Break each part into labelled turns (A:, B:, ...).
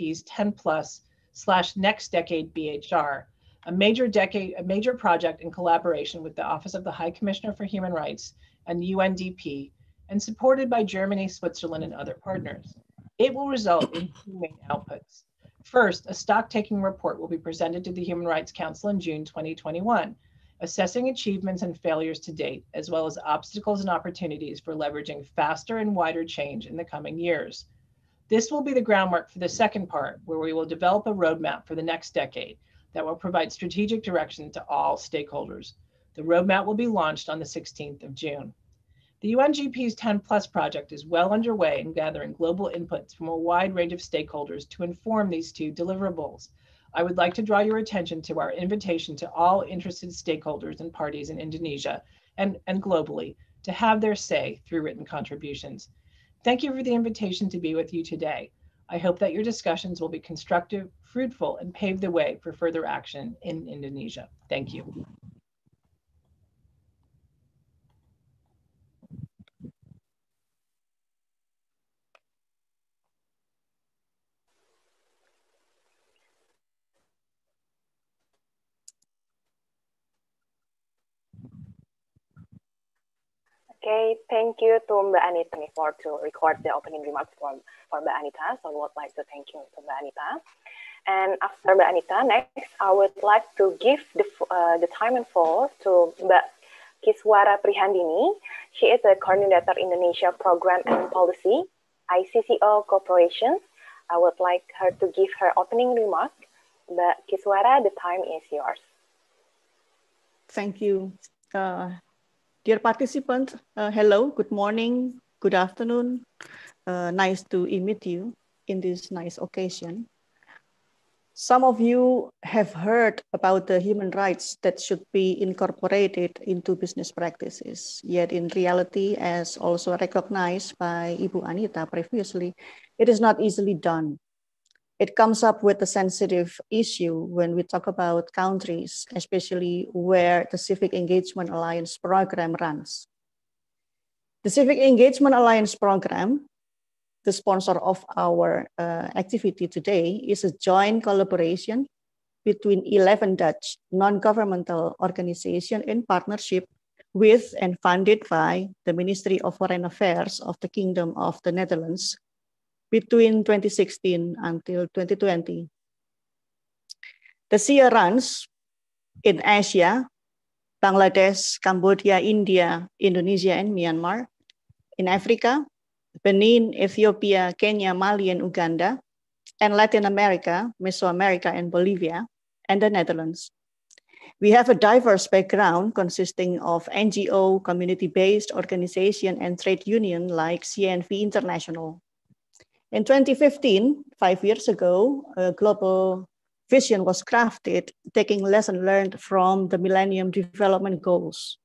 A: SDPs 10 plus slash next decade BHR, a major decade, a major project in collaboration with the Office of the High Commissioner for Human Rights and UNDP, and supported by Germany, Switzerland, and other partners. It will result in two main outputs. First, a stock-taking report will be presented to the Human Rights Council in June 2021, assessing achievements and failures to date, as well as obstacles and opportunities for leveraging faster and wider change in the coming years. This will be the groundwork for the second part, where we will develop a roadmap for the next decade that will provide strategic direction to all stakeholders. The roadmap will be launched on the 16th of June. The UNGP's 10 Plus project is well underway in gathering global inputs from a wide range of stakeholders to inform these two deliverables. I would like to draw your attention to our invitation to all interested stakeholders and parties in Indonesia and, and globally to have their say through written contributions. Thank you for the invitation to be with you today. I hope that your discussions will be constructive, fruitful, and pave the way for further action in Indonesia. Thank you.
B: Okay, thank you to Mbak Anita for to record the opening remarks from for Mbak Anita. So I would like to thank you to Mbak
C: Anita. And after Mbak Anita, next I would like to give the, uh, the time and floor to Mbak Kiswara Prihandini. She is the coordinator
B: Indonesia Program and Policy, ICCO Corporation. I would like her to give her opening remark. Mbak Kiswara, the time is yours.
D: Thank you. Uh, Dear participants, uh, hello, good morning, good afternoon. Uh, nice to meet you in this nice occasion. Some of you have heard about the human rights that should be incorporated into business practices. Yet in reality, as also recognized by Ibu Anita previously, it is not easily done it comes up with a sensitive issue when we talk about countries, especially where the Civic Engagement Alliance program runs. The Civic Engagement Alliance program, the sponsor of our uh, activity today, is a joint collaboration between 11 Dutch non-governmental organizations in partnership with and funded by the Ministry of Foreign Affairs of the Kingdom of the Netherlands between 2016 until 2020. The sea runs in Asia, Bangladesh, Cambodia, India, Indonesia, and Myanmar. In Africa, Benin, Ethiopia, Kenya, Mali, and Uganda. And Latin America, Mesoamerica, and Bolivia, and the Netherlands. We have a diverse background consisting of NGO, community-based organization, and trade union like CNV International. In 2015, five years ago, a global vision was crafted, taking lessons learned from the Millennium Development Goals.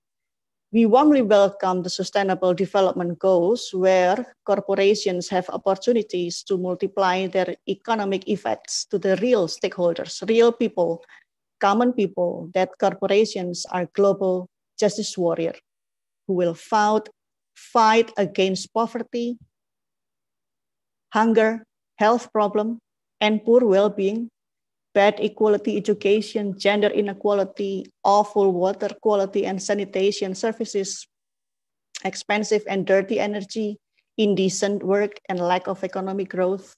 D: We warmly welcome the Sustainable Development Goals, where corporations have opportunities to multiply their economic effects to the real stakeholders, real people, common people, that corporations are global justice warrior who will fight, fight against poverty, hunger, health problem, and poor well-being, bad equality education, gender inequality, awful water quality and sanitation services, expensive and dirty energy, indecent work and lack of economic growth,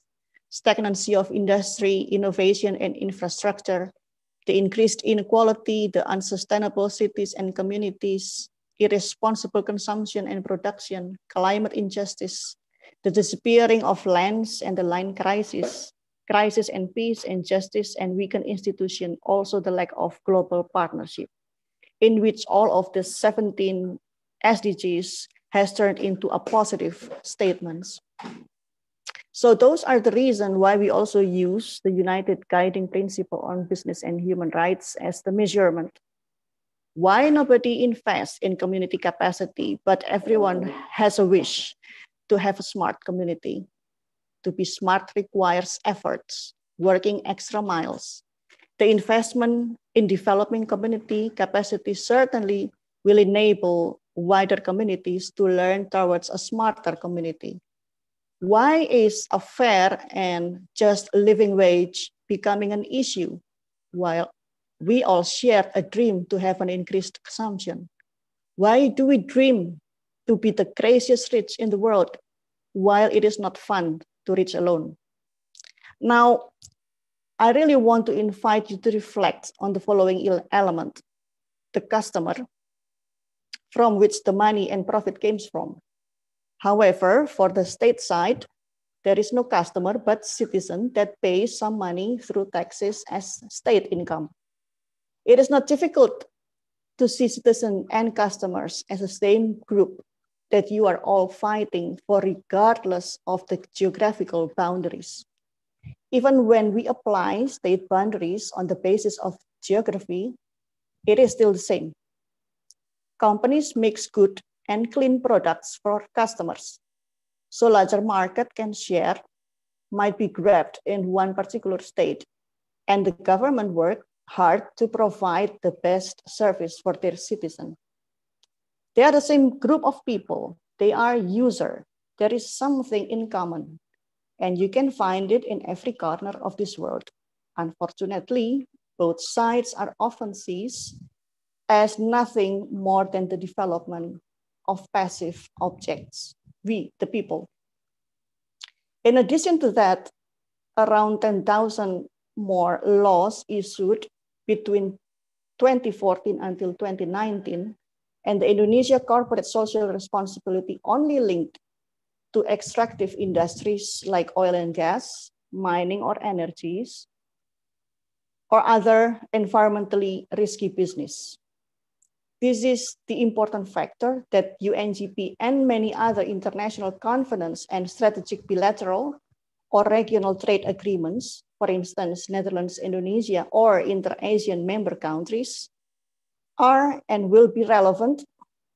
D: stagnancy of industry, innovation, and infrastructure, the increased inequality, the unsustainable cities and communities, irresponsible consumption and production, climate injustice, the disappearing of lands and the land crisis, crisis and peace and justice and weakened institution, also the lack of global partnership, in which all of the 17 SDGs has turned into a positive statements. So those are the reason why we also use the United Guiding Principle on Business and Human Rights as the measurement. Why nobody invests in community capacity, but everyone has a wish to have a smart community. To be smart requires efforts, working extra miles. The investment in developing community capacity certainly will enable wider communities to learn towards a smarter community. Why is a fair and just living wage becoming an issue while we all share a dream to have an increased consumption? Why do we dream to be the craziest rich in the world while it is not fun to reach alone. Now, I really want to invite you to reflect on the following element the customer, from which the money and profit comes from. However, for the state side, there is no customer but citizen that pays some money through taxes as state income. It is not difficult to see citizen and customers as the same group that you are all fighting for, regardless of the geographical boundaries. Even when we apply state boundaries on the basis of geography, it is still the same. Companies make good and clean products for customers. So larger market can share might be grabbed in one particular state and the government work hard to provide the best service for their citizen. They are the same group of people. They are user. There is something in common. And you can find it in every corner of this world. Unfortunately, both sides are often seized as nothing more than the development of passive objects, we, the people. In addition to that, around 10,000 more laws issued between 2014 until 2019 and the Indonesia corporate social responsibility only linked to extractive industries like oil and gas, mining or energies, or other environmentally risky business. This is the important factor that UNGP and many other international confidence and strategic bilateral or regional trade agreements, for instance, Netherlands, Indonesia, or inter-Asian member countries, are and will be relevant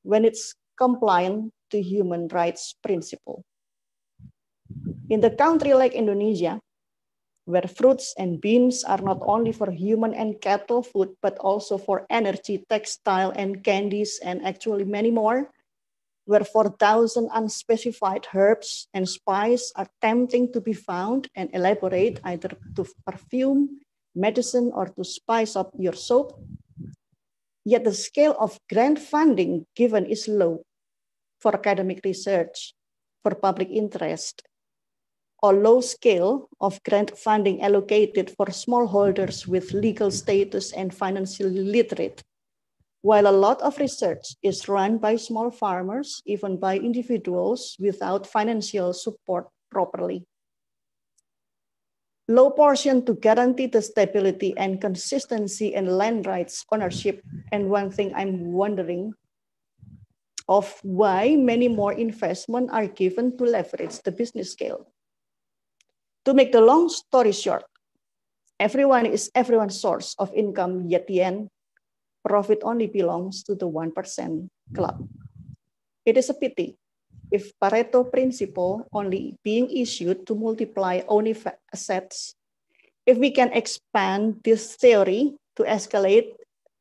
D: when it's compliant to human rights principle. In the country like Indonesia, where fruits and beans are not only for human and cattle food, but also for energy, textile, and candies, and actually many more, where 4,000 unspecified herbs and spices are tempting to be found and elaborate either to perfume, medicine, or to spice up your soap, yet the scale of grant funding given is low for academic research, for public interest, or low scale of grant funding allocated for smallholders with legal status and financially literate. While a lot of research is run by small farmers, even by individuals without financial support properly low portion to guarantee the stability and consistency in land rights ownership. And one thing I'm wondering of why many more investment are given to leverage the business scale. To make the long story short, everyone is everyone's source of income, yet the end, profit only belongs to the 1% club. It is a pity if Pareto principle only being issued to multiply only assets, if we can expand this theory to escalate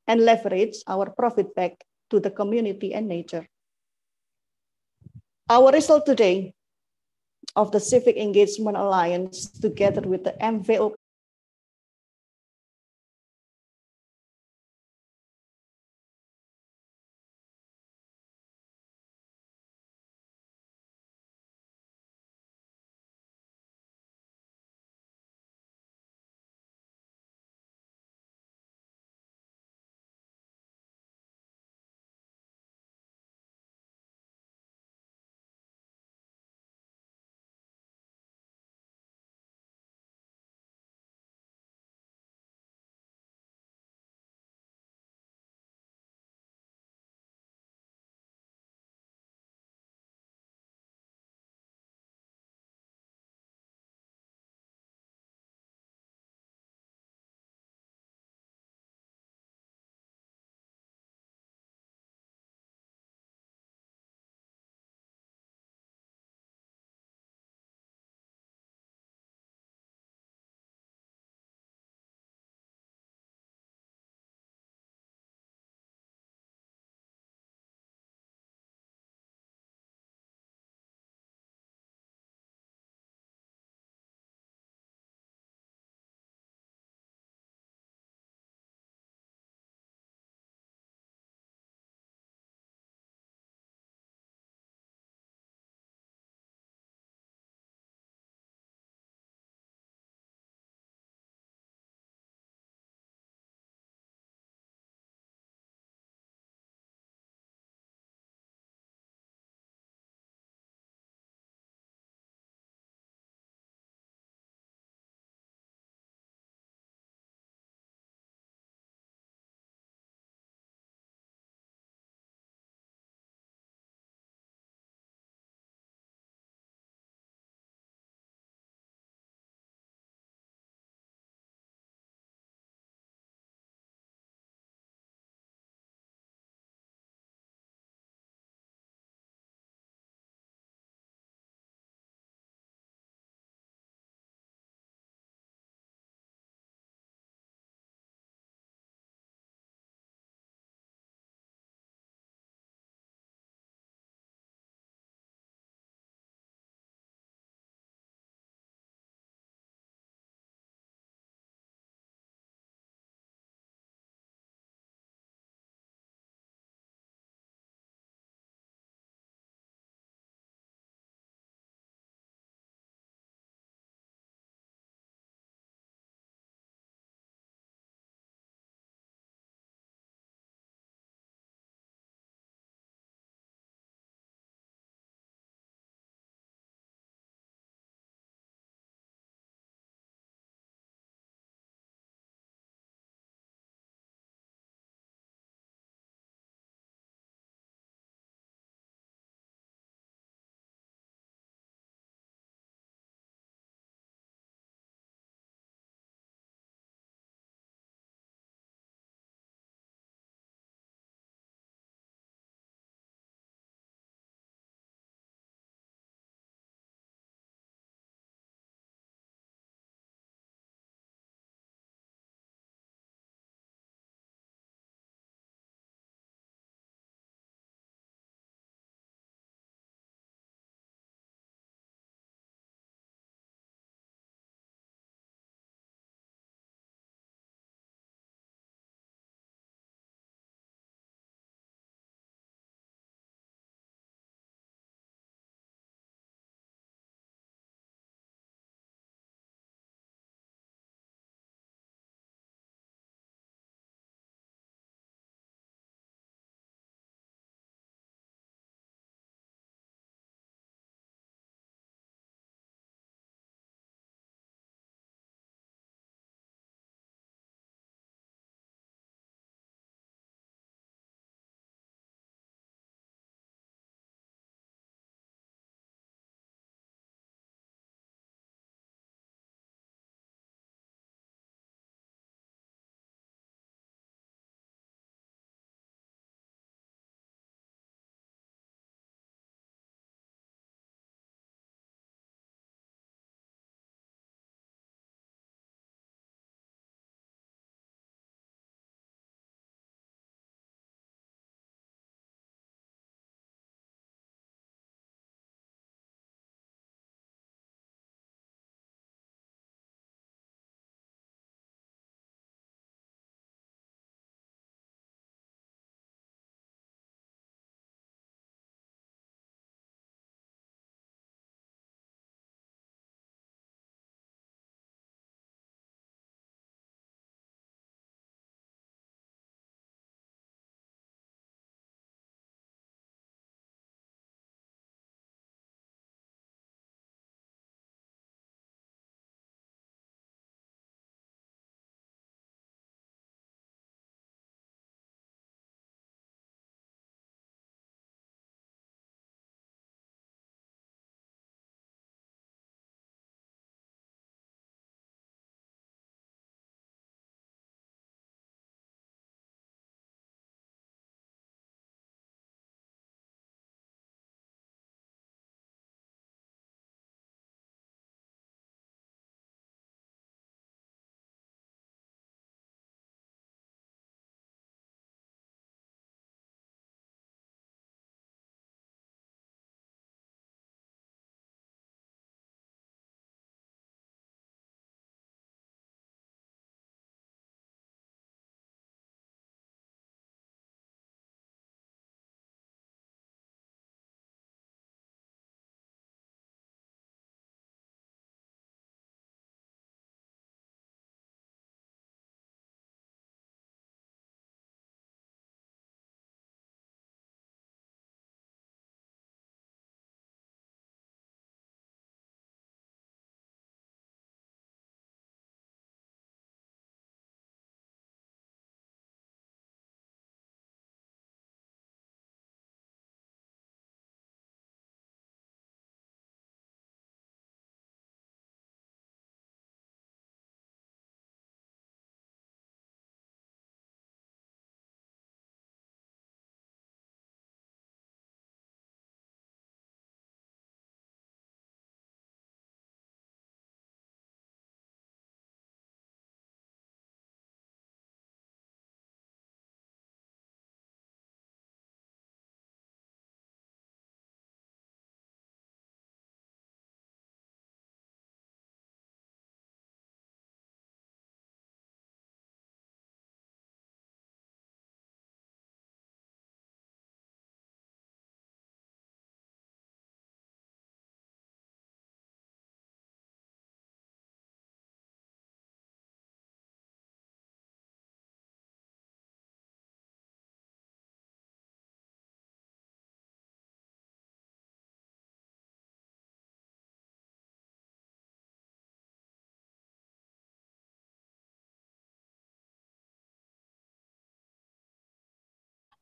D: and leverage our profit back to the community and nature. Our result
A: today of the Civic Engagement Alliance together with the MVOP.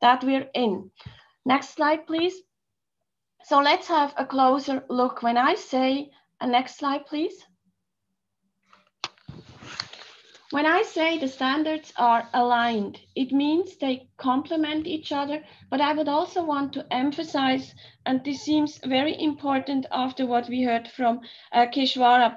A: that we're in. Next slide, please. So let's have a closer
E: look. When I say, uh, next slide, please. When I say the standards are aligned, it means they complement each other, but I would also want to emphasize, and this seems very important after what we heard from uh, Keshwara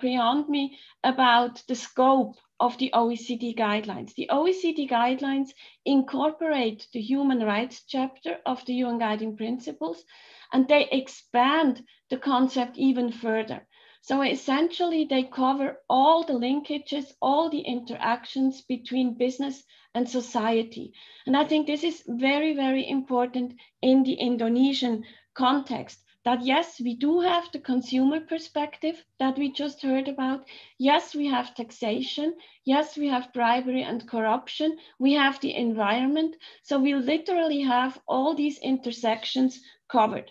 E: about the scope of the OECD guidelines. The OECD guidelines incorporate the human rights chapter of the UN guiding principles, and they expand the concept even further. So essentially, they cover all the linkages, all the interactions between business and society. And I think this is very, very important in the Indonesian context that yes, we do have the consumer perspective that we just heard about. Yes, we have taxation. Yes, we have bribery and corruption. We have the environment. So we literally have all these intersections covered.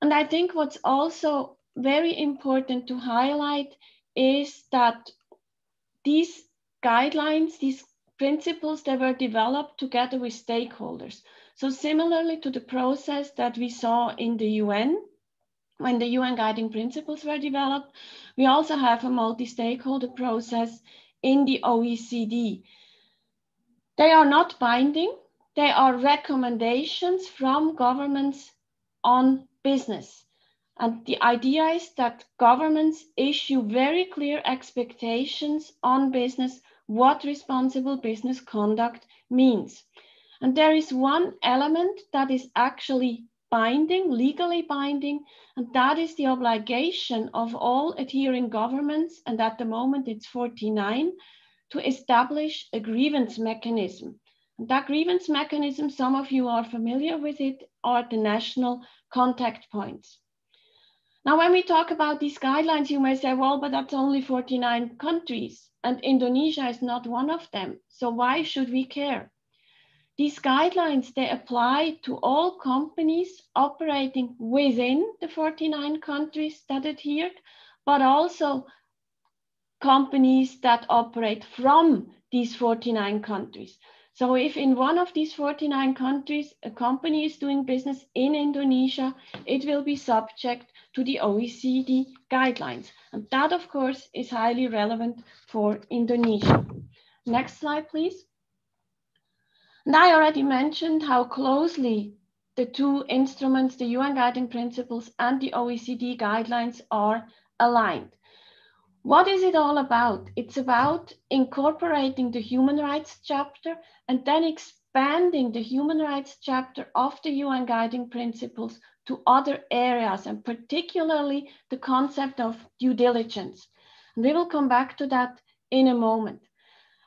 E: And I think what's also very important to highlight is that these guidelines, these principles, they were developed together with stakeholders. So similarly to the process that we saw in the UN, when the UN guiding principles were developed. We also have a multi-stakeholder process in the OECD. They are not binding. They are recommendations from governments on business. And the idea is that governments issue very clear expectations on business, what responsible business conduct means. And there is one element that is actually binding, legally binding, and that is the obligation of all adhering governments, and at the moment it's 49, to establish a grievance mechanism. And that grievance mechanism, some of you are familiar with it, are the national contact points. Now, when we talk about these guidelines, you may say, well, but that's only 49 countries, and Indonesia is not one of them. So why should we care? These guidelines, they apply to all companies operating within the 49 countries that adhered, but also companies that operate from these 49 countries. So if in one of these 49 countries, a company is doing business in Indonesia, it will be subject to the OECD guidelines. And that, of course, is highly relevant for Indonesia. Next slide, please. And I already mentioned how closely the two instruments, the UN guiding principles and the OECD guidelines are aligned. What is it all about? It's about incorporating the human rights chapter and then expanding the human rights chapter of the UN guiding principles to other areas and particularly the concept of due diligence. And we will come back to that in a moment.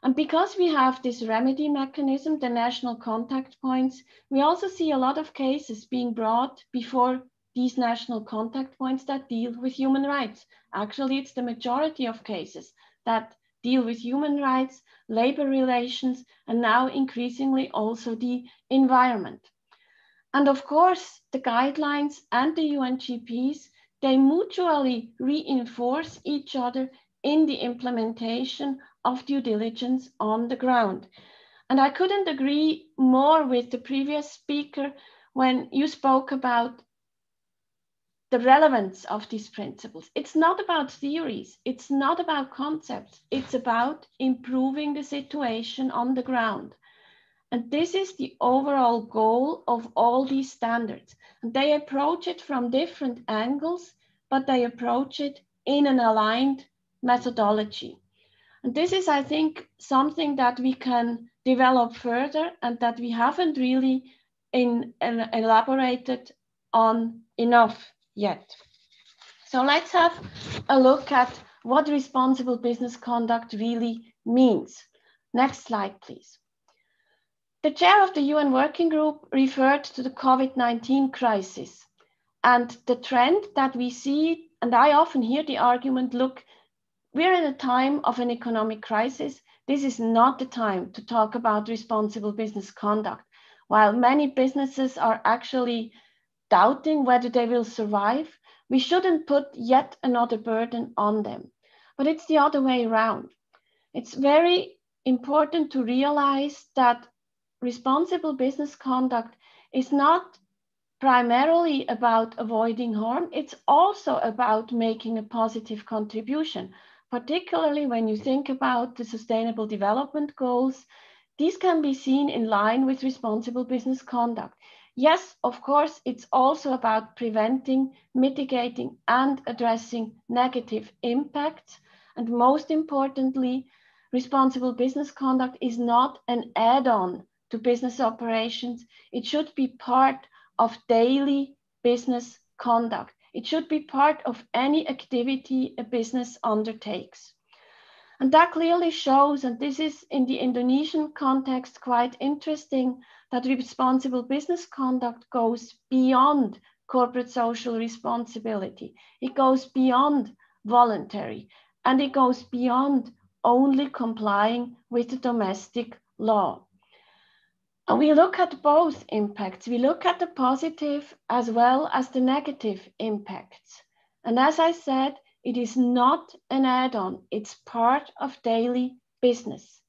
E: And because we have this remedy mechanism, the national contact points, we also see a lot of cases being brought before these national contact points that deal with human rights. Actually, it's the majority of cases that deal with human rights, labor relations, and now increasingly also the environment. And of course, the guidelines and the UNGPs, they mutually reinforce each other in the implementation of due diligence on the ground. And I couldn't agree more with the previous speaker when you spoke about the relevance of these principles. It's not about theories, it's not about concepts, it's about improving the situation on the ground. And this is the overall goal of all these standards. And they approach it from different angles, but they approach it in an aligned methodology this is, I think, something that we can develop further and that we haven't really in, in elaborated on enough yet. So let's have a look at what responsible business conduct really means. Next slide, please. The chair of the UN Working Group referred to the COVID-19 crisis and the trend that we see, and I often hear the argument, look, we are in a time of an economic crisis. This is not the time to talk about responsible business conduct. While many businesses are actually doubting whether they will survive, we shouldn't put yet another burden on them. But it's the other way around. It's very important to realize that responsible business conduct is not primarily about avoiding harm, it's also about making a positive contribution particularly when you think about the sustainable development goals, these can be seen in line with responsible business conduct. Yes, of course, it's also about preventing, mitigating, and addressing negative impacts. And most importantly, responsible business conduct is not an add on to business operations. It should be part of daily business conduct. It should be part of any activity a business undertakes. And that clearly shows, and this is in the Indonesian context quite interesting, that responsible business conduct goes beyond corporate social responsibility. It goes beyond voluntary and it goes beyond only complying with the domestic law we look at both impacts. We look at the positive as well as the negative impacts. And as I said, it is not an add-on, it's part of daily business.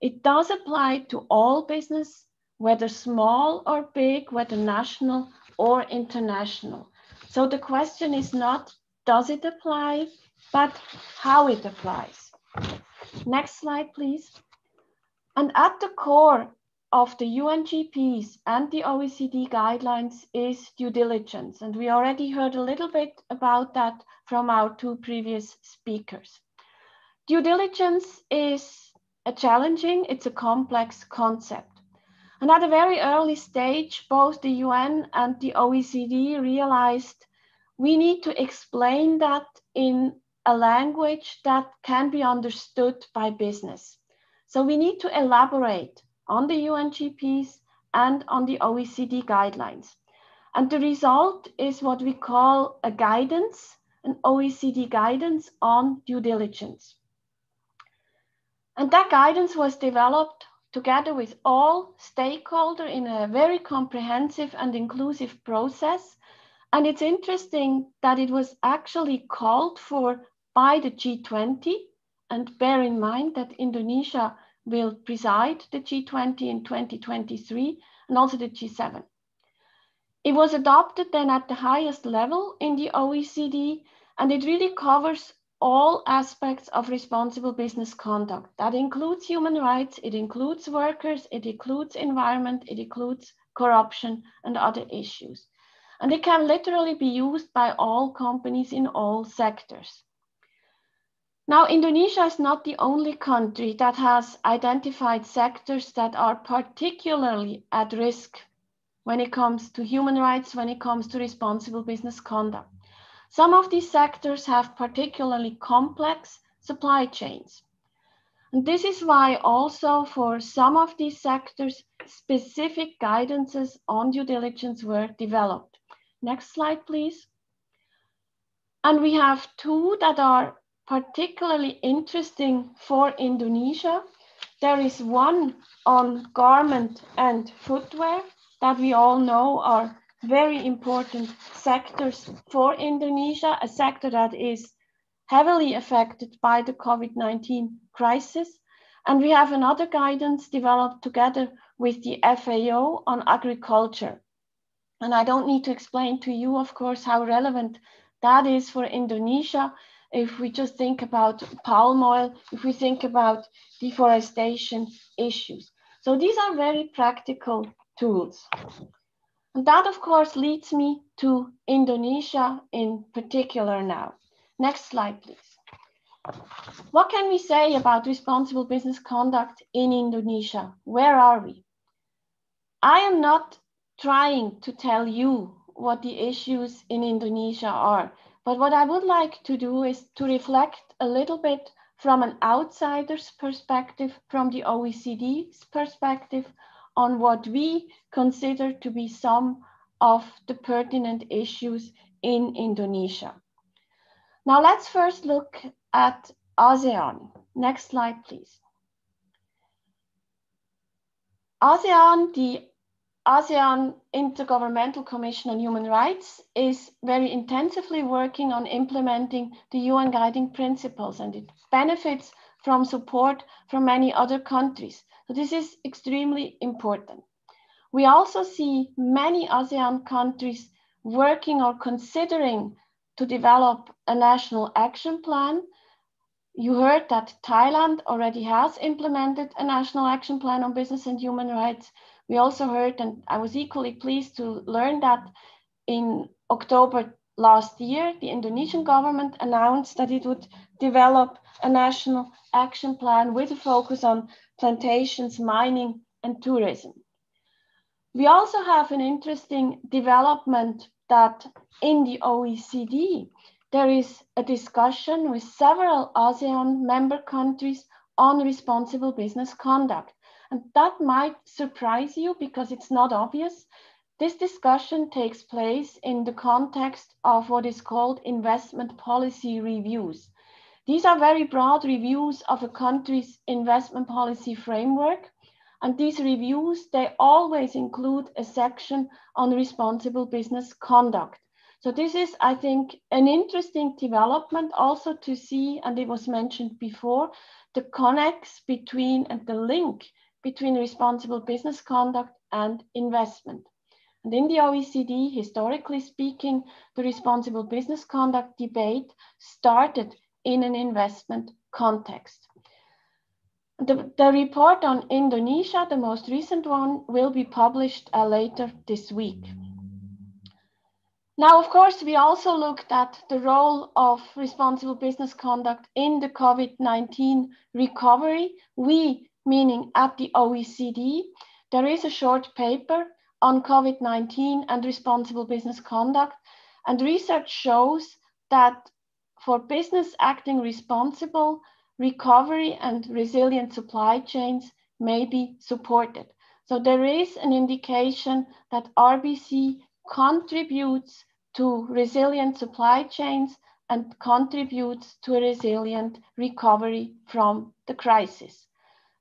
E: It does apply to all business, whether small or big, whether national or international. So the question is not, does it apply, but how it applies. Next slide, please. And at the core of the UNGPs and the OECD guidelines is due diligence. And we already heard a little bit about that from our two previous speakers. Due diligence is a challenging, it's a complex concept. And at a very early stage, both the UN and the OECD realized we need to explain that in a language that can be understood by business. So we need to elaborate on the UNGPs, and on the OECD guidelines. And the result is what we call a guidance, an OECD guidance on due diligence. And that guidance was developed together with all stakeholders in a very comprehensive and inclusive process. And it's interesting that it was actually called for by the G20. And bear in mind that Indonesia will preside the G20 in 2023 and also the G7. It was adopted then at the highest level in the OECD, and it really covers all aspects of responsible business conduct. That includes human rights, it includes workers, it includes environment, it includes corruption and other issues. And it can literally be used by all companies in all sectors. Now, Indonesia is not the only country that has identified sectors that are particularly at risk when it comes to human rights, when it comes to responsible business conduct. Some of these sectors have particularly complex supply chains. And this is why also for some of these sectors, specific guidances on due diligence were developed. Next slide, please. And we have two that are particularly interesting for Indonesia. There is one on garment and footwear that we all know are very important sectors for Indonesia, a sector that is heavily affected by the COVID-19 crisis. And we have another guidance developed together with the FAO on agriculture. And I don't need to explain to you, of course, how relevant that is for Indonesia if we just think about palm oil, if we think about deforestation issues. So these are very practical tools. And that, of course, leads me to Indonesia in particular now. Next slide, please. What can we say about responsible business conduct in Indonesia? Where are we? I am not trying to tell you what the issues in Indonesia are. But what I would like to do is to reflect a little bit from an outsider's perspective, from the OECD's perspective, on what we consider to be some of the pertinent issues in Indonesia. Now let's first look at ASEAN. Next slide, please. ASEAN, the ASEAN Intergovernmental Commission on Human Rights is very intensively working on implementing the UN guiding principles and it benefits from support from many other countries. So this is extremely important. We also see many ASEAN countries working or considering to develop a national action plan. You heard that Thailand already has implemented a national action plan on business and human rights. We also heard, and I was equally pleased to learn that in October last year, the Indonesian government announced that it would develop a national action plan with a focus on plantations, mining, and tourism. We also have an interesting development that in the OECD, there is a discussion with several ASEAN member countries on responsible business conduct. And that might surprise you because it's not obvious. This discussion takes place in the context of what is called investment policy reviews. These are very broad reviews of a country's investment policy framework. And these reviews, they always include a section on responsible business conduct. So this is, I think, an interesting development also to see, and it was mentioned before, the connects between and the link between responsible business conduct and investment. And in the OECD, historically speaking, the responsible business conduct debate started in an investment context. The, the report on Indonesia, the most recent one, will be published uh, later this week. Now, of course, we also looked at the role of responsible business conduct in the COVID 19 recovery. We, meaning at the OECD, there is a short paper on COVID-19 and responsible business conduct. And research shows that for business acting responsible, recovery and resilient supply chains may be supported. So there is an indication that RBC contributes to resilient supply chains and contributes to a resilient recovery from the crisis.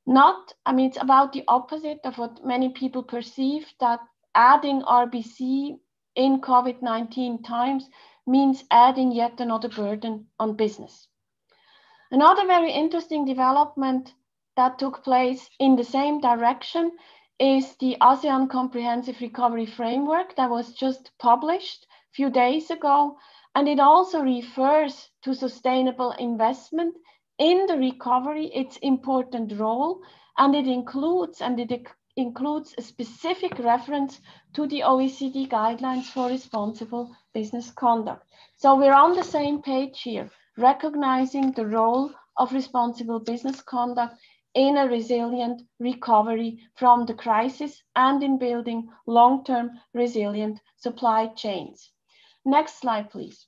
E: Not, I mean, it's about the opposite of what many people perceive that adding RBC in COVID 19 times means adding yet another burden on business. Another very interesting development that took place in the same direction is the ASEAN Comprehensive Recovery Framework that was just published a few days ago. And it also refers to sustainable investment in the recovery its important role, and it includes and it includes a specific reference to the OECD guidelines for responsible business conduct. So we're on the same page here, recognizing the role of responsible business conduct in a resilient recovery from the crisis and in building long-term resilient supply chains. Next slide, please.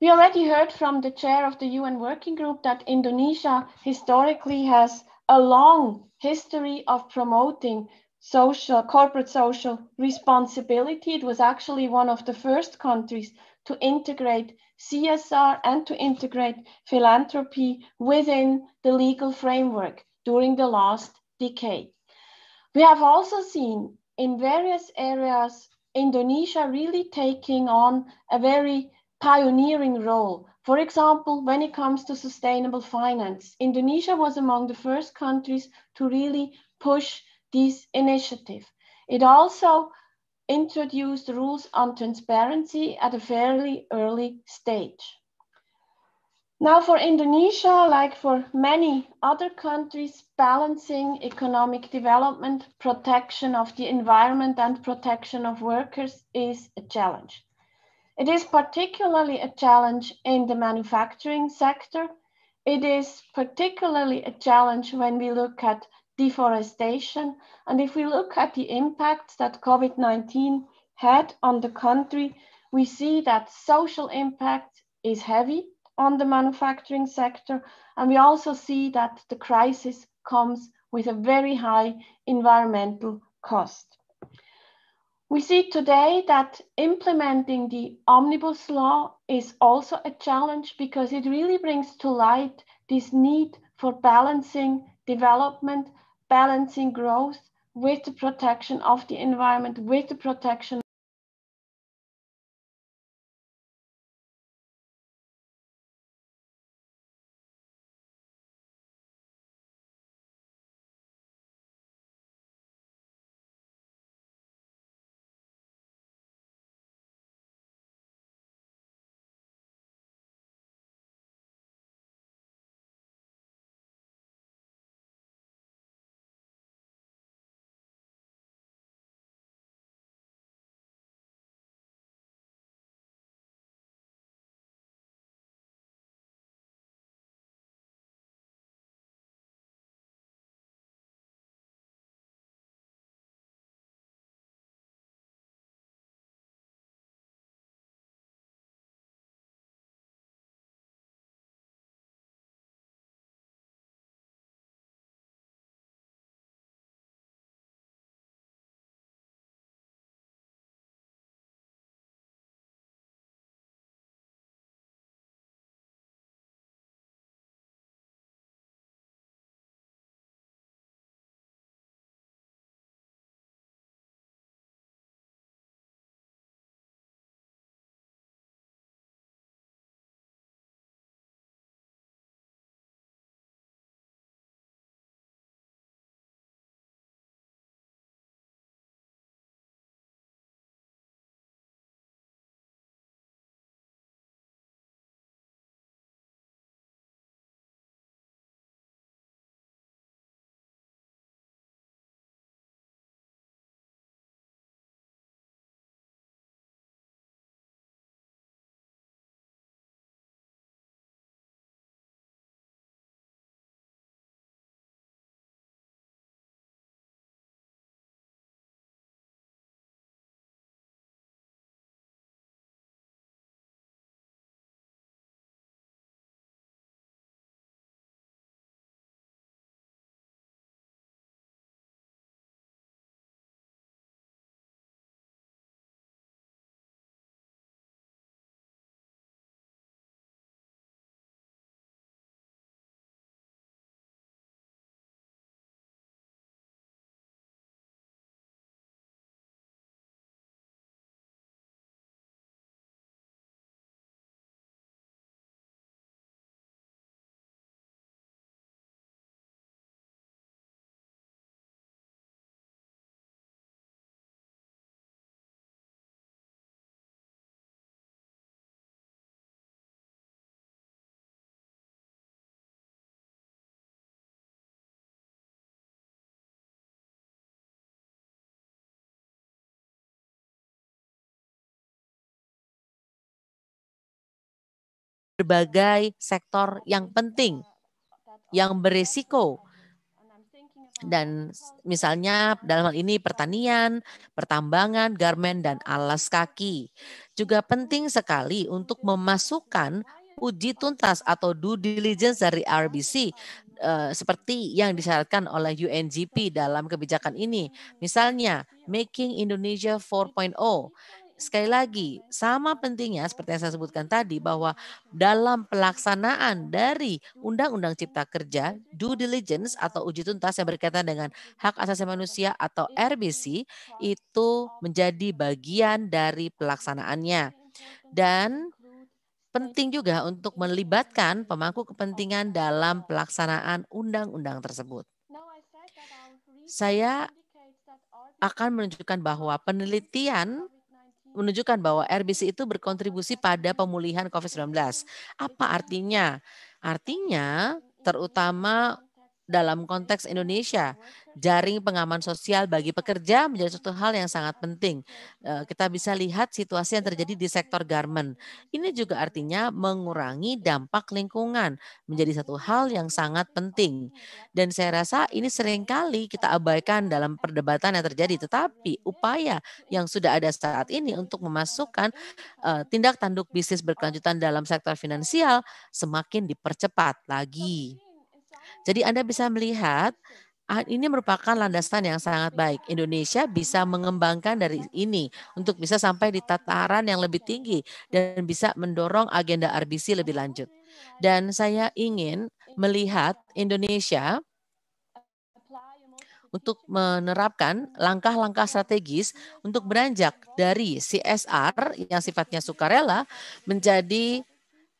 E: We already heard from the chair of the UN Working Group that Indonesia historically has a long history of promoting social corporate social responsibility. It was actually one of the first countries to integrate CSR and to integrate philanthropy within the legal framework during the last decade. We have also seen in various areas Indonesia really taking on a very pioneering role. For example, when it comes to sustainable finance, Indonesia was among the first countries to really push this initiative. It also introduced rules on transparency at a fairly early stage. Now for Indonesia, like for many other countries, balancing economic development, protection of the environment and protection of workers is a challenge. It is particularly a challenge in the manufacturing sector. It is particularly a challenge when we look at deforestation. And if we look at the impact that COVID-19 had on the country, we see that social impact is heavy on the manufacturing sector. And we also see that the crisis comes with a very high environmental cost. We see today that implementing the omnibus law is also a challenge because it really brings to light this need for balancing development, balancing growth with the protection of
A: the environment, with the protection berbagai sektor yang penting, yang
F: berisiko. Dan misalnya dalam hal ini pertanian, pertambangan, garmen, dan alas kaki. Juga penting sekali untuk memasukkan uji tuntas atau due diligence dari RBC eh, seperti yang disyaratkan oleh UNGP dalam kebijakan ini. Misalnya, Making Indonesia 4.0 sekali lagi sama pentingnya seperti yang saya sebutkan tadi bahwa dalam pelaksanaan dari Undang-Undang Cipta Kerja due diligence atau uji tuntas yang berkaitan dengan hak asasi manusia atau RBC itu menjadi bagian dari pelaksanaannya dan penting juga untuk melibatkan pemangku kepentingan dalam pelaksanaan undang-undang tersebut. Saya akan menunjukkan bahwa penelitian menunjukkan bahwa RBC itu berkontribusi pada pemulihan COVID-19. Apa artinya? Artinya terutama dalam konteks Indonesia, jaring pengaman sosial bagi pekerja menjadi suatu hal yang sangat penting. Iya. Eh, kita bisa lihat situasi yang terjadi di sektor garment. Ini juga artinya mengurangi dampak lingkungan menjadi satu iya. hal yang sangat penting. Iya, Dan saya rasa ini seringkali kita abaikan dalam perdebatan yang terjadi. Tetapi upaya yang sudah ada saat ini untuk memasukkan eh, tindak tanduk bisnis berkelanjutan dalam sektor finansial semakin dipercepat lagi. Jadi Anda bisa melihat ah, ini merupakan landasan yang sangat baik. Indonesia bisa mengembangkan dari ini untuk bisa sampai di tataran yang lebih tinggi dan bisa mendorong agenda RBC lebih lanjut. Dan saya ingin melihat Indonesia untuk menerapkan langkah-langkah strategis untuk beranjak dari CSR yang sifatnya sukarela menjadi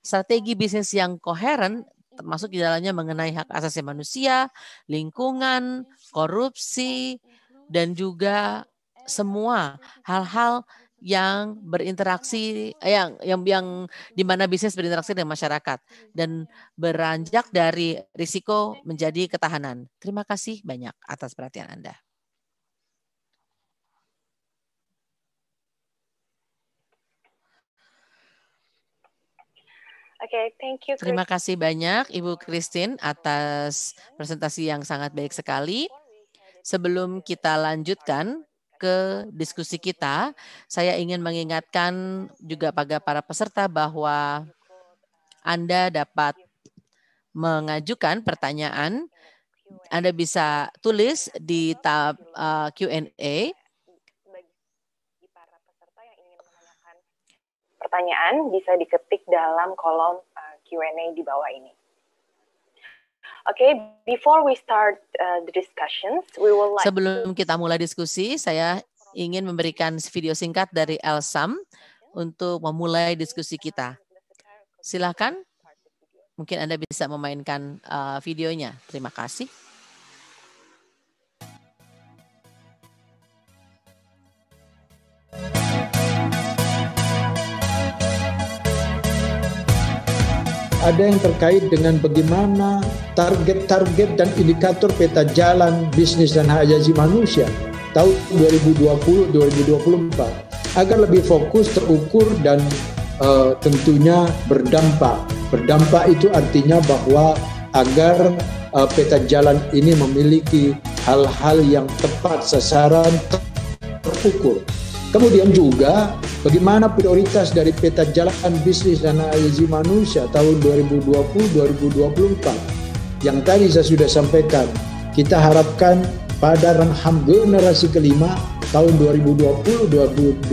F: strategi bisnis yang koheren termasuk di dalamnya mengenai hak asasi manusia, lingkungan, korupsi, dan juga semua hal-hal yang berinteraksi eh, yang yang yang di mana bisnis berinteraksi dengan masyarakat dan beranjak dari risiko menjadi ketahanan. Terima kasih banyak atas perhatian Anda.
E: okay, thank you. Terima kasih
F: banyak Ibu Christine atas presentasi yang sangat baik sekali. Sebelum kita lanjutkan ke diskusi kita, saya ingin mengingatkan juga pada para peserta bahwa Anda dapat mengajukan pertanyaan. Anda bisa tulis di tab uh, Q&A pertanyaan bisa
B: diketik dalam kolom uh, Q&A di bawah ini. Okay, before we start uh, the discussions, we will like
F: Sebelum kita mulai diskusi, saya ingin memberikan video singkat dari Elsam untuk memulai diskusi kita. Silakan, mungkin Anda bisa memainkan uh, videonya. Terima kasih.
G: ada yang terkait dengan bagaimana target-target dan indikator peta jalan bisnis dan hak asasi manusia tahun 2020-2024 agar lebih fokus, terukur dan uh, tentunya berdampak. Berdampak itu artinya bahwa agar uh, peta jalan ini memiliki hal-hal yang tepat sasaran terukur Kemudian juga bagaimana prioritas dari peta jalan bisnis dan analisi manusia tahun 2020-2024. Yang tadi saya sudah sampaikan, kita harapkan pada ranham generasi kelima tahun 2020-2024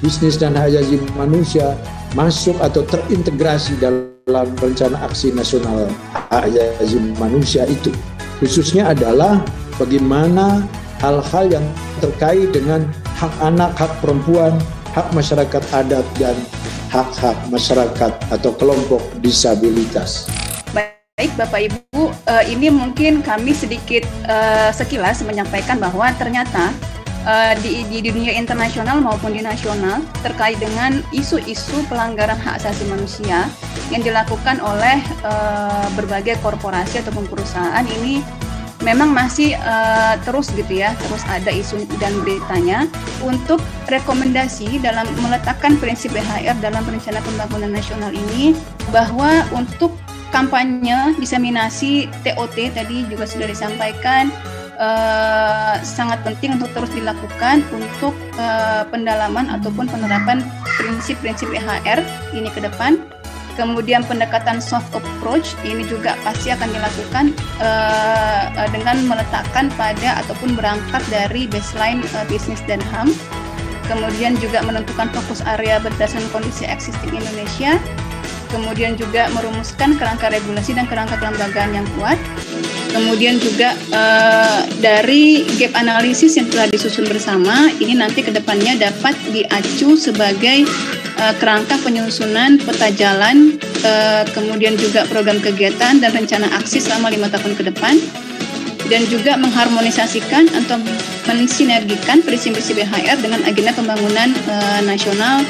G: bisnis dan hayati manusia masuk atau terintegrasi dalam rencana aksi nasional hayati manusia itu. Khususnya adalah bagaimana hal-hal yang terkait dengan hak anak, hak perempuan, hak masyarakat adat, dan hak-hak masyarakat atau kelompok disabilitas.
C: Baik Bapak Ibu, eh, ini mungkin kami sedikit eh, sekilas menyampaikan bahwa ternyata eh, di, di dunia internasional maupun di nasional terkait dengan isu-isu pelanggaran hak asasi manusia yang dilakukan oleh uh, berbagai korporasi ataupun perusahaan ini memang masih uh, terus gitu ya, terus ada isu dan beritanya untuk rekomendasi dalam meletakkan prinsip BHR dalam rencana pembangunan nasional ini bahwa untuk kampanye diseminasi TOT tadi juga sudah disampaikan Uh, sangat penting untuk terus dilakukan untuk uh, pendalaman ataupun penerapan prinsip-prinsip EHR ini ke depan Kemudian pendekatan soft approach ini juga pasti akan dilakukan uh, dengan meletakkan pada ataupun berangkat dari baseline uh, bisnis dan HAM. Kemudian juga menentukan fokus area berdasarkan kondisi existing Indonesia. Kemudian juga merumuskan kerangka regulasi dan kerangka kelembagaan yang kuat. Kemudian juga uh, dari gap analisis yang telah disusun bersama, ini nanti kedepannya dapat diacu sebagai uh, kerangka penyusunan peta jalan, uh, kemudian juga program kegiatan dan rencana aksi selama lima tahun ke depan, dan juga mengharmonisasikan atau mensinergikan prinsip-prinsip BHR dengan agenda pembangunan uh, nasional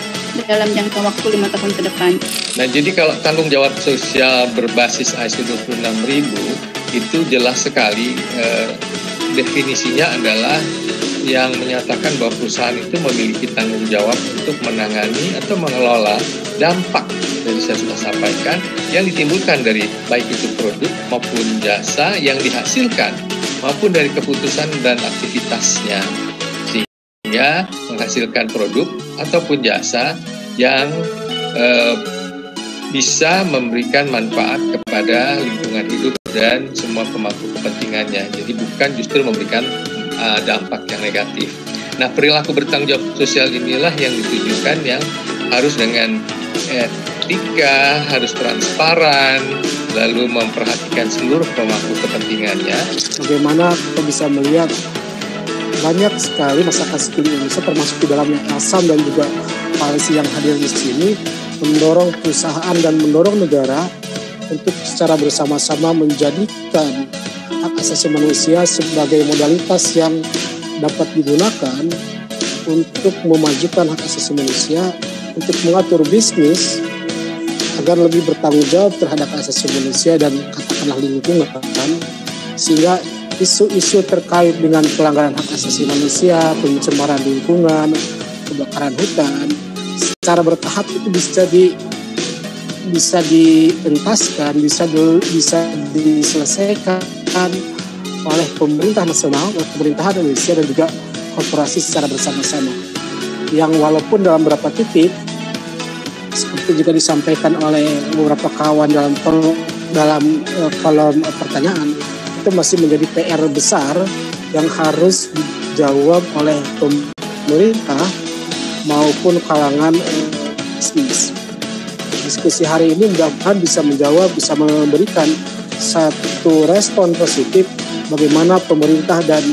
C: dalam jangka waktu lima tahun ke depan.
H: Nah, jadi kalau tanggung jawab sosial berbasis ISO 26000 itu jelas sekali definisinya adalah yang menyatakan bahwa perusahaan itu memiliki tanggung jawab untuk menangani atau mengelola dampak dari saya sudah sampaikan yang ditimbulkan dari baik itu produk maupun jasa yang dihasilkan maupun dari keputusan dan aktivitasnya sehingga menghasilkan produk ataupun jasa yang eh, bisa memberikan manfaat kepada lingkungan hidup dan semua pemangku kepentingannya. Jadi bukan justru memberikan uh, dampak yang negatif. Nah, perilaku bertanggung jawab sosial inilah yang ditujukan yang harus dengan etika, harus transparan, lalu memperhatikan seluruh pemangku kepentingannya.
I: Bagaimana kita bisa melihat banyak sekali masyarakat sipil Indonesia termasuk di dalamnya ASAM dan juga koalisi yang hadir di sini mendorong perusahaan dan mendorong negara untuk secara bersama-sama menjadikan hak asasi manusia sebagai modalitas yang dapat digunakan untuk memajukan hak asasi manusia, untuk mengatur bisnis agar lebih bertanggung jawab terhadap hak asasi manusia dan katakanlah lingkungan, sehingga isu-isu terkait dengan pelanggaran hak asasi manusia, pencemaran lingkungan, kebakaran hutan, secara bertahap itu bisa di bisa dientaskan, bisa bisa diselesaikan oleh pemerintah nasional, oleh pemerintahan Indonesia dan juga korporasi secara bersama-sama. Yang walaupun dalam beberapa titik seperti juga disampaikan oleh beberapa kawan dalam dalam eh, kolom pertanyaan itu masih menjadi PR besar yang harus dijawab oleh pemerintah maupun kalangan eh, bisnis diskusi hari ini mudah-mudahan bisa menjawab, bisa memberikan satu respon positif bagaimana pemerintah dan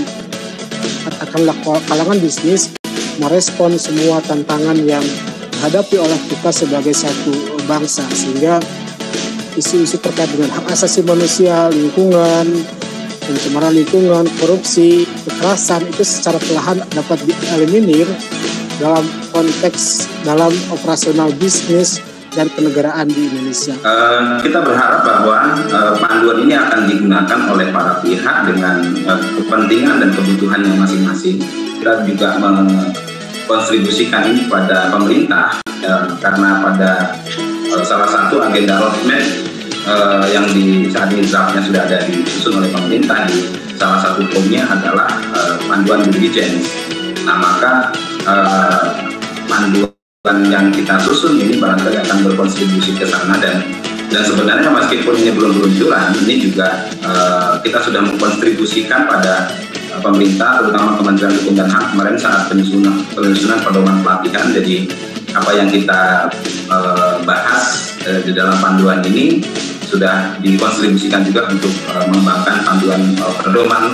I: katakanlah kalangan bisnis merespon semua tantangan yang dihadapi oleh kita sebagai satu bangsa sehingga isu-isu terkait dengan hak asasi manusia, lingkungan, pencemaran lingkungan, korupsi, kekerasan itu secara perlahan dapat dieliminir dalam konteks dalam operasional bisnis dan kenegaraan di Indonesia.
J: Uh, kita berharap bahwa uh, panduan ini akan digunakan oleh para pihak dengan uh, kepentingan dan kebutuhan yang masing-masing. Kita juga mengkontribusikan ini pada pemerintah uh, karena pada uh, salah satu agenda roadmap uh, yang di saat ini draftnya sudah ada disusun oleh pemerintah di salah satu poinnya adalah uh, panduan diligence. Nah maka uh, panduan yang kita susun ini barangkali akan berkontribusi ke sana dan dan sebenarnya meskipun ini belum peluncuran ini juga uh, kita sudah mengkontribusikan pada uh, pemerintah terutama Kementerian Hukum dan HAM kemarin saat penyusunan penyusunan pedoman pelatihan jadi apa yang kita uh, bahas uh, di dalam panduan ini sudah dikontribusikan juga untuk uh, mengembangkan panduan uh, pedoman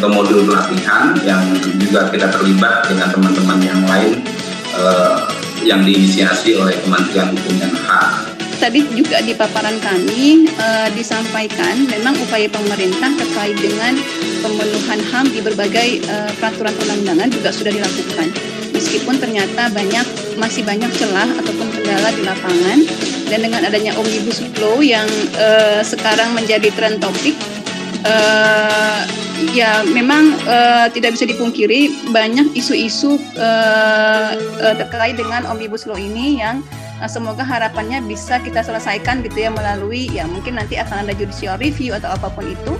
J: atau modul pelatihan yang juga kita terlibat dengan teman-teman yang lain yang diinisiasi oleh Kementerian
C: Hukum dan HAM tadi juga di paparan kami e, disampaikan memang upaya pemerintah terkait dengan pemenuhan HAM di berbagai e, peraturan perundangan juga sudah dilakukan. Meskipun ternyata banyak masih banyak celah ataupun kendala di lapangan dan dengan adanya omnibus law yang e, sekarang menjadi tren topik uh, ya memang uh, tidak bisa dipungkiri banyak isu-isu uh, uh, terkait dengan omnibus law ini yang uh, semoga harapannya bisa kita selesaikan gitu ya melalui ya mungkin nanti akan ada judicial review atau apapun itu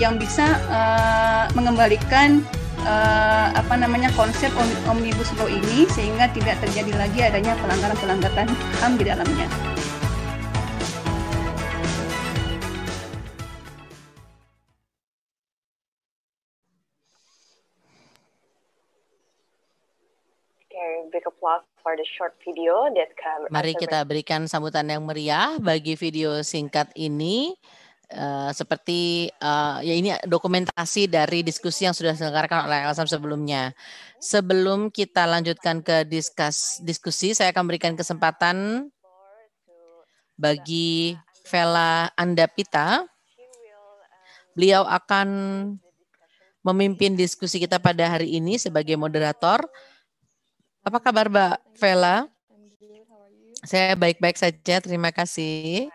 C: yang bisa uh, mengembalikan uh, apa namanya konsep omnibus law ini sehingga tidak terjadi lagi adanya pelanggaran-pelanggaran HAM di dalamnya.
G: for the short video that come.
E: Mari kita
F: berikan sambutan yang meriah bagi video singkat ini. Uh, seperti uh, ya ini dokumentasi dari diskusi yang sudah diselenggarakan oleh LSM sebelumnya. Sebelum kita lanjutkan ke diskus diskusi, saya akan berikan kesempatan bagi Vela Andapita. Beliau akan memimpin diskusi kita pada hari ini sebagai moderator. Apa kabar Mbak Vela? Saya baik-baik saja, terima kasih.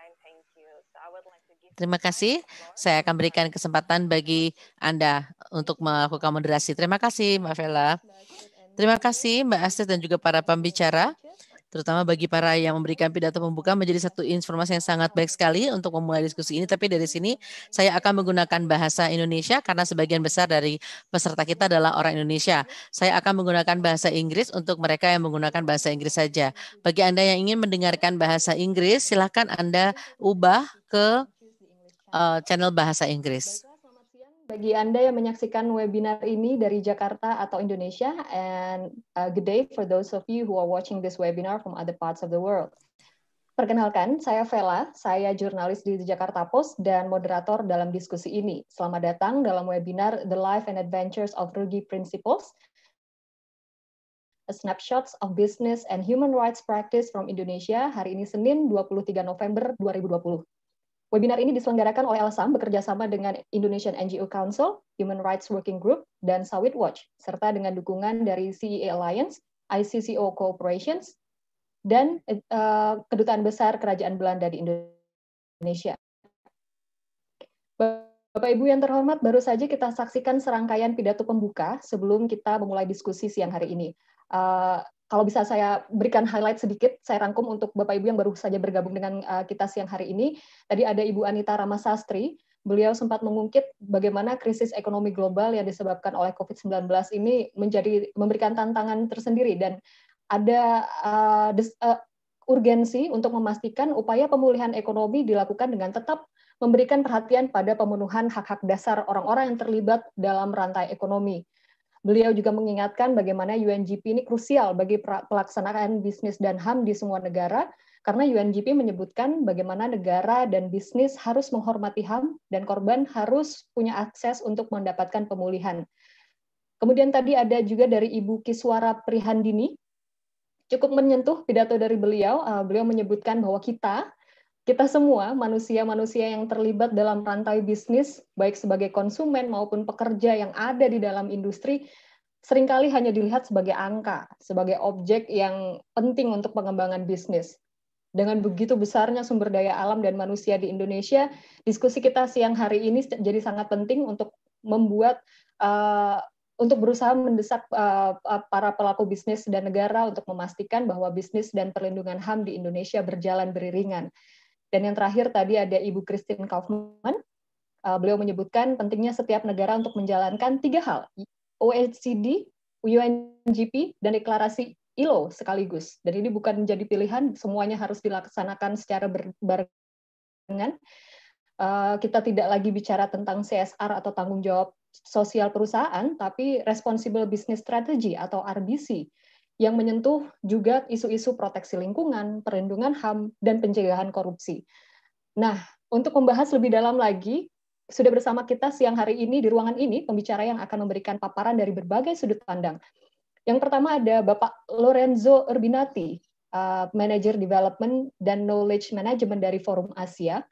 F: Terima kasih. Saya akan berikan kesempatan bagi Anda untuk melakukan moderasi. Terima kasih Mbak Vela. Terima kasih Mbak Astrid dan juga para pembicara terutama bagi para yang memberikan pidato pembuka menjadi satu informasi yang sangat baik sekali untuk memulai diskusi ini. Tapi dari sini saya akan menggunakan bahasa Indonesia karena sebagian besar dari peserta kita adalah orang Indonesia. Saya akan menggunakan bahasa Inggris untuk mereka yang menggunakan bahasa Inggris saja. Bagi Anda yang ingin mendengarkan bahasa Inggris, silahkan Anda ubah ke uh, channel bahasa Inggris
B: bagi Anda yang menyaksikan webinar ini dari Jakarta atau Indonesia, and a uh, good day for those of you who are watching this webinar from other parts of the world. Perkenalkan, saya Vela, saya jurnalis di Jakarta Post dan moderator dalam diskusi ini. Selamat datang dalam webinar The Life and Adventures of Rugi Principles, a Snapshots of Business and Human Rights Practice from Indonesia hari ini Senin 23 November 2020. Webinar ini diselenggarakan oleh LSAM bekerjasama dengan Indonesian NGO Council, Human Rights Working Group, dan Sawit Watch, serta dengan dukungan dari CEA Alliance, ICCO Corporations, dan uh, Kedutaan Besar Kerajaan Belanda di Indonesia. Bapak Ibu yang terhormat, baru saja kita saksikan serangkaian pidato pembuka sebelum kita memulai diskusi siang hari ini. Uh, kalau bisa saya berikan highlight sedikit, saya rangkum untuk Bapak Ibu yang baru saja bergabung dengan eh, kita siang hari ini. Tadi ada Ibu Anita Ramasastri, beliau sempat mengungkit bagaimana krisis ekonomi global yang disebabkan oleh COVID-19 ini menjadi memberikan tantangan tersendiri dan ada uh, des, uh, urgensi untuk memastikan upaya pemulihan ekonomi dilakukan dengan tetap memberikan perhatian pada pemenuhan hak-hak dasar orang-orang yang terlibat dalam rantai ekonomi Beliau juga mengingatkan bagaimana UNGP ini krusial bagi pelaksanaan bisnis dan HAM di semua negara, karena UNGP menyebutkan bagaimana negara dan bisnis harus menghormati HAM dan korban harus punya akses untuk mendapatkan pemulihan. Kemudian tadi ada juga dari Ibu Kiswara Prihandini, cukup menyentuh pidato dari beliau. Ah, beliau menyebutkan bahwa kita kita semua, manusia-manusia yang terlibat dalam rantai bisnis, baik sebagai konsumen maupun pekerja yang ada di dalam industri, seringkali hanya dilihat sebagai angka, sebagai objek yang penting untuk pengembangan bisnis. Dengan begitu besarnya sumber daya alam dan manusia di Indonesia, diskusi kita siang hari ini jadi sangat penting untuk membuat uh, untuk berusaha mendesak uh, para pelaku bisnis dan negara untuk memastikan bahwa bisnis dan perlindungan HAM di Indonesia berjalan beriringan. Dan yang terakhir tadi ada Ibu Christine Kaufman. Eh, beliau menyebutkan pentingnya setiap negara untuk menjalankan tiga hal, OECD, UNGP, dan deklarasi ILO sekaligus. Dan ini bukan menjadi pilihan, semuanya harus dilaksanakan secara berbarengan. Eh, kita tidak lagi bicara tentang CSR atau tanggung jawab sosial perusahaan, tapi Responsible Business Strategy atau RBC yang menyentuh juga isu-isu proteksi lingkungan, perlindungan HAM, dan pencegahan korupsi. Nah, untuk membahas lebih dalam lagi, sudah bersama kita siang hari ini di ruangan ini pembicara yang akan memberikan paparan dari berbagai sudut pandang. Yang pertama ada Bapak Lorenzo Urbinati, eh, Manager Development dan Knowledge Management dari Forum Asia.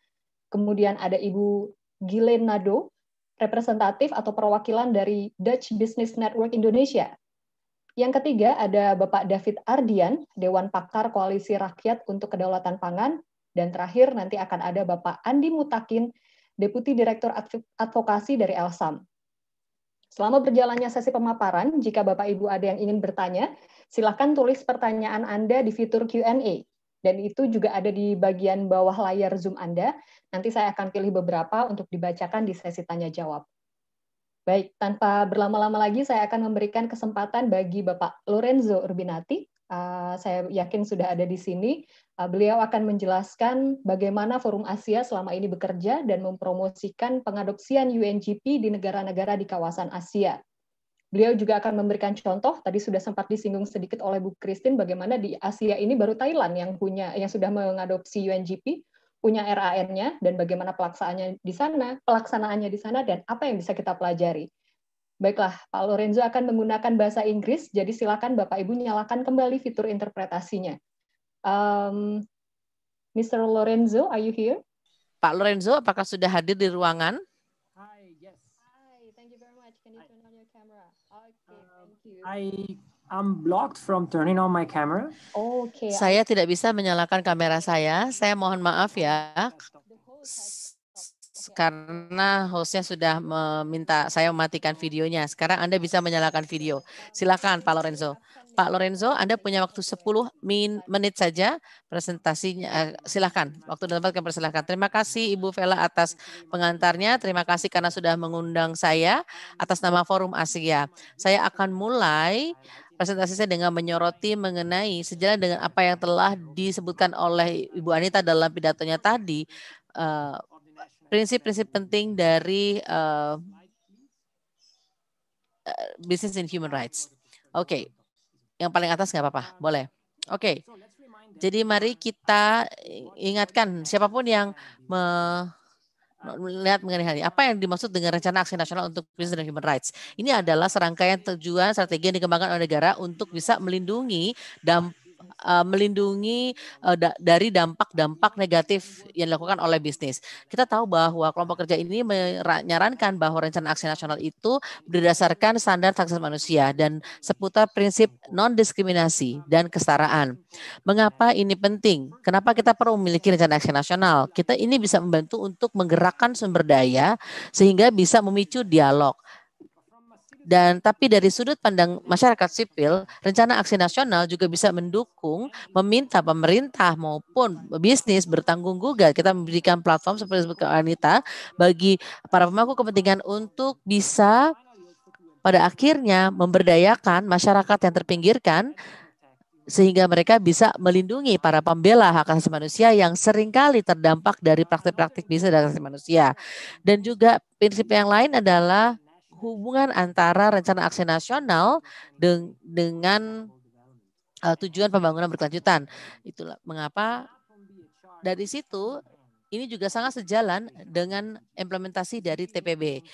B: Kemudian ada Ibu Gile Nado, representatif atau perwakilan dari Dutch Business Network Indonesia yang ketiga ada Bapak David Ardian, Dewan Pakar Koalisi Rakyat untuk Kedaulatan Pangan. Dan terakhir nanti akan ada Bapak Andi Mutakin, Deputi Direktur Advokasi dari Elsam. Selama berjalannya sesi pemaparan, jika Bapak Ibu ada yang ingin bertanya, silakan tulis pertanyaan Anda di fitur Q&A. Dan itu juga ada di bagian bawah layar Zoom Anda. Nanti saya akan pilih beberapa untuk dibacakan di sesi tanya jawab. Baik, tanpa berlama-lama lagi saya akan memberikan kesempatan bagi Bapak Lorenzo Urbinati. Ah, saya yakin sudah ada di sini. Ah, beliau akan menjelaskan bagaimana Forum Asia selama ini bekerja dan mempromosikan pengadopsian UNGP di negara-negara di kawasan Asia. Beliau juga akan memberikan contoh tadi sudah sempat disinggung sedikit oleh Bu Christine bagaimana di Asia ini baru Thailand yang punya yang sudah mengadopsi UNGP punya RAN-nya dan bagaimana pelaksanaannya di sana, pelaksanaannya di sana dan apa yang bisa kita pelajari. Baiklah, Pak Lorenzo akan menggunakan bahasa Inggris, jadi silakan Bapak Ibu nyalakan kembali fitur interpretasinya. Um,
F: Mr. Lorenzo, are you here? Pak Lorenzo, apakah sudah hadir di ruangan?
A: Hi, yes. Hi, thank you very much. Can you turn on your camera? Okay, um, thank you. I
F: I'm blocked from
A: turning on my camera.
B: okay.
F: Saya tidak bisa menyalakan kamera saya. Saya mohon maaf ya. Karena hostnya sudah meminta saya mematikan videonya. Sekarang Anda bisa menyalakan video. Silakan Pak Lorenzo. Pak Lorenzo, Anda punya waktu 10 menit saja presentasinya. Eh, silakan, waktu dan tempat kami persilahkan. Terima kasih Ibu Vela atas pengantarnya. Terima kasih karena sudah mengundang saya atas nama Forum Asia. Saya akan mulai presentasi saya dengan menyoroti mengenai sejalan dengan apa yang telah disebutkan oleh Ibu Anita dalam pidatonya tadi, eh, prinsip-prinsip uh, penting dari uh, business in human rights. Oke, okay. yang paling atas nggak apa-apa, boleh. Oke, okay. jadi mari kita ingatkan siapapun yang melihat mengenai hal ini. Apa yang dimaksud dengan rencana aksi nasional untuk prisoner human rights? Ini adalah serangkaian tujuan strategi yang dikembangkan oleh negara untuk bisa melindungi dampak uh, melindungi uh, da dari dampak-dampak negatif yang dilakukan oleh bisnis. Kita tahu bahwa kelompok kerja ini menyarankan bahwa rencana aksi nasional itu berdasarkan standar taksis manusia dan seputar prinsip non-diskriminasi dan kesetaraan. Mengapa ini penting? Kenapa kita perlu memiliki rencana aksi nasional? Kita ini bisa membantu untuk menggerakkan sumber daya sehingga bisa memicu dialog dan tapi dari sudut pandang masyarakat sipil, rencana aksi nasional juga bisa mendukung, meminta pemerintah maupun bisnis bertanggung gugat. Kita memberikan platform seperti Anita bagi para pemangku kepentingan untuk bisa pada akhirnya memberdayakan masyarakat yang terpinggirkan sehingga mereka bisa melindungi para pembela hak asasi manusia yang seringkali terdampak dari praktik-praktik bisnis dan hak asasi manusia. Dan juga prinsip yang lain adalah hubungan antara rencana aksi nasional dengan eh, tujuan pembangunan berkelanjutan. Itulah mengapa dari situ ini juga sangat sejalan dengan implementasi dari TPB,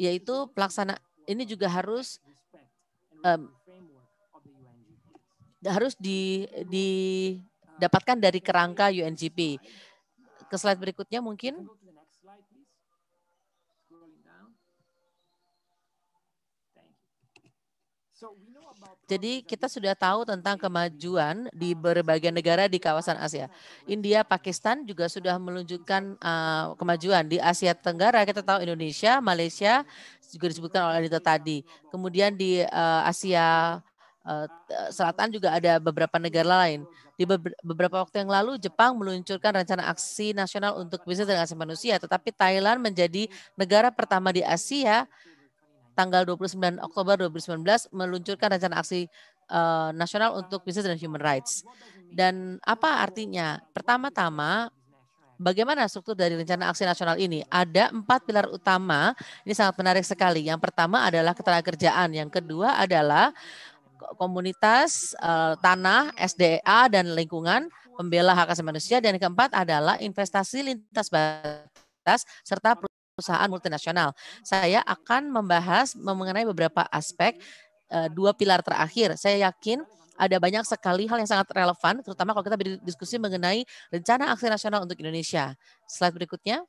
F: yaitu pelaksana ini juga harus um, harus didapatkan dari kerangka UNGP. Ke slide berikutnya mungkin. Jadi kita sudah tahu tentang kemajuan di berbagai negara di kawasan Asia. India, Pakistan juga sudah menunjukkan uh, kemajuan di Asia Tenggara. Kita tahu Indonesia, Malaysia juga disebutkan oleh Anita tadi. Kemudian di uh, Asia uh, Selatan juga ada beberapa negara lain. Di beberapa waktu yang lalu Jepang meluncurkan rencana aksi nasional untuk bisnis dan manusia, tetapi Thailand menjadi negara pertama di Asia tanggal 29 Oktober 2019 meluncurkan rencana aksi uh, nasional untuk bisnis dan human rights. Dan apa artinya? Pertama-tama Bagaimana struktur dari rencana aksi nasional ini? Ada empat pilar utama. Ini sangat menarik sekali. Yang pertama adalah ketenagakerjaan. Yang kedua adalah komunitas, uh, tanah, SDA, dan lingkungan, pembela hak asasi manusia. Dan yang keempat adalah investasi lintas batas serta perusahaan multinasional. Saya akan membahas mengenai beberapa aspek eh, dua pilar terakhir. Saya yakin ada banyak sekali hal yang sangat relevan, terutama kalau kita berdiskusi mengenai rencana aksi nasional untuk Indonesia. Slide berikutnya.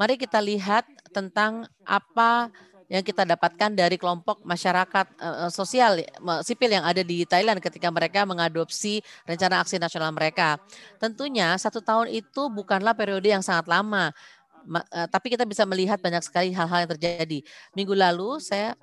F: Mari kita lihat tentang apa yang kita dapatkan dari kelompok masyarakat eh, eh, sosial eh, sipil yang ada di Thailand ketika mereka mengadopsi rencana aksi nasional mereka. Tentunya satu tahun itu bukanlah periode yang sangat lama, tapi kita bisa melihat banyak sekali hal-hal yang terjadi. Minggu lalu saya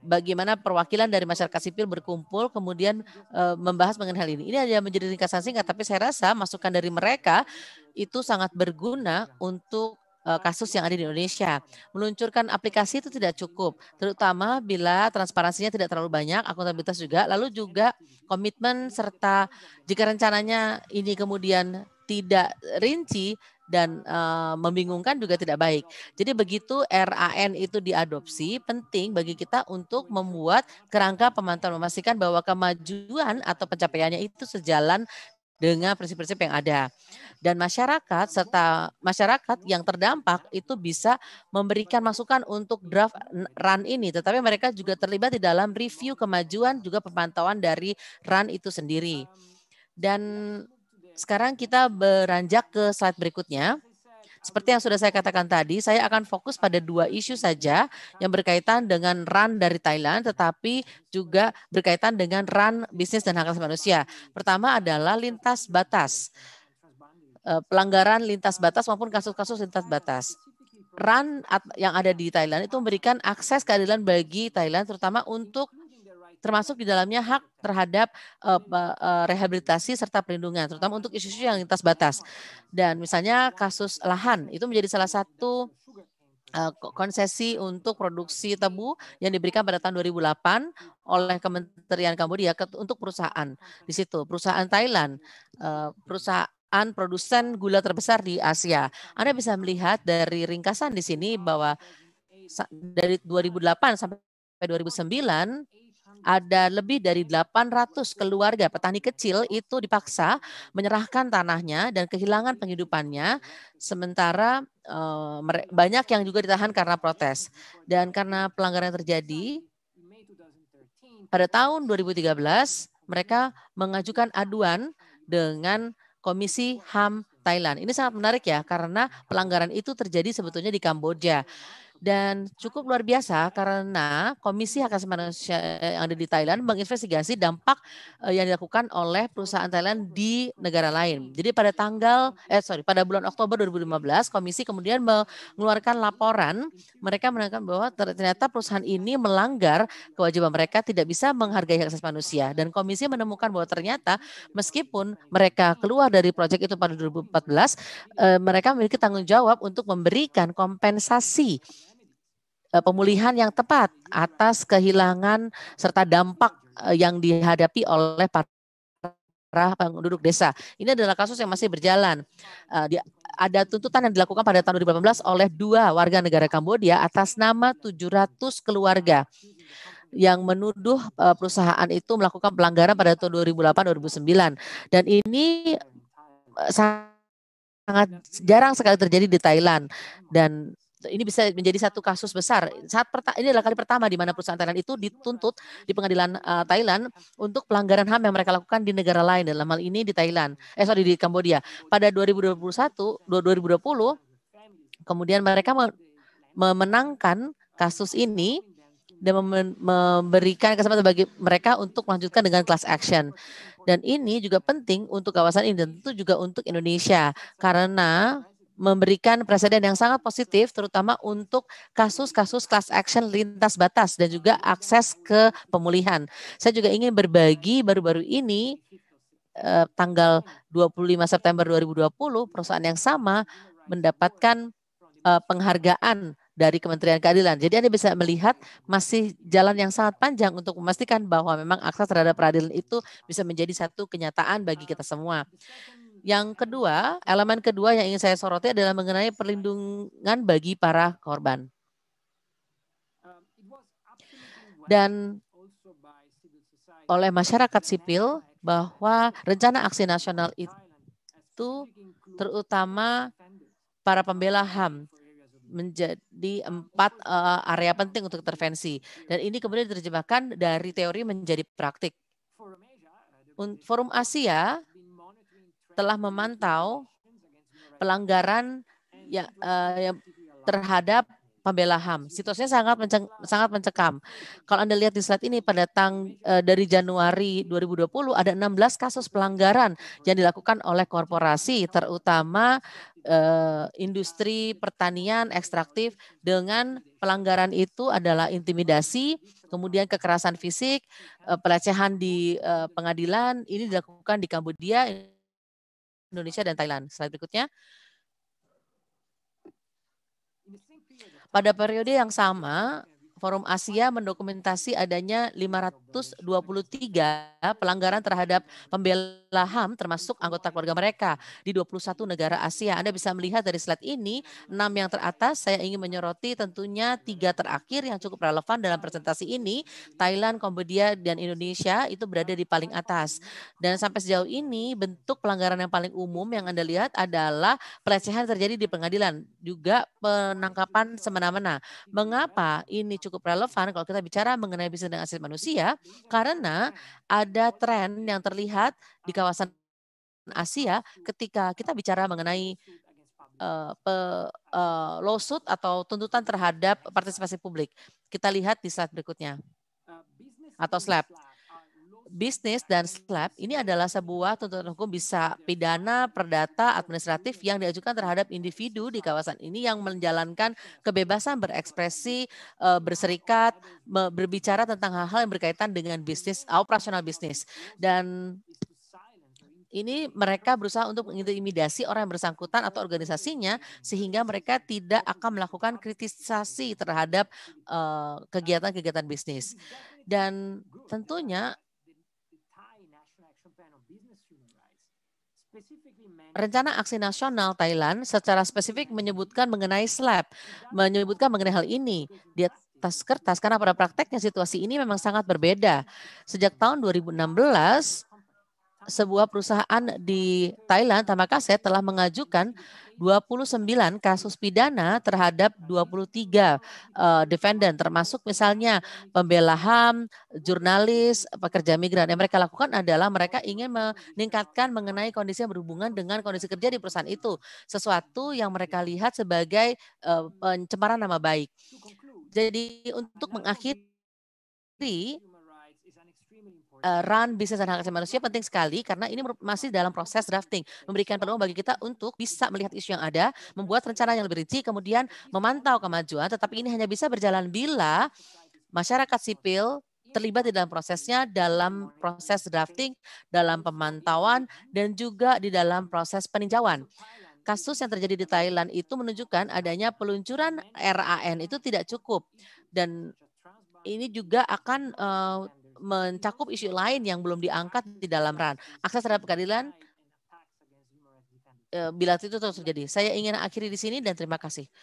F: bagaimana perwakilan dari masyarakat sipil berkumpul kemudian e, membahas mengenai hal ini. Ini hanya menjadi ringkasan singkat, tapi saya rasa masukan dari mereka itu sangat berguna untuk Eh, kasus yang ada di Indonesia. Meluncurkan aplikasi itu tidak cukup, terutama bila transparansinya tidak terlalu banyak, akuntabilitas juga, lalu juga komitmen serta jika rencananya ini kemudian tidak rinci dan uh, membingungkan juga tidak baik. Jadi begitu RAN itu diadopsi, penting bagi kita untuk membuat kerangka pemantauan memastikan bahwa kemajuan atau pencapaiannya itu sejalan dengan prinsip-prinsip yang ada. Dan masyarakat serta masyarakat yang terdampak itu bisa memberikan masukan untuk draft run ini, tetapi mereka juga terlibat di dalam review kemajuan juga pemantauan dari run itu sendiri. Dan sekarang kita beranjak ke slide berikutnya. Seperti yang sudah saya katakan tadi, saya akan fokus pada dua isu saja yang berkaitan dengan run dari Thailand, tetapi juga berkaitan dengan run bisnis dan hak asasi manusia. Pertama adalah lintas batas, eh, pelanggaran lintas batas maupun kasus-kasus lintas batas. Run yang ada di Thailand itu memberikan akses keadilan bagi Thailand, terutama untuk termasuk di dalamnya hak terhadap uh, uh, rehabilitasi serta perlindungan, terutama untuk isu-isu yang lintas batas. Dan misalnya kasus lahan itu menjadi salah satu uh, konsesi untuk produksi tebu yang diberikan pada tahun 2008 oleh Kementerian Kamboja untuk perusahaan di situ, perusahaan Thailand, uh, perusahaan produsen gula terbesar di Asia. Anda bisa melihat dari ringkasan di sini bahwa dari 2008 sampai 2009 ada lebih dari 800 keluarga petani kecil itu dipaksa menyerahkan tanahnya dan kehilangan penghidupannya sementara eh, banyak yang juga ditahan karena protes dan karena pelanggaran yang terjadi pada tahun 2013 mereka mengajukan aduan dengan Komisi HAM Thailand. Ini sangat menarik ya karena pelanggaran itu terjadi sebetulnya di Kamboja dan cukup luar biasa karena Komisi Hak Asasi Manusia eh, yang ada di Thailand menginvestigasi dampak eh, yang dilakukan oleh perusahaan Thailand di negara lain. Jadi pada tanggal eh sorry pada bulan Oktober 2015 Komisi kemudian mengeluarkan laporan mereka menangkap bahwa ternyata perusahaan ini melanggar kewajiban mereka tidak bisa menghargai hak asasi manusia dan Komisi menemukan bahwa ternyata meskipun mereka keluar dari proyek itu pada 2014 eh, mereka memiliki tanggung jawab untuk memberikan kompensasi Eh, pemulihan yang tepat atas kehilangan serta dampak eh, yang dihadapi oleh para penduduk desa. Ini adalah kasus yang masih berjalan. Eh, ada tuntutan yang dilakukan pada tahun 2018 oleh dua warga negara Kamboja atas nama 700 keluarga yang menuduh perusahaan itu melakukan pelanggaran pada tahun 2008-2009 dan ini sangat jarang sekali terjadi di Thailand dan ini bisa menjadi satu kasus besar. Saat perta ini adalah kali pertama di mana perusahaan Thailand itu dituntut di pengadilan uh, Thailand untuk pelanggaran HAM yang mereka lakukan di negara lain dalam hal ini di Thailand. Eh sorry di Kamboja. Pada 2021 2020 kemudian mereka memenangkan kasus ini dan memberikan kesempatan bagi mereka untuk melanjutkan dengan class action. Dan ini juga penting untuk kawasan ini dan tentu juga untuk Indonesia karena memberikan presiden yang sangat positif terutama untuk kasus-kasus class action lintas batas dan juga akses ke pemulihan. Saya juga ingin berbagi baru-baru ini eh, tanggal 25 September 2020 perusahaan yang sama mendapatkan eh, penghargaan dari Kementerian Keadilan. Jadi Anda bisa melihat masih jalan yang sangat panjang untuk memastikan bahwa memang akses terhadap peradilan itu bisa menjadi satu kenyataan bagi kita semua. Yang kedua, elemen kedua yang ingin saya soroti adalah mengenai perlindungan bagi para korban. Dan oleh masyarakat sipil bahwa rencana aksi nasional itu terutama para pembela HAM menjadi empat eh, area penting untuk intervensi. Dan ini kemudian diterjemahkan dari teori menjadi praktik. Forum Asia telah memantau pelanggaran ya, eh, yang terhadap pembela HAM. Situasinya sangat sangat mencekam. Kalau Anda lihat di slide ini pada tang eh, dari Januari 2020 ada 16 kasus pelanggaran yang dilakukan oleh korporasi terutama eh, industri pertanian ekstraktif dengan pelanggaran itu adalah intimidasi, kemudian kekerasan fisik, pelecehan di pengadilan ini dilakukan di kamboja Indonesia dan Thailand. Slide berikutnya. Pada periode yang sama, Forum Asia mendokumentasi adanya 523 pelanggaran terhadap pembelaan laham termasuk anggota keluarga mereka di 21 negara Asia. Anda bisa melihat dari slide ini, 6 yang teratas saya ingin menyoroti tentunya tiga terakhir yang cukup relevan dalam presentasi ini, Thailand, Kambodia, dan Indonesia itu berada di paling atas. Dan sampai sejauh ini bentuk pelanggaran yang paling umum yang Anda lihat adalah pelecehan terjadi di pengadilan, juga penangkapan semena-mena. Mengapa ini cukup relevan kalau kita bicara mengenai bisnis dan aset manusia? Karena ada tren yang terlihat di kawasan Asia ketika kita bicara mengenai uh, pe, uh, lawsuit atau tuntutan terhadap partisipasi publik. Kita lihat di slide berikutnya atau slap. Bisnis dan slap ini adalah sebuah tuntutan hukum bisa pidana, perdata, administratif yang diajukan terhadap individu di kawasan ini yang menjalankan kebebasan berekspresi, eh, berserikat, berbicara tentang hal-hal yang berkaitan dengan bisnis, operasional bisnis. Dan ini mereka berusaha untuk mengintimidasi orang yang bersangkutan atau organisasinya sehingga mereka tidak akan melakukan kritisasi terhadap eh, kegiatan-kegiatan uh, bisnis. Dan tentunya Rencana Aksi Nasional Thailand secara spesifik menyebutkan mengenai SLAP, menyebutkan mengenai hal ini di atas kertas karena pada prakteknya situasi ini memang sangat berbeda. Sejak tahun 2016, sebuah perusahaan di Thailand, Tamakase, telah mengajukan 29 kasus pidana terhadap 23 uh, eh, defendant, termasuk misalnya pembela HAM, jurnalis, pekerja migran. Yang mereka lakukan adalah mereka ingin meningkatkan mengenai kondisi yang berhubungan dengan kondisi kerja di perusahaan itu, sesuatu yang mereka lihat sebagai uh, pencemaran nama baik. Jadi untuk mengakhiri Eh, run bisnis dan hak asasi manusia penting sekali karena ini masih dalam proses drafting, memberikan peluang bagi kita untuk bisa melihat isu yang ada, membuat rencana yang lebih rinci, kemudian memantau kemajuan. Tetapi ini hanya bisa berjalan bila masyarakat sipil terlibat di dalam prosesnya, dalam proses drafting, dalam pemantauan, dan juga di dalam proses peninjauan kasus yang terjadi di Thailand itu menunjukkan adanya peluncuran RAN itu tidak cukup dan ini juga akan uh, mencakup isu lain yang belum diangkat di dalam RAN. Akses terhadap keadilan eh, bila itu terus terjadi. Saya ingin akhiri di sini dan terima kasih.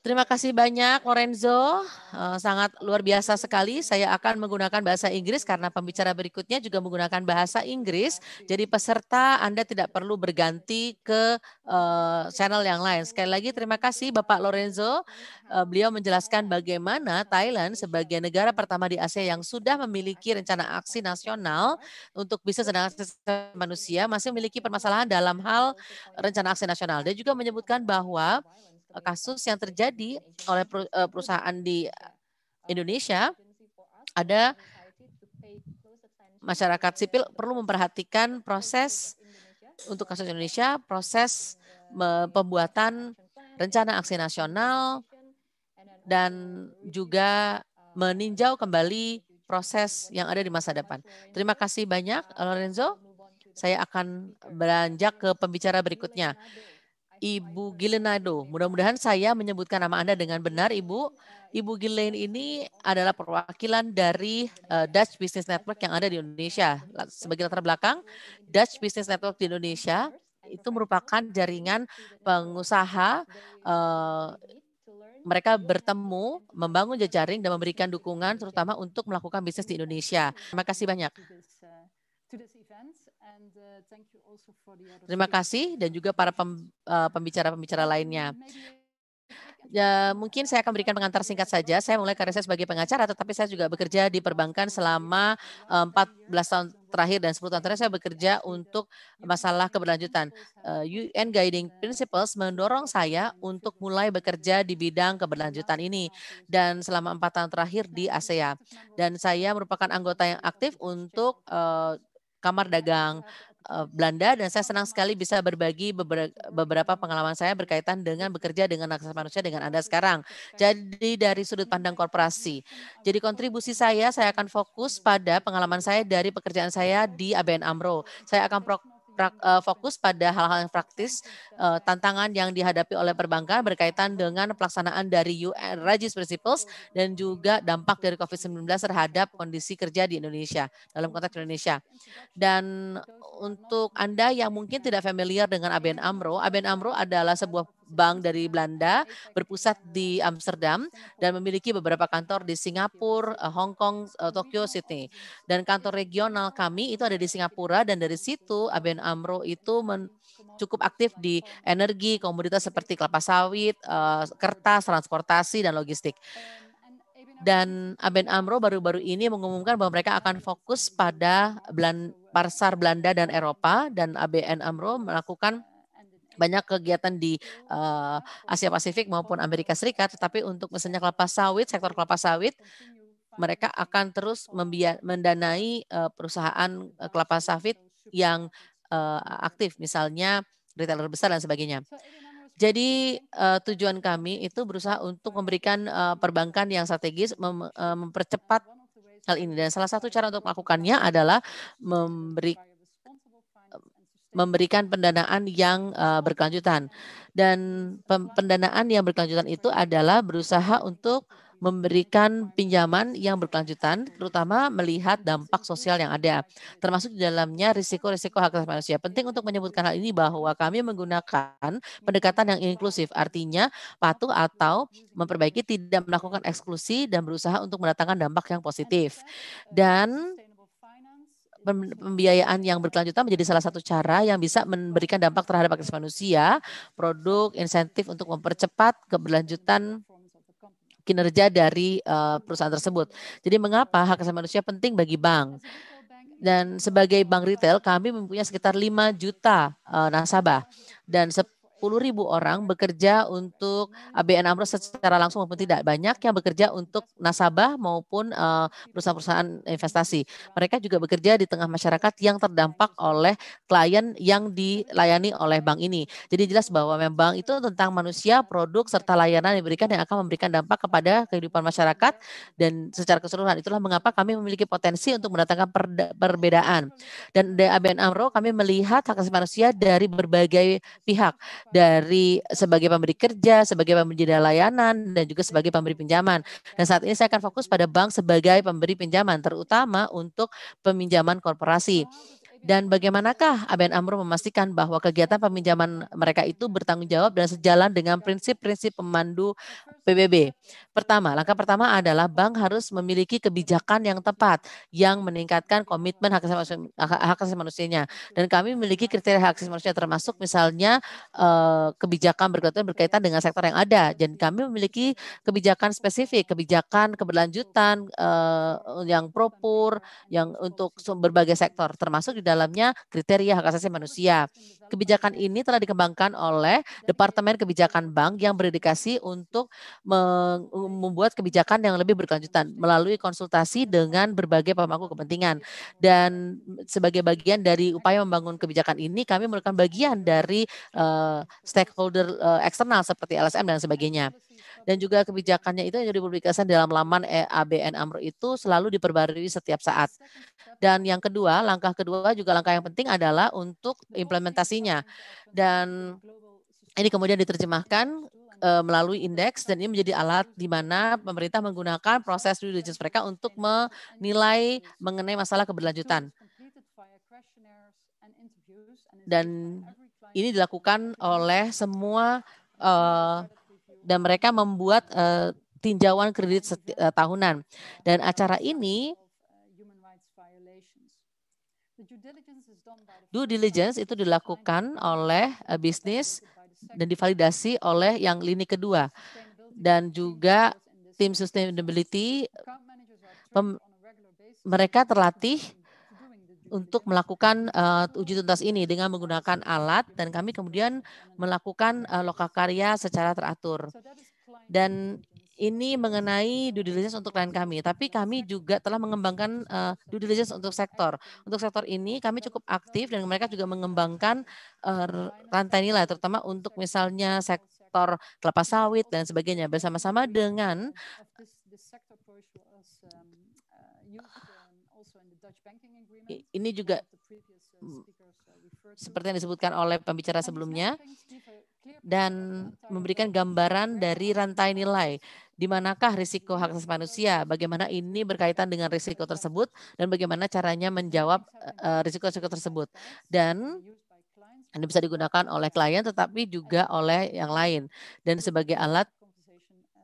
F: Terima kasih banyak Lorenzo, eh, sangat luar biasa sekali. Saya akan menggunakan bahasa Inggris karena pembicara berikutnya juga menggunakan bahasa Inggris. Jadi peserta Anda tidak perlu berganti ke eh, channel yang lain. Sekali lagi terima kasih Bapak Lorenzo. Eh, beliau menjelaskan bagaimana Thailand sebagai negara pertama di Asia yang sudah memiliki rencana aksi nasional untuk bisa dan akses manusia masih memiliki permasalahan dalam hal rencana aksi nasional. Dia juga menyebutkan bahwa Eh, kasus yang terjadi oleh eh, perusahaan di eh, Indonesia, ada masyarakat sipil perlu memperhatikan proses untuk kasus Indonesia, proses pembuatan rencana aksi nasional dan juga meninjau kembali proses yang ada di masa depan. Terima kasih banyak Lorenzo. Saya akan beranjak ke pembicara berikutnya. Ibu Gilenado. Mudah-mudahan saya menyebutkan nama Anda dengan benar, Ibu. Ibu Gilen ini adalah perwakilan dari eh, Dutch Business Network yang ada di Indonesia. Sebagai latar belakang, Dutch Business Network di Indonesia itu merupakan jaringan pengusaha eh, mereka bertemu, membangun jejaring dan memberikan dukungan terutama untuk melakukan bisnis di Indonesia. Terima kasih banyak.
B: Uh, Terima
F: kasih dan juga para uh, pembicara-pembicara lainnya. Ya, mungkin saya akan berikan pengantar singkat saja. Saya mulai karir saya sebagai pengacara, tetapi saya juga bekerja di perbankan selama 14 uh, tahun terakhir dan 10 tahun terakhir saya bekerja untuk masalah keberlanjutan. UN Guiding Principles mendorong saya untuk mulai bekerja di bidang keberlanjutan ini dan selama 4 tahun terakhir di ASEA. Dan saya merupakan anggota yang aktif untuk kamar dagang eh, Belanda dan saya senang sekali bisa berbagi beberapa pengalaman saya berkaitan dengan bekerja dengan akses manusia dengan Anda sekarang. Jadi dari sudut pandang korporasi. Jadi kontribusi saya saya akan fokus pada pengalaman saya dari pekerjaan saya di ABN Amro. Saya akan pro Eh, fokus pada hal-hal yang praktis eh, tantangan yang dihadapi oleh perbankan berkaitan dengan pelaksanaan dari UN Regis Principles dan juga dampak dari COVID-19 terhadap kondisi kerja di Indonesia dalam konteks Indonesia. Dan untuk Anda yang mungkin tidak familiar dengan ABN AMRO, ABN AMRO adalah sebuah bank dari Belanda berpusat di Amsterdam dan memiliki beberapa kantor di Singapura, eh, Hong Kong, eh, Tokyo, Sydney. Dan kantor regional kami itu ada di Singapura dan dari situ ABN AMRO itu men cukup aktif di energi, komoditas seperti kelapa sawit, eh, kertas, transportasi, dan logistik dan ABN Amro baru-baru ini mengumumkan bahwa mereka akan fokus pada Belan, pasar Belanda dan Eropa dan ABN Amro melakukan banyak kegiatan di iya, eh, uh, Asia Pasifik maupun Amerika Serikat, tetapi untuk misalnya kelapa sawit, sektor kelapa sawit mereka akan terus mendanai uh, perusahaan eh, kelapa sawit yang uh, aktif, misalnya retailer besar dan sebagainya. Jadi uh, tujuan kami itu berusaha untuk memberikan uh, perbankan yang strategis, mem, uh, mempercepat hal ini. Dan salah satu cara untuk melakukannya adalah memberikan memberikan pendanaan yang eh, berkelanjutan. Dan pendanaan yang berkelanjutan itu adalah berusaha untuk memberikan pinjaman yang berkelanjutan, terutama melihat dampak sosial yang ada, termasuk di dalamnya risiko-risiko hak asasi manusia. Penting untuk menyebutkan hal ini bahwa kami menggunakan pendekatan yang inklusif, artinya patuh atau memperbaiki tidak melakukan eksklusi dan berusaha untuk mendatangkan dampak yang positif. Dan pembiayaan yang berkelanjutan menjadi salah satu cara yang bisa memberikan dampak terhadap akses manusia, produk, insentif untuk mempercepat keberlanjutan kinerja dari eh, perusahaan tersebut. Jadi mengapa hak asasi manusia penting bagi bank? Dan sebagai bank retail, kami mempunyai sekitar 5 juta eh, nasabah dan ribu orang bekerja untuk hmm. ABN AMRO secara langsung maupun tidak. Banyak yang bekerja untuk nasabah maupun eh, perusahaan-perusahaan investasi. Mereka juga bekerja di tengah masyarakat yang terdampak oleh klien yang dilayani oleh bank ini. Jadi jelas bahwa memang itu tentang manusia, produk, serta layanan yang diberikan yang akan memberikan dampak kepada kehidupan masyarakat dan secara keseluruhan. Itulah mengapa kami memiliki potensi untuk mendatangkan perbedaan. Dan di ABN AMRO kami melihat hak asasi manusia dari berbagai pihak dari sebagai pemberi kerja, sebagai pemberi layanan, dan juga sebagai pemberi pinjaman. Dan saat ini saya akan fokus pada bank sebagai pemberi pinjaman, terutama untuk peminjaman korporasi. Dan bagaimanakah ABN AMRO memastikan bahwa kegiatan peminjaman mereka itu bertanggung jawab dan sejalan dengan prinsip-prinsip pemandu PBB? Pertama, langkah pertama adalah bank harus memiliki kebijakan yang tepat yang meningkatkan komitmen hak asasi, manusia, manusianya. Dan kami memiliki kriteria hak asasi manusia termasuk misalnya eh, kebijakan berkaitan berkaitan dengan sektor yang ada. Dan kami memiliki kebijakan spesifik, kebijakan keberlanjutan eh, yang propur yang untuk berbagai sektor termasuk di dalamnya kriteria hak asasi manusia. Kebijakan ini telah dikembangkan oleh Departemen Kebijakan Bank yang berdedikasi untuk membuat kebijakan yang lebih berkelanjutan melalui konsultasi dengan berbagai pemangku kepentingan. Dan sebagai bagian dari upaya membangun kebijakan ini, kami merupakan bagian dari uh, stakeholder uh, eksternal seperti LSM dan sebagainya dan juga kebijakannya itu yang dipublikasikan dalam laman e ABN AMRO itu selalu diperbarui setiap saat. Dan yang kedua, langkah kedua juga langkah yang penting adalah untuk implementasinya. Dan ini kemudian diterjemahkan e, melalui indeks dan ini menjadi alat di mana pemerintah menggunakan proses due diligence mereka untuk menilai mengenai masalah keberlanjutan. Dan ini dilakukan oleh semua uh, dan mereka membuat uh, tinjauan kredit seti- uh, tahunan. Dan acara ini Due diligence itu dilakukan oleh uh, bisnis dan divalidasi oleh yang lini kedua dan juga tim sustainability pem, mereka terlatih untuk melakukan uh, uji tuntas ini dengan menggunakan alat dan kami kemudian melakukan uh, karya secara teratur. Dan ini mengenai due diligence untuk klien kami, tapi kami juga telah mengembangkan uh, due diligence untuk sektor. Untuk sektor ini kami cukup aktif dan mereka juga mengembangkan uh, rantai nilai, terutama untuk misalnya sektor kelapa sawit dan sebagainya bersama-sama dengan ini juga uh, uh, seperti yang disebutkan oleh pembicara sebelumnya dan memberikan gambaran dari rantai nilai di manakah risiko hak asasi manusia, bagaimana ini berkaitan dengan risiko tersebut dan bagaimana caranya menjawab uh, risiko-risiko tersebut. Dan ini bisa digunakan oleh klien tetapi juga oleh yang lain dan sebagai alat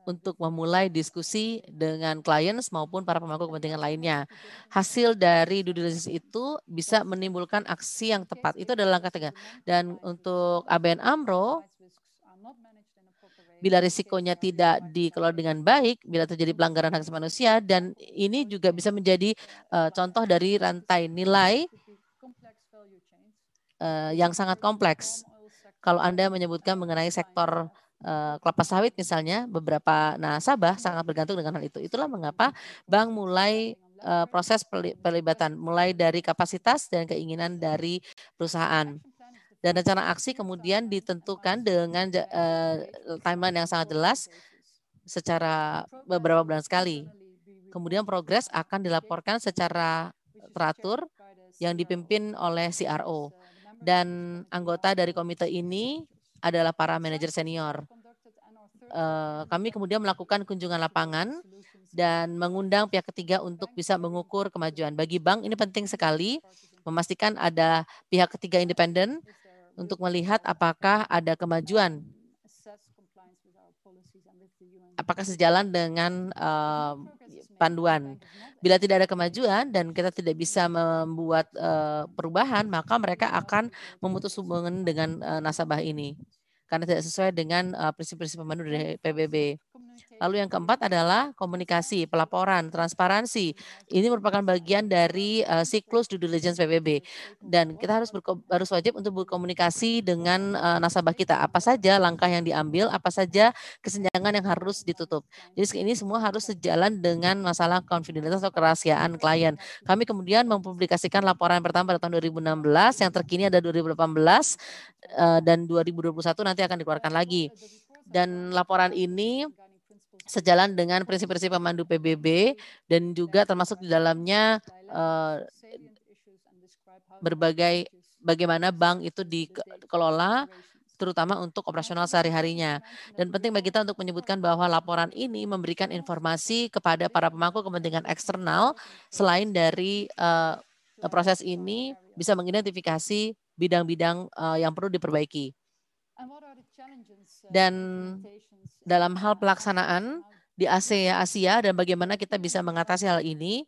F: untuk memulai diskusi dengan clients maupun para pemangku kepentingan lainnya. Hasil dari due diligence itu bisa menimbulkan aksi yang tepat. Itu adalah langkah tiga. Dan untuk ABN AMRO, bila risikonya tidak dikelola dengan baik, bila terjadi pelanggaran hak asasi manusia, dan ini juga bisa menjadi uh, contoh dari rantai nilai uh, yang sangat kompleks. Kalau Anda menyebutkan mengenai sektor Eh, kelapa sawit misalnya beberapa nasabah sangat bergantung dengan hal itu. Itulah mengapa bank mulai eh, proses pelibatan mulai dari kapasitas dan keinginan dari perusahaan. Dan rencana aksi kemudian ditentukan dengan eh, timeline yang sangat jelas secara beberapa bulan sekali. Kemudian progres akan dilaporkan secara teratur yang dipimpin oleh CRO. Dan anggota dari komite ini adalah para manajer senior. Eh, kami kemudian melakukan kunjungan lapangan dan mengundang pihak ketiga untuk bisa mengukur kemajuan. Bagi bank ini penting sekali memastikan ada pihak ketiga independen untuk melihat apakah ada kemajuan, apakah sejalan dengan eh, panduan. Bila tidak ada kemajuan dan kita tidak bisa membuat eh, perubahan, maka mereka akan memutus hubungan dengan eh, nasabah ini karena tidak sesuai dengan eh, prinsip-prinsip uh, pemandu dari PBB. Lalu yang keempat adalah komunikasi, pelaporan, transparansi. Ini merupakan bagian dari uh, siklus due diligence PBB. Dan kita harus harus wajib untuk berkomunikasi dengan uh, nasabah kita. Apa saja langkah yang diambil, apa saja kesenjangan yang harus ditutup. Jadi ini semua harus sejalan dengan masalah confidence atau kerahasiaan klien. Kami kemudian mempublikasikan laporan pertama pada tahun 2016, yang terkini ada 2018 uh, eh, dan 2021 nanti akan dikeluarkan lagi. Dan laporan ini sejalan dengan prinsip-prinsip pemandu PBB dan juga termasuk di dalamnya eh, berbagai bagaimana bank itu dikelola terutama untuk operasional sehari-harinya. Dan penting bagi kita untuk menyebutkan bahwa laporan ini memberikan informasi kepada para pemangku kepentingan eksternal selain dari uh, proses ini bisa mengidentifikasi bidang-bidang uh, yang perlu diperbaiki. Dan dalam hal pelaksanaan di Asia, Asia dan bagaimana kita bisa mengatasi hal ini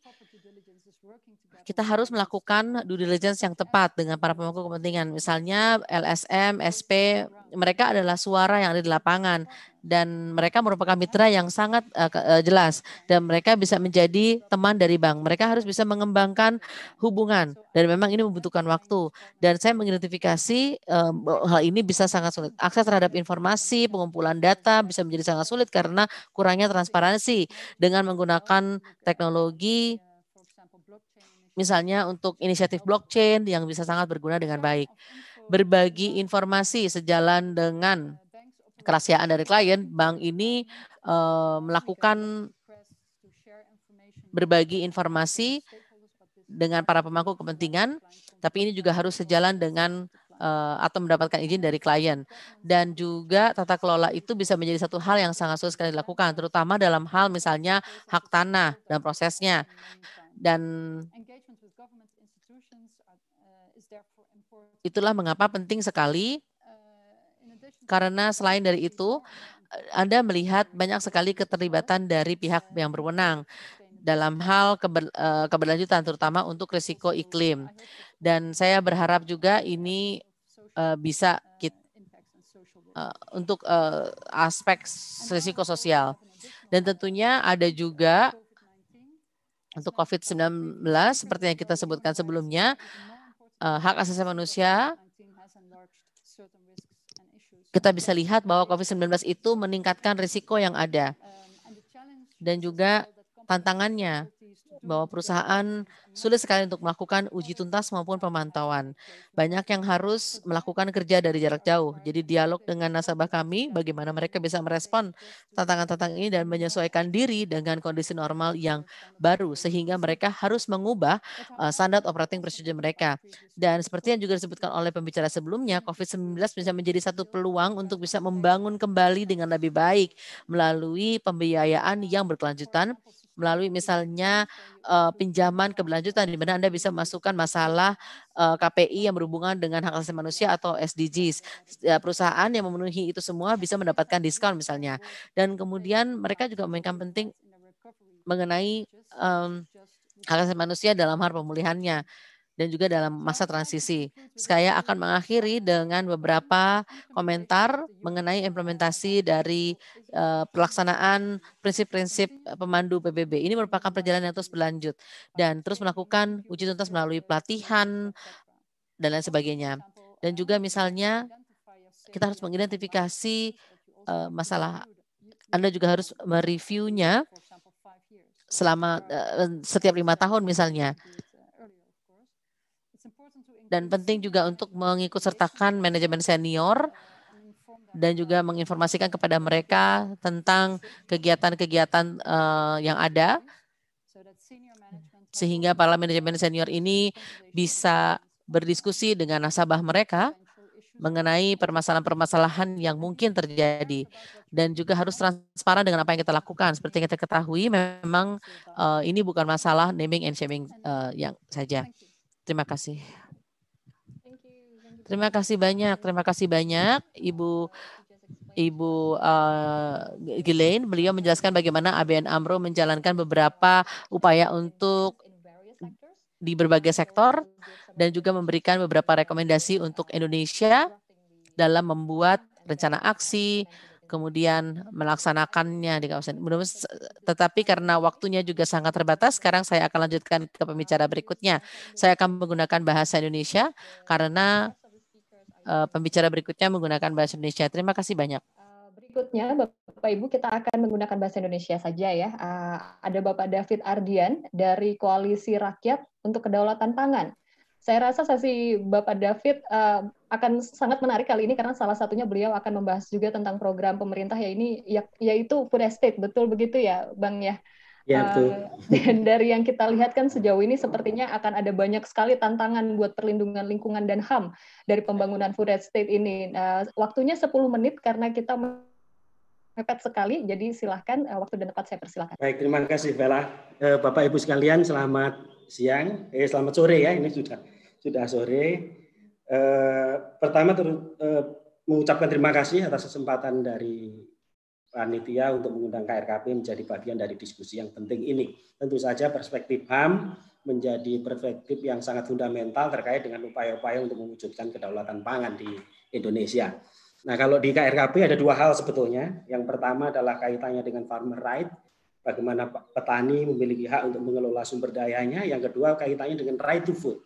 F: kita harus melakukan due diligence yang tepat dengan para pemangku kepentingan. Misalnya LSM, SP, mereka adalah suara yang ada di lapangan dan mereka merupakan mitra yang sangat uh, jelas dan mereka bisa menjadi teman dari bank. Mereka harus bisa mengembangkan hubungan dan memang ini membutuhkan waktu. Dan saya mengidentifikasi uh, hal ini bisa sangat sulit. Akses terhadap informasi, pengumpulan data bisa menjadi sangat sulit karena kurangnya transparansi dengan menggunakan teknologi misalnya untuk inisiatif blockchain yang bisa sangat berguna dengan baik. Berbagi informasi sejalan dengan kerahasiaan dari klien, bank ini eh, melakukan berbagi informasi dengan para pemangku kepentingan, tapi ini juga harus sejalan dengan eh, atau mendapatkan izin dari klien. Dan juga tata kelola itu bisa menjadi satu hal yang sangat sulit sekali dilakukan, terutama dalam hal misalnya hak tanah dan prosesnya dan uh, itulah mengapa penting sekali uh, karena selain dari itu uh, Anda melihat banyak sekali keterlibatan dari pihak yang berwenang dalam hal keber, keberlanjutan terutama untuk risiko iklim dan saya berharap juga ini bisa untuk aspek risiko sosial dan tentunya ada juga untuk COVID-19 seperti yang kita sebutkan sebelumnya, eh, hak asasi manusia kita bisa lihat bahwa COVID-19 itu meningkatkan risiko yang ada dan juga tantangannya bahwa perusahaan sulit sekali untuk melakukan uji tuntas maupun pemantauan. Banyak yang harus melakukan kerja dari jarak jauh. Jadi dialog dengan nasabah kami, bagaimana mereka bisa merespon tantangan-tantangan ini dan menyesuaikan diri dengan kondisi normal yang baru, sehingga mereka harus mengubah eh, standar operating procedure mereka. Dan seperti yang juga disebutkan oleh pembicara sebelumnya, COVID-19 bisa menjadi satu peluang untuk bisa membangun kembali dengan lebih baik melalui pembiayaan yang berkelanjutan, melalui misalnya uh, pinjaman keberlanjutan di mana Anda bisa masukkan masalah uh, KPI yang berhubungan dengan hak asasi manusia atau SDGs. Perusahaan yang memenuhi itu semua bisa mendapatkan diskon misalnya. Dan kemudian mereka juga memainkan penting mengenai um, hak asasi manusia dalam hal pemulihannya dan juga dalam masa transisi. Saya hmm. akan mengakhiri dengan beberapa komentar mengenai implementasi dari uh, pelaksanaan prinsip-prinsip eh, pemandu PBB. Ini merupakan perjalanan yang terus berlanjut dan terus melakukan uji tuntas melalui pelatihan dan lain sebagainya. Dan juga misalnya kita harus mengidentifikasi uh, masalah. Anda juga harus mereviewnya selama uh, setiap lima tahun misalnya dan penting juga untuk mengikutsertakan manajemen senior dan juga menginformasikan kepada mereka tentang kegiatan-kegiatan uh, yang ada sehingga para manajemen senior ini bisa berdiskusi dengan nasabah mereka mengenai permasalahan-permasalahan yang mungkin terjadi dan juga harus transparan dengan apa yang kita lakukan. Seperti yang kita ketahui memang uh, ini bukan masalah naming and shaming uh, yang saja. Terima kasih. Terima kasih banyak, terima kasih banyak Ibu Ibu uh, eh, Gilain, beliau menjelaskan bagaimana ABN AMRO menjalankan beberapa upaya untuk di berbagai sektor dan juga memberikan beberapa rekomendasi untuk Indonesia dalam membuat rencana aksi, kemudian melaksanakannya di kawasan. Tetapi karena waktunya juga sangat terbatas, sekarang saya akan lanjutkan ke pembicara berikutnya. Saya akan menggunakan bahasa Indonesia karena Eh, pembicara berikutnya menggunakan bahasa Indonesia. Terima kasih banyak. Eh,
B: berikutnya, Bapak Ibu, kita akan menggunakan bahasa Indonesia saja ya. Uh, ada Bapak David Ardian dari Koalisi Rakyat untuk Kedaulatan Pangan. Saya rasa sesi Bapak David uh, akan sangat menarik kali ini karena salah satunya beliau akan membahas juga tentang program pemerintah ya ini ya, yaitu food estate. Betul begitu ya, Bang ya? Ya, betul. dari yang kita lihat kan sejauh ini sepertinya akan ada banyak sekali tantangan buat perlindungan lingkungan dan HAM dari pembangunan food estate ini. Uh, waktunya 10 menit karena kita mepet sekali, jadi silahkan uh, waktu dan tempat saya persilahkan.
K: Baik, terima kasih Bella. Uh, Bapak Ibu sekalian, selamat siang, eh selamat sore ya, ini sudah sudah sore. Uh, pertama ter, uh, mengucapkan terima kasih atas kesempatan dari panitia untuk mengundang KRKP menjadi bagian dari diskusi yang penting ini. Tentu saja perspektif HAM menjadi perspektif yang sangat fundamental terkait dengan upaya-upaya untuk mewujudkan kedaulatan pangan di Indonesia. Nah, kalau di KRKP ada dua hal sebetulnya. Yang pertama adalah kaitannya dengan farmer right, bagaimana petani memiliki hak untuk mengelola sumber dayanya. Yang kedua kaitannya dengan right to food,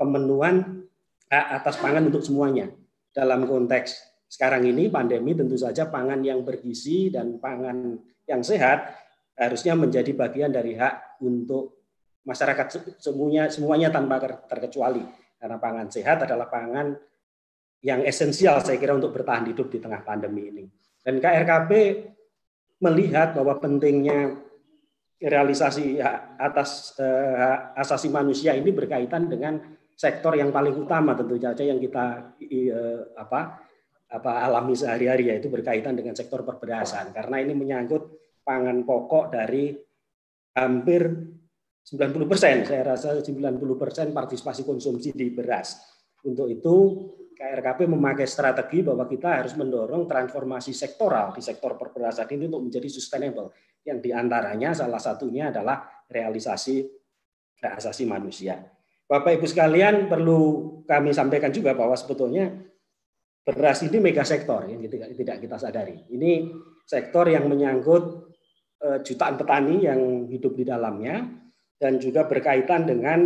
K: pemenuhan hak atas pangan untuk semuanya dalam konteks sekarang ini pandemi tentu saja pangan yang bergizi dan pangan yang sehat harusnya menjadi bagian dari hak untuk masyarakat semuanya semuanya tanpa terkecuali karena pangan sehat adalah pangan yang esensial saya kira untuk bertahan hidup di tengah pandemi ini. Dan KRKP melihat bahwa pentingnya realisasi atas eh, hak asasi manusia ini berkaitan dengan sektor yang paling utama tentu saja yang kita eh, apa apa alami sehari-hari yaitu berkaitan dengan sektor perberasan karena ini menyangkut pangan pokok dari hampir 90 persen saya rasa 90 persen partisipasi konsumsi di beras untuk itu KRKP memakai strategi bahwa kita harus mendorong transformasi sektoral di sektor perberasan ini untuk menjadi sustainable yang diantaranya salah satunya adalah realisasi hak asasi manusia. Bapak Ibu sekalian perlu kami sampaikan juga bahwa sebetulnya beras ini mega sektor yang tidak kita sadari. Ini sektor yang menyangkut eh, jutaan petani yang hidup di dalamnya dan juga berkaitan dengan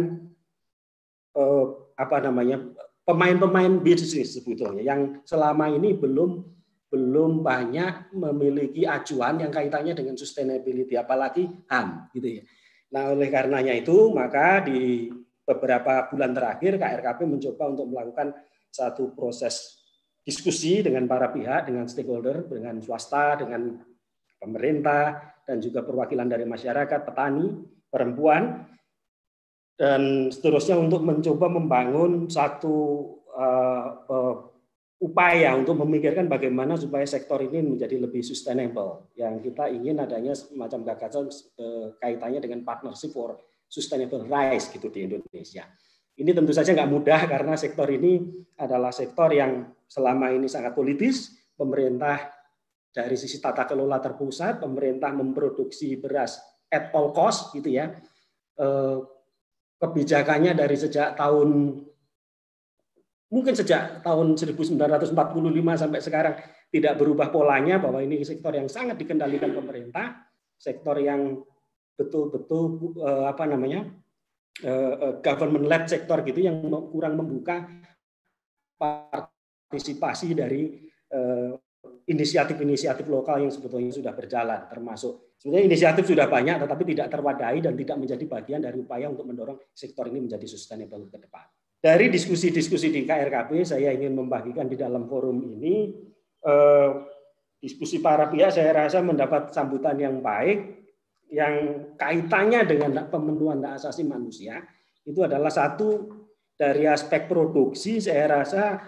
K: eh, apa namanya pemain-pemain bisnis sebetulnya yang selama ini belum belum banyak memiliki acuan yang kaitannya dengan sustainability apalagi HAM gitu ya. Nah, oleh karenanya itu maka di beberapa bulan terakhir KRKP mencoba untuk melakukan satu proses diskusi dengan para pihak, dengan stakeholder, dengan swasta, dengan pemerintah, dan juga perwakilan dari masyarakat, petani, perempuan, dan seterusnya untuk mencoba membangun satu uh, uh, upaya untuk memikirkan bagaimana supaya sektor ini menjadi lebih sustainable. Yang kita ingin adanya semacam gagasan uh, kaitannya dengan partnership for sustainable rise gitu di Indonesia. Ini tentu saja nggak mudah karena sektor ini adalah sektor yang selama ini sangat politis, pemerintah dari sisi tata kelola terpusat, pemerintah memproduksi beras at all cost gitu ya. Eh, kebijakannya dari sejak tahun mungkin sejak tahun 1945 sampai sekarang tidak berubah polanya bahwa ini sektor yang sangat dikendalikan pemerintah, sektor yang betul-betul eh, apa namanya? Eh, government led sektor gitu yang kurang membuka part partisipasi dari eh, inisiatif-inisiatif lokal yang sebetulnya sudah berjalan, termasuk sebenarnya inisiatif sudah banyak, tetapi tidak terwadai dan tidak menjadi bagian dari upaya untuk mendorong sektor ini menjadi sustainable ke depan. Dari diskusi-diskusi di KRKP, saya ingin membagikan di dalam forum ini eh, diskusi para pihak saya rasa mendapat sambutan yang baik, yang kaitannya dengan pemenuhan hak asasi manusia itu adalah satu dari aspek produksi saya rasa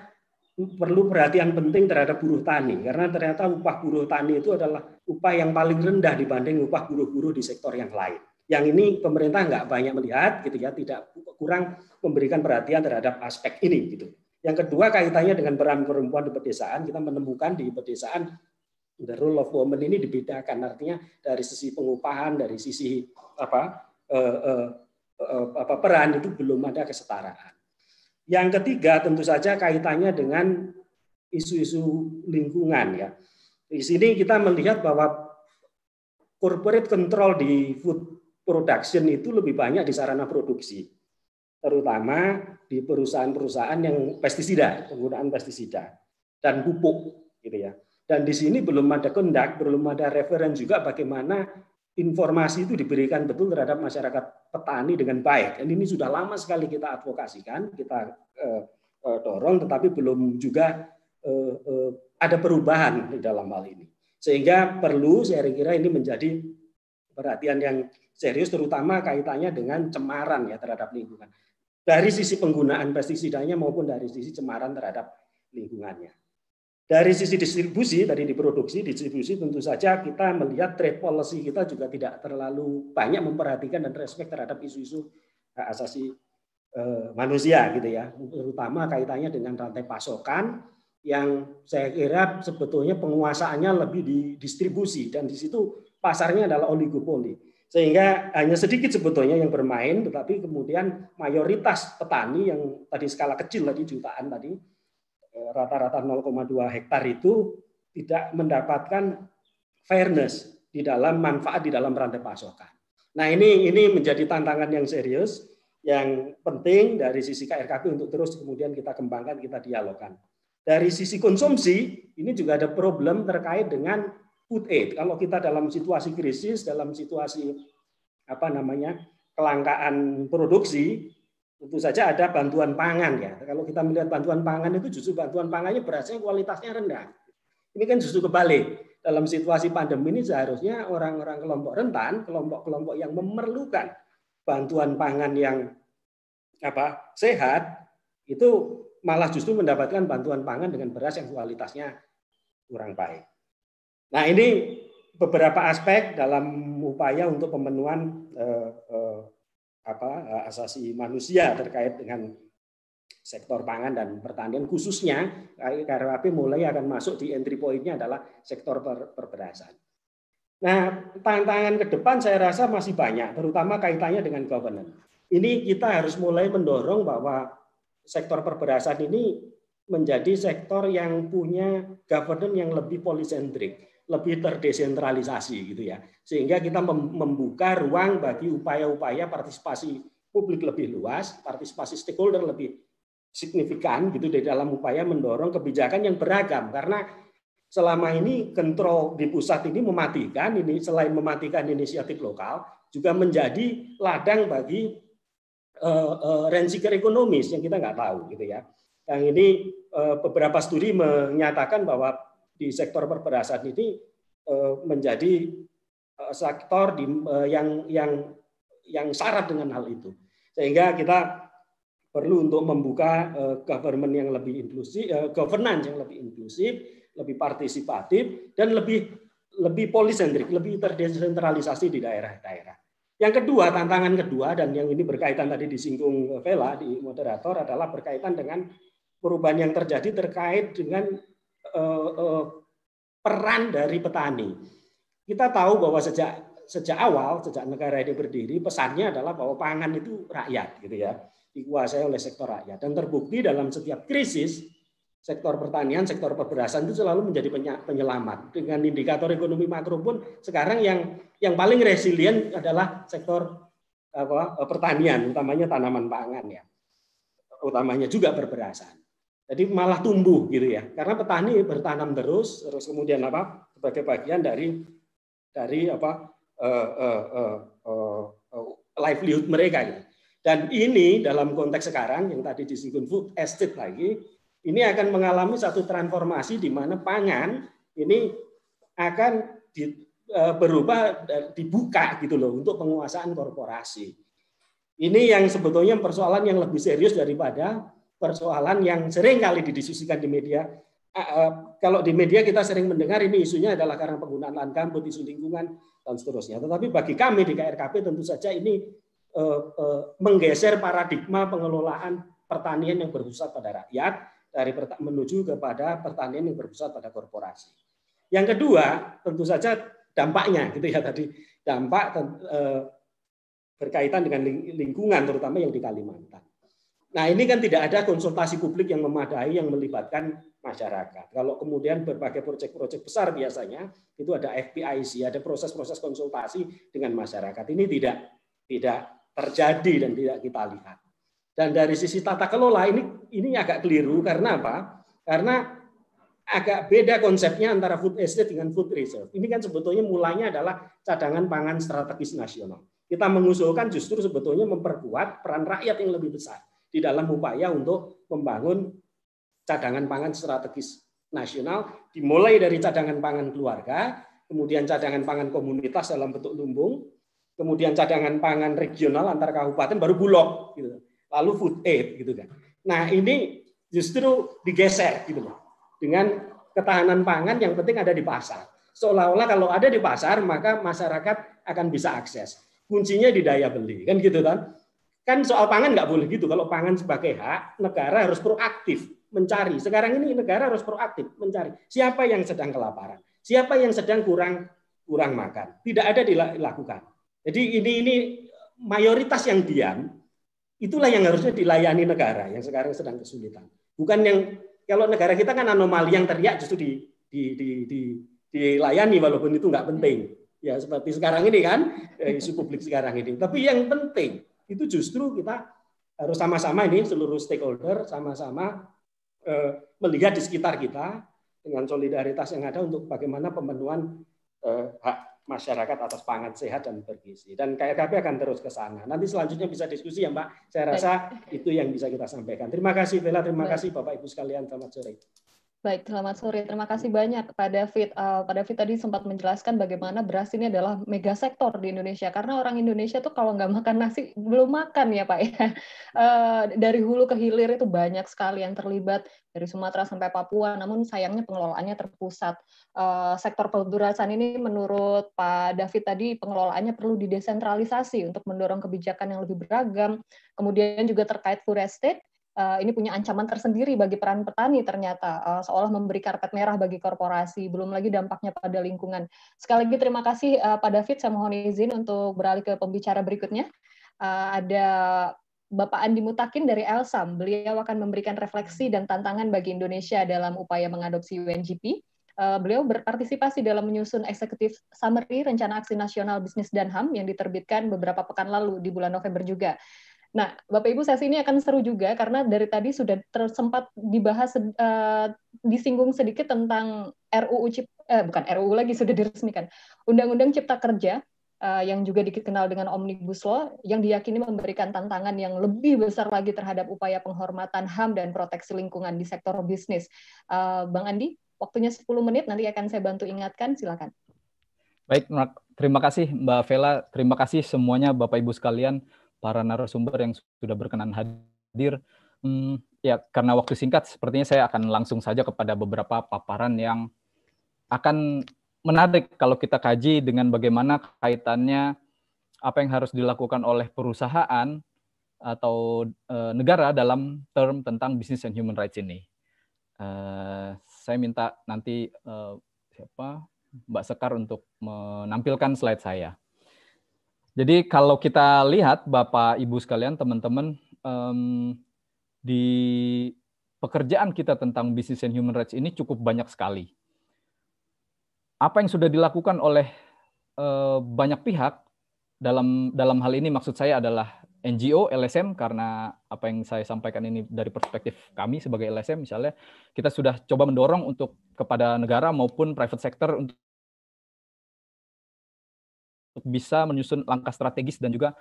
K: perlu perhatian penting terhadap buruh tani karena ternyata upah buruh tani itu adalah upah yang paling rendah dibanding upah buruh-buruh di sektor yang lain. Yang ini pemerintah nggak banyak melihat, gitu ya, tidak kurang memberikan perhatian terhadap aspek ini, gitu. Yang kedua kaitannya dengan peran perempuan di pedesaan, kita menemukan di pedesaan the role of women ini dibedakan, artinya dari sisi pengupahan, dari sisi apa, eh, eh, eh, apa peran itu belum ada kesetaraan. Yang ketiga tentu saja kaitannya dengan isu-isu lingkungan ya. Di sini kita melihat bahwa corporate control di food production itu lebih banyak di sarana produksi, terutama di perusahaan-perusahaan yang pestisida, penggunaan pestisida dan pupuk gitu ya. Dan di sini belum ada kendak, belum ada referen juga bagaimana informasi itu diberikan betul terhadap masyarakat petani dengan baik. Dan ini sudah lama sekali kita advokasikan, kita eh, eh, dorong, tetapi belum juga eh, ada perubahan di dalam hal ini. Sehingga perlu saya kira ini menjadi perhatian yang serius, terutama kaitannya dengan cemaran ya terhadap lingkungan. Dari sisi penggunaan pestisidanya maupun dari sisi cemaran terhadap lingkungannya. Dari sisi distribusi, tadi diproduksi, distribusi tentu saja kita melihat trade policy kita juga tidak terlalu banyak memperhatikan dan respect terhadap isu-isu hak asasi eh, manusia gitu ya, terutama kaitannya dengan rantai pasokan yang saya kira sebetulnya penguasaannya lebih di distribusi dan di situ pasarnya adalah oligopoli. Sehingga hanya sedikit sebetulnya yang bermain, tetapi kemudian mayoritas petani yang tadi skala kecil tadi jutaan tadi rata-rata 0,2 hektar itu tidak mendapatkan fairness di dalam manfaat di dalam rantai pasokan. Nah ini ini menjadi tantangan yang serius yang penting dari sisi KRKP untuk terus kemudian kita kembangkan, kita dialogkan. Dari sisi konsumsi, ini juga ada problem terkait dengan food aid. Kalau kita dalam situasi krisis, dalam situasi apa namanya kelangkaan produksi, Tentu saja ada bantuan pangan ya. Kalau kita melihat bantuan pangan itu justru bantuan pangannya berasnya kualitasnya rendah. Ini kan justru kebalik. Dalam situasi pandemi ini seharusnya orang-orang kelompok rentan, kelompok-kelompok yang memerlukan bantuan pangan yang apa sehat itu malah justru mendapatkan bantuan pangan dengan beras yang kualitasnya kurang baik. Nah ini beberapa aspek dalam upaya untuk pemenuhan eh, eh, apa eh, asasi manusia terkait dengan sektor pangan dan pertanian khususnya eh, KRWP mulai akan masuk di entry point-nya adalah sektor per perberasan. Nah, tantangan ke depan saya rasa masih banyak, terutama kaitannya dengan governance. Ini kita harus mulai mendorong bahwa sektor perberasan ini menjadi sektor yang punya governance yang lebih polisentrik lebih terdesentralisasi gitu ya. Sehingga kita membuka ruang bagi upaya-upaya partisipasi publik lebih luas, partisipasi stakeholder lebih signifikan gitu di dalam upaya mendorong kebijakan yang beragam karena selama ini kontrol di pusat ini mematikan ini selain mematikan inisiatif lokal juga menjadi ladang bagi uh, uh, ekonomis yang kita nggak tahu gitu ya. Yang ini uh, beberapa studi menyatakan bahwa di sektor perberasan ini eh, menjadi eh, sektor eh, yang yang yang syarat dengan hal itu. Sehingga kita perlu untuk membuka government yang lebih inklusif, governance yang lebih inklusif, lebih partisipatif dan lebih lebih polisentrik, lebih terdesentralisasi di daerah-daerah. Yang kedua, tantangan kedua dan yang ini berkaitan tadi disinggung Vela di moderator adalah berkaitan dengan perubahan yang terjadi terkait dengan eh, eh, peran dari petani. Kita tahu bahwa sejak sejak awal, sejak negara ini berdiri, pesannya adalah bahwa pangan itu rakyat, gitu ya, dikuasai oleh sektor rakyat. Dan terbukti dalam setiap krisis, sektor pertanian, sektor perberasan itu selalu menjadi penyelamat. Dengan indikator ekonomi makro pun sekarang yang yang paling resilient adalah sektor apa, eh, pertanian, utamanya tanaman pangan ya, utamanya juga perberasan. Jadi malah tumbuh gitu ya. Karena petani bertanam terus, terus kemudian apa? sebagai bagian dari dari apa? Uh, uh, uh, uh, uh, livelihood mereka gitu. Dan ini dalam konteks sekarang yang tadi disinggung food estate lagi, ini akan mengalami satu transformasi di mana pangan ini akan di, berubah dibuka gitu loh untuk penguasaan korporasi. Ini yang sebetulnya persoalan yang lebih serius daripada persoalan yang sering kali didiskusikan di media. Kalau di media kita sering mendengar ini isunya adalah karena penggunaan lahan gambut, isu lingkungan, dan seterusnya. Tetapi bagi kami di KRKP tentu saja ini e, e, menggeser paradigma pengelolaan pertanian yang berpusat pada rakyat dari menuju kepada pertanian yang berpusat pada korporasi. Yang kedua, tentu saja dampaknya gitu ya tadi dampak e, berkaitan dengan lingkungan terutama yang di Kalimantan. Nah, ini kan tidak ada konsultasi publik yang memadai yang melibatkan masyarakat. Kalau kemudian berbagai proyek-proyek besar biasanya itu ada FPIC, ada proses-proses konsultasi dengan masyarakat. Ini tidak tidak terjadi dan tidak kita lihat. Dan dari sisi tata kelola ini ini agak keliru karena apa? Karena agak beda konsepnya antara food estate dengan food reserve. Ini kan sebetulnya mulanya adalah cadangan pangan strategis nasional. Kita mengusulkan justru sebetulnya memperkuat peran rakyat yang lebih besar di dalam upaya untuk membangun cadangan pangan strategis nasional dimulai dari cadangan pangan keluarga, kemudian cadangan pangan komunitas dalam bentuk lumbung, kemudian cadangan pangan regional antar kabupaten baru bulog gitu. Lalu food aid gitu kan. Nah, ini justru digeser gitu loh. Dengan ketahanan pangan yang penting ada di pasar. Seolah-olah kalau ada di pasar maka masyarakat akan bisa akses. Kuncinya di daya beli kan gitu kan. Kan soal pangan nggak boleh gitu. Kalau pangan sebagai hak, negara harus proaktif mencari. Sekarang ini negara harus proaktif mencari. Siapa yang sedang kelaparan? Siapa yang sedang kurang kurang makan? Tidak ada dilakukan. Jadi ini ini mayoritas yang diam itulah yang harusnya dilayani negara yang sekarang sedang kesulitan. Bukan yang kalau negara kita kan anomali yang teriak justru di, di, di, di dilayani walaupun itu nggak penting ya seperti sekarang ini kan eh, isu publik sekarang ini tapi yang penting itu justru kita harus sama-sama ini seluruh stakeholder sama-sama eh, melihat di sekitar kita dengan solidaritas yang ada untuk bagaimana pemenuhan eh, hak masyarakat atas pangan sehat dan bergizi. Dan kayak KKP akan terus ke sana. Nanti selanjutnya bisa diskusi ya Mbak. Saya rasa Baik. itu yang bisa kita sampaikan. Terima kasih Bella, terima Baik. kasih Bapak Ibu sekalian. Selamat sore.
B: Baik, selamat sore. Terima kasih banyak kepada David. Uh, eh, Pak David tadi sempat menjelaskan bagaimana beras ini adalah mega sektor di Indonesia. Karena orang Indonesia tuh kalau nggak makan nasi belum makan ya Pak ya. Uh, dari hulu ke hilir itu banyak sekali yang terlibat dari Sumatera sampai Papua. Namun sayangnya pengelolaannya terpusat. Uh, sektor perberasan ini menurut Pak David tadi pengelolaannya perlu didesentralisasi untuk mendorong kebijakan yang lebih beragam. Kemudian juga terkait food estate Eh, ini punya ancaman tersendiri bagi peran petani ternyata uh, seolah memberi karpet merah bagi korporasi belum lagi dampaknya pada lingkungan sekali lagi terima kasih uh, Pak David saya mohon izin untuk beralih ke pembicara berikutnya ada Bapak Andi Mutakin dari Elsam, beliau akan memberikan refleksi dan tantangan bagi Indonesia dalam upaya mengadopsi UNGP. beliau berpartisipasi dalam menyusun eksekutif summary rencana aksi nasional bisnis dan HAM yang diterbitkan beberapa pekan lalu di bulan November juga. Nah, Bapak Ibu sesi ini akan seru juga karena dari tadi sudah tersempat dibahas uh, disinggung sedikit tentang RUU Cip eh, bukan RUU lagi sudah diresmikan. Undang-undang Cipta Kerja uh, yang juga dikenal dengan Omnibus Law yang diyakini memberikan tantangan yang lebih besar lagi terhadap upaya penghormatan HAM dan proteksi lingkungan di sektor bisnis. Uh, Bang Andi, waktunya 10 menit nanti akan saya bantu ingatkan, silakan.
H: Baik, terima kasih Mbak Vela, terima kasih semuanya Bapak Ibu sekalian para narasumber yang sudah berkenan hadir. Hmm, ya karena waktu singkat, sepertinya saya akan langsung saja kepada beberapa paparan yang akan menarik kalau kita kaji dengan bagaimana kaitannya apa yang harus dilakukan oleh perusahaan atau e, negara dalam term tentang bisnis and human rights ini. E, saya minta nanti e, siapa Mbak Sekar untuk menampilkan slide saya. Jadi kalau kita lihat Bapak Ibu sekalian, teman-teman um, di pekerjaan kita tentang bisnis and human rights ini cukup banyak sekali. Apa yang sudah dilakukan oleh uh, banyak pihak dalam dalam hal ini maksud saya adalah NGO, LSM karena apa yang saya sampaikan ini dari perspektif kami sebagai LSM misalnya kita sudah coba mendorong untuk kepada negara maupun private sector untuk bisa menyusun langkah strategis dan juga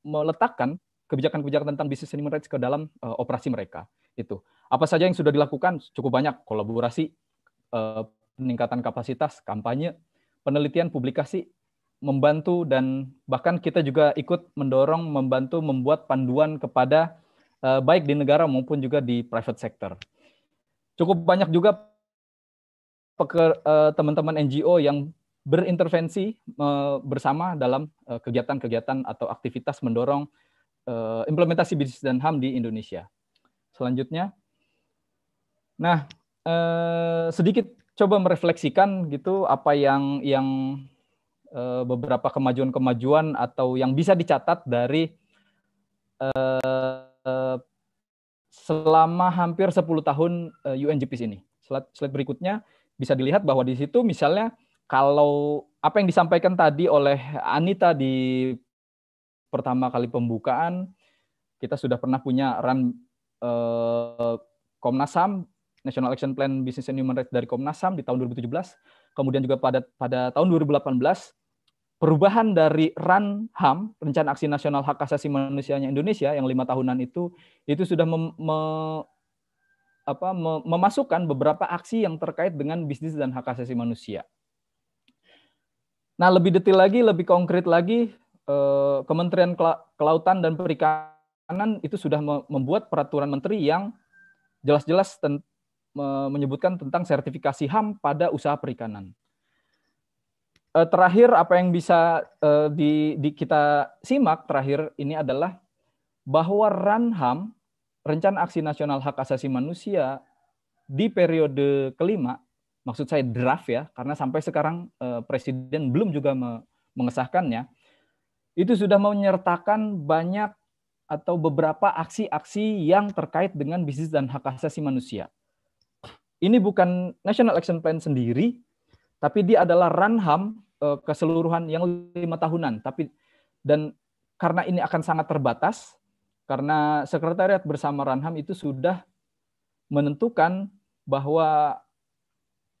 H: meletakkan kebijakan-kebijakan tentang bisnis human rights ke dalam uh, operasi mereka itu apa saja yang sudah dilakukan cukup banyak kolaborasi uh, peningkatan kapasitas kampanye penelitian publikasi membantu dan bahkan kita juga ikut mendorong membantu membuat panduan kepada uh, baik di negara maupun juga di private sector cukup banyak juga teman-teman uh, NGO yang berintervensi bersama dalam e, kegiatan-kegiatan atau aktivitas mendorong e, implementasi bisnis dan HAM di Indonesia. Selanjutnya, nah e, sedikit coba merefleksikan gitu apa yang yang beberapa kemajuan-kemajuan atau yang bisa dicatat dari selama hampir 10 tahun UNGPs ini. Slide, slide berikutnya bisa dilihat bahwa di situ misalnya kalau apa yang disampaikan tadi oleh Anita di pertama kali pembukaan, kita sudah pernah punya run eh, Komnas HAM, National Action Plan Business and Human Rights dari Komnas HAM di tahun 2017, kemudian juga pada pada tahun 2018 perubahan dari RAN HAM, Rencana Aksi Nasional Hak Asasi Manusianya Indonesia yang lima tahunan itu itu sudah mem, me, apa, me, memasukkan beberapa aksi yang terkait dengan bisnis dan hak asasi manusia. Nah, lebih detail lagi, lebih konkret lagi, eh, Kementerian Kelautan dan Perikanan itu sudah membuat peraturan menteri yang jelas-jelas menyebutkan tentang sertifikasi HAM pada usaha perikanan. Eh, terakhir, apa yang bisa eh, di, kita simak terakhir ini adalah bahwa HAM Rencana Aksi Nasional Hak Asasi Manusia, di periode kelima maksud saya draft ya, karena sampai sekarang eh, presiden belum juga mengesahkannya, itu sudah menyertakan banyak atau beberapa aksi-aksi yang terkait dengan bisnis dan hak asasi manusia. Ini bukan National Action Plan sendiri, tapi dia adalah ranham eh, keseluruhan yang lima tahunan. Tapi dan karena ini akan sangat terbatas, karena sekretariat bersama ranham itu sudah menentukan bahwa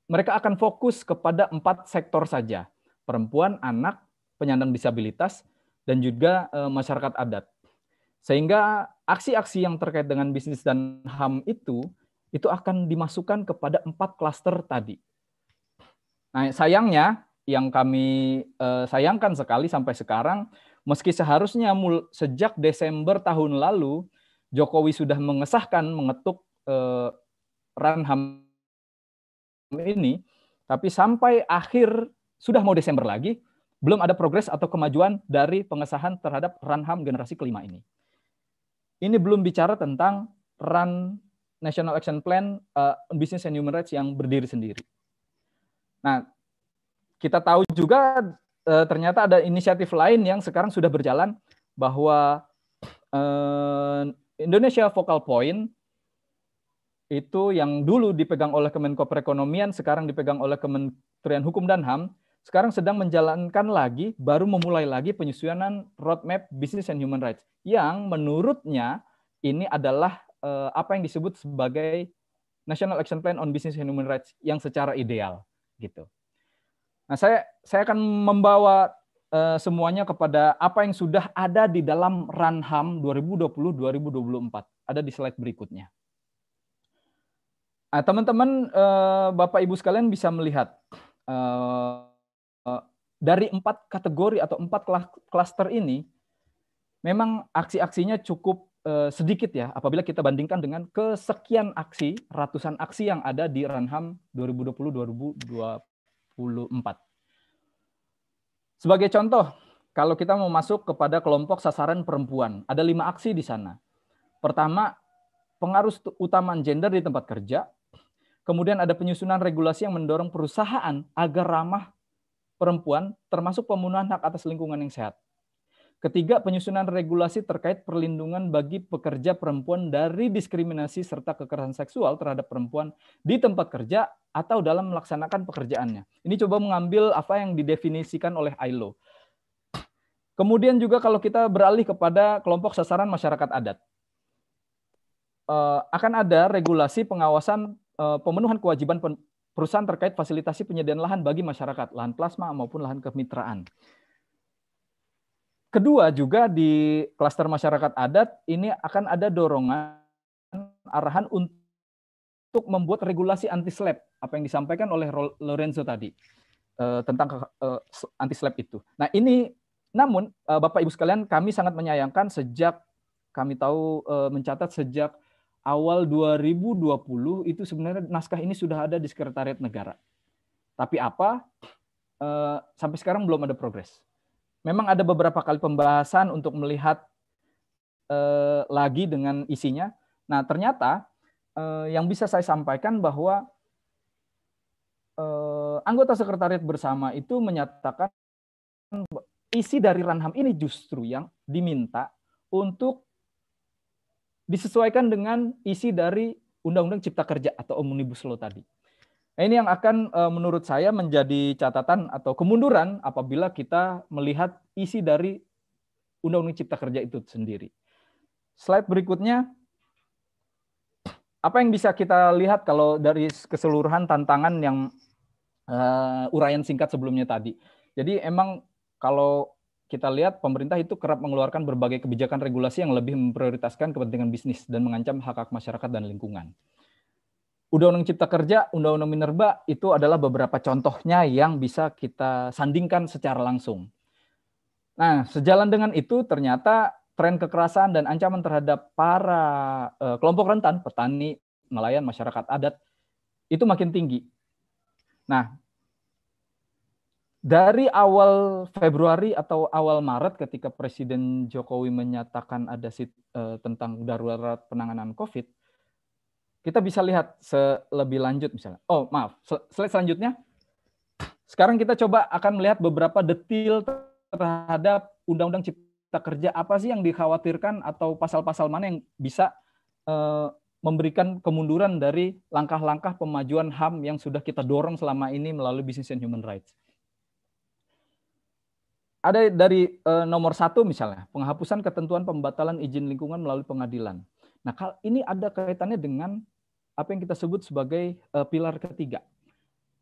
H: mereka akan fokus kepada empat sektor saja, perempuan, anak, penyandang disabilitas, dan juga eh, masyarakat adat. Sehingga aksi-aksi yang terkait dengan bisnis dan HAM itu, itu akan dimasukkan kepada empat klaster tadi. Nah, sayangnya yang kami eh, sayangkan sekali sampai sekarang, meski seharusnya sejak Desember tahun lalu Jokowi sudah mengesahkan mengetuk e, Ranham ini, tapi sampai akhir sudah mau Desember lagi, belum ada progres atau kemajuan dari pengesahan terhadap RAN generasi kelima ini. Ini belum bicara tentang RAN National Action Plan uh, Business and Human Rights yang berdiri sendiri. Nah, kita tahu juga uh, ternyata ada inisiatif lain yang sekarang sudah berjalan bahwa uh, Indonesia Focal Point itu yang dulu dipegang oleh Kemenko Perekonomian, sekarang dipegang oleh Kementerian Hukum dan HAM, sekarang sedang menjalankan lagi, baru memulai lagi penyusunan roadmap business and human rights, yang menurutnya ini adalah eh, apa yang disebut sebagai National Action Plan on Business and Human Rights yang secara ideal gitu. Nah, saya saya akan membawa eh, semuanya kepada apa yang sudah ada di dalam ham 2020-2024. Ada di slide berikutnya. Nah, teman-teman, eh, Bapak Ibu sekalian bisa melihat eh, dari empat kategori atau empat klaster ini, memang aksi-aksinya cukup eh, sedikit ya apabila kita bandingkan dengan kesekian aksi, ratusan aksi yang ada di Ranham 2020-2024. Sebagai contoh, kalau kita mau masuk kepada kelompok sasaran perempuan, ada lima aksi di sana. Pertama, pengaruh utama gender di tempat kerja. Kemudian ada penyusunan regulasi yang mendorong perusahaan agar ramah perempuan, termasuk pemenuhan hak atas lingkungan yang sehat. Ketiga, penyusunan regulasi terkait perlindungan bagi pekerja perempuan dari diskriminasi serta kekerasan seksual terhadap perempuan di tempat kerja atau dalam melaksanakan pekerjaannya. Ini coba mengambil apa yang didefinisikan oleh ILO. Kemudian juga kalau kita beralih kepada kelompok sasaran masyarakat adat. Eh, akan ada regulasi pengawasan Eh, pemenuhan kewajiban perusahaan terkait fasilitasi penyediaan lahan bagi masyarakat, lahan plasma maupun lahan kemitraan. Kedua juga di klaster masyarakat adat ini akan ada dorongan arahan untuk membuat regulasi anti slab apa yang disampaikan oleh Lorenzo tadi eh, tentang eh, anti slab itu. Nah ini namun Bapak Ibu sekalian kami sangat menyayangkan sejak kami tahu mencatat sejak awal 2020 itu sebenarnya naskah ini sudah ada di Sekretariat Negara. Tapi apa? Eh, sampai sekarang belum ada progres. Memang ada beberapa kali pembahasan untuk melihat eh, lagi dengan isinya. Nah, ternyata eh, yang bisa saya sampaikan bahwa anggota Sekretariat bersama itu menyatakan isi dari Ranham ini justru yang diminta untuk disesuaikan dengan isi dari Undang-Undang Cipta Kerja atau Omnibus Law tadi. Nah, ini yang akan eh, menurut saya menjadi catatan atau kemunduran apabila kita melihat isi dari Undang-Undang Cipta Kerja itu sendiri. Slide berikutnya, apa yang bisa kita lihat kalau dari keseluruhan tantangan yang uh, uraian singkat sebelumnya tadi. Jadi emang kalau kita lihat pemerintah itu kerap mengeluarkan berbagai kebijakan regulasi yang lebih memprioritaskan kepentingan bisnis dan mengancam hak-hak masyarakat dan lingkungan. Undang-Undang Cipta Kerja, Undang-Undang Minerba itu adalah beberapa contohnya yang bisa kita sandingkan secara langsung. Nah, sejalan dengan itu ternyata tren kekerasan dan ancaman terhadap para e, kelompok rentan, petani, nelayan, masyarakat adat itu makin tinggi. Nah, dari awal Februari atau awal Maret ketika Presiden Jokowi menyatakan ada sit, eh, tentang darurat penanganan COVID, kita bisa lihat lebih lanjut misalnya. Oh maaf, slide selanjutnya. Sekarang kita coba akan melihat beberapa detail terhadap Undang-Undang Cipta Kerja. Apa sih yang dikhawatirkan atau pasal-pasal mana yang bisa eh, memberikan kemunduran dari langkah-langkah pemajuan HAM yang sudah kita dorong selama ini melalui Business and Human Rights ada dari eh, nomor satu misalnya penghapusan ketentuan pembatalan izin lingkungan melalui pengadilan. Nah, kal ini ada kaitannya dengan apa yang kita sebut sebagai eh, pilar ketiga.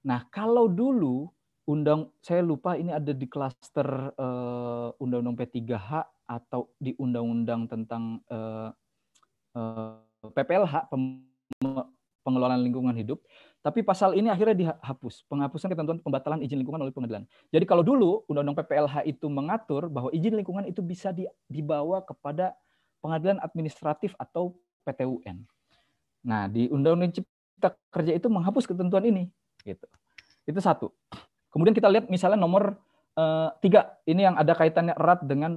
H: Nah, kalau dulu undang saya lupa ini ada di klaster eh, undang-undang P3H atau di undang-undang tentang eh, eh, PPLH pem- pengelolaan lingkungan hidup. Tapi pasal ini akhirnya dihapus, penghapusan ketentuan pembatalan izin lingkungan oleh pengadilan. Jadi kalau dulu Undang-Undang PPLH itu mengatur bahwa izin lingkungan itu bisa dibawa kepada pengadilan administratif atau PTUN. Nah, di Undang-Undang Cipta Kerja itu menghapus ketentuan ini, gitu. Itu satu. Kemudian kita lihat misalnya nomor eh, tiga, ini yang ada kaitannya erat dengan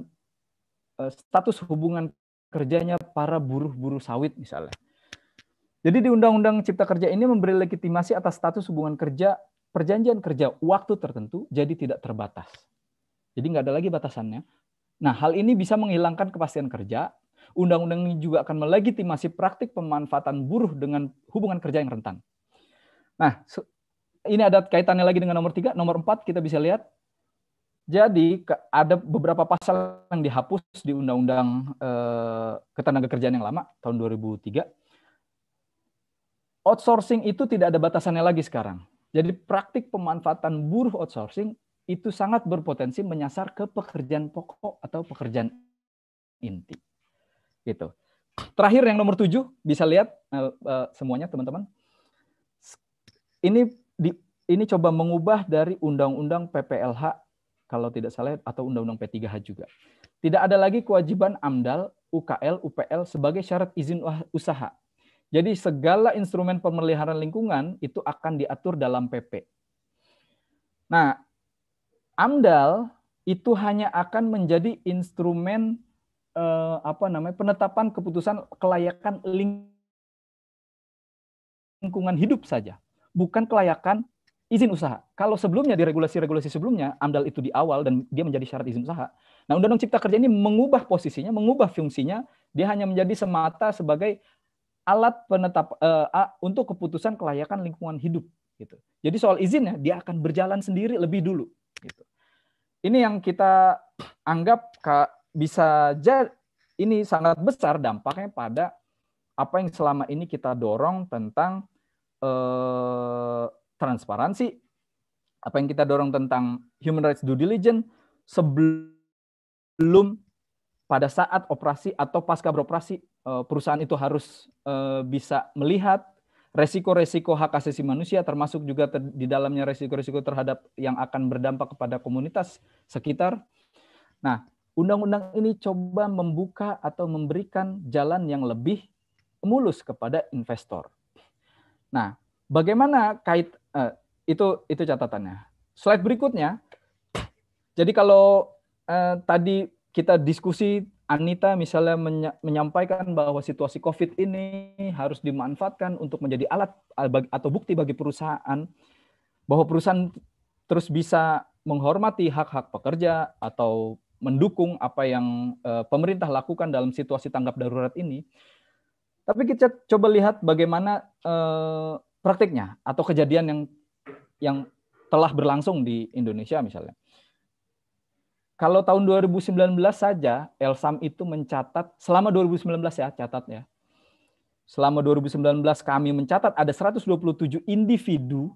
H: eh, status hubungan kerjanya para buruh-buruh sawit misalnya jadi di Undang-Undang Cipta Kerja ini memberi legitimasi atas status hubungan kerja perjanjian kerja waktu tertentu jadi tidak terbatas. Jadi nggak ada lagi batasannya. Nah, hal ini bisa menghilangkan kepastian kerja. Undang-undang ini juga akan melegitimasi praktik pemanfaatan buruh dengan hubungan kerja yang rentan. Nah, ini ada kaitannya lagi dengan nomor tiga. Nomor empat kita bisa lihat jadi ada beberapa pasal yang dihapus di Undang-Undang eh, Ketenagakerjaan yang lama tahun 2003 outsourcing itu tidak ada batasannya lagi sekarang. Jadi praktik pemanfaatan buruh outsourcing itu sangat berpotensi menyasar ke pekerjaan pokok atau pekerjaan inti. Gitu. Terakhir yang nomor tujuh bisa lihat eh, eh, semuanya teman-teman. Ini di, ini coba mengubah dari undang-undang PPLH kalau tidak salah atau undang-undang P3H juga. Tidak ada lagi kewajiban AMDAL, UKL, UPL sebagai syarat izin usaha jadi segala instrumen pemeliharaan lingkungan itu akan diatur dalam PP. Nah, AMDAL itu hanya akan menjadi instrumen eh, apa namanya penetapan keputusan kelayakan lingkungan hidup saja, bukan kelayakan izin usaha. Kalau sebelumnya di regulasi-regulasi sebelumnya AMDAL itu di awal dan dia menjadi syarat izin usaha. Nah, Undang-Undang Cipta Kerja ini mengubah posisinya, mengubah fungsinya, dia hanya menjadi semata sebagai alat penetap uh, untuk keputusan kelayakan lingkungan hidup gitu. Jadi soal izinnya dia akan berjalan sendiri lebih dulu gitu. Ini yang kita anggap bisa jadi ini sangat besar dampaknya pada apa yang selama ini kita dorong tentang eh, transparansi, apa yang kita dorong tentang human rights due diligence sebelum pada saat operasi atau pasca beroperasi Eh, perusahaan itu harus eh, bisa melihat resiko-resiko hak asasi manusia termasuk juga ter, di dalamnya resiko-resiko terhadap yang akan berdampak kepada komunitas sekitar. Nah, undang-undang ini coba membuka atau memberikan jalan yang lebih mulus kepada investor. Nah, bagaimana kait eh, itu itu catatannya. Slide berikutnya. Jadi kalau eh, tadi kita diskusi Anita misalnya menyampaikan bahwa situasi COVID ini harus dimanfaatkan untuk menjadi alat atau bukti bagi perusahaan bahwa perusahaan terus bisa menghormati hak-hak pekerja atau mendukung apa yang eh, pemerintah lakukan dalam situasi tanggap darurat ini. Tapi kita coba lihat bagaimana eh, praktiknya atau kejadian yang yang telah berlangsung di Indonesia misalnya. Kalau tahun 2019 saja, Elsam itu mencatat, selama 2019 ya, catat ya. Selama 2019 kami mencatat ada 127 individu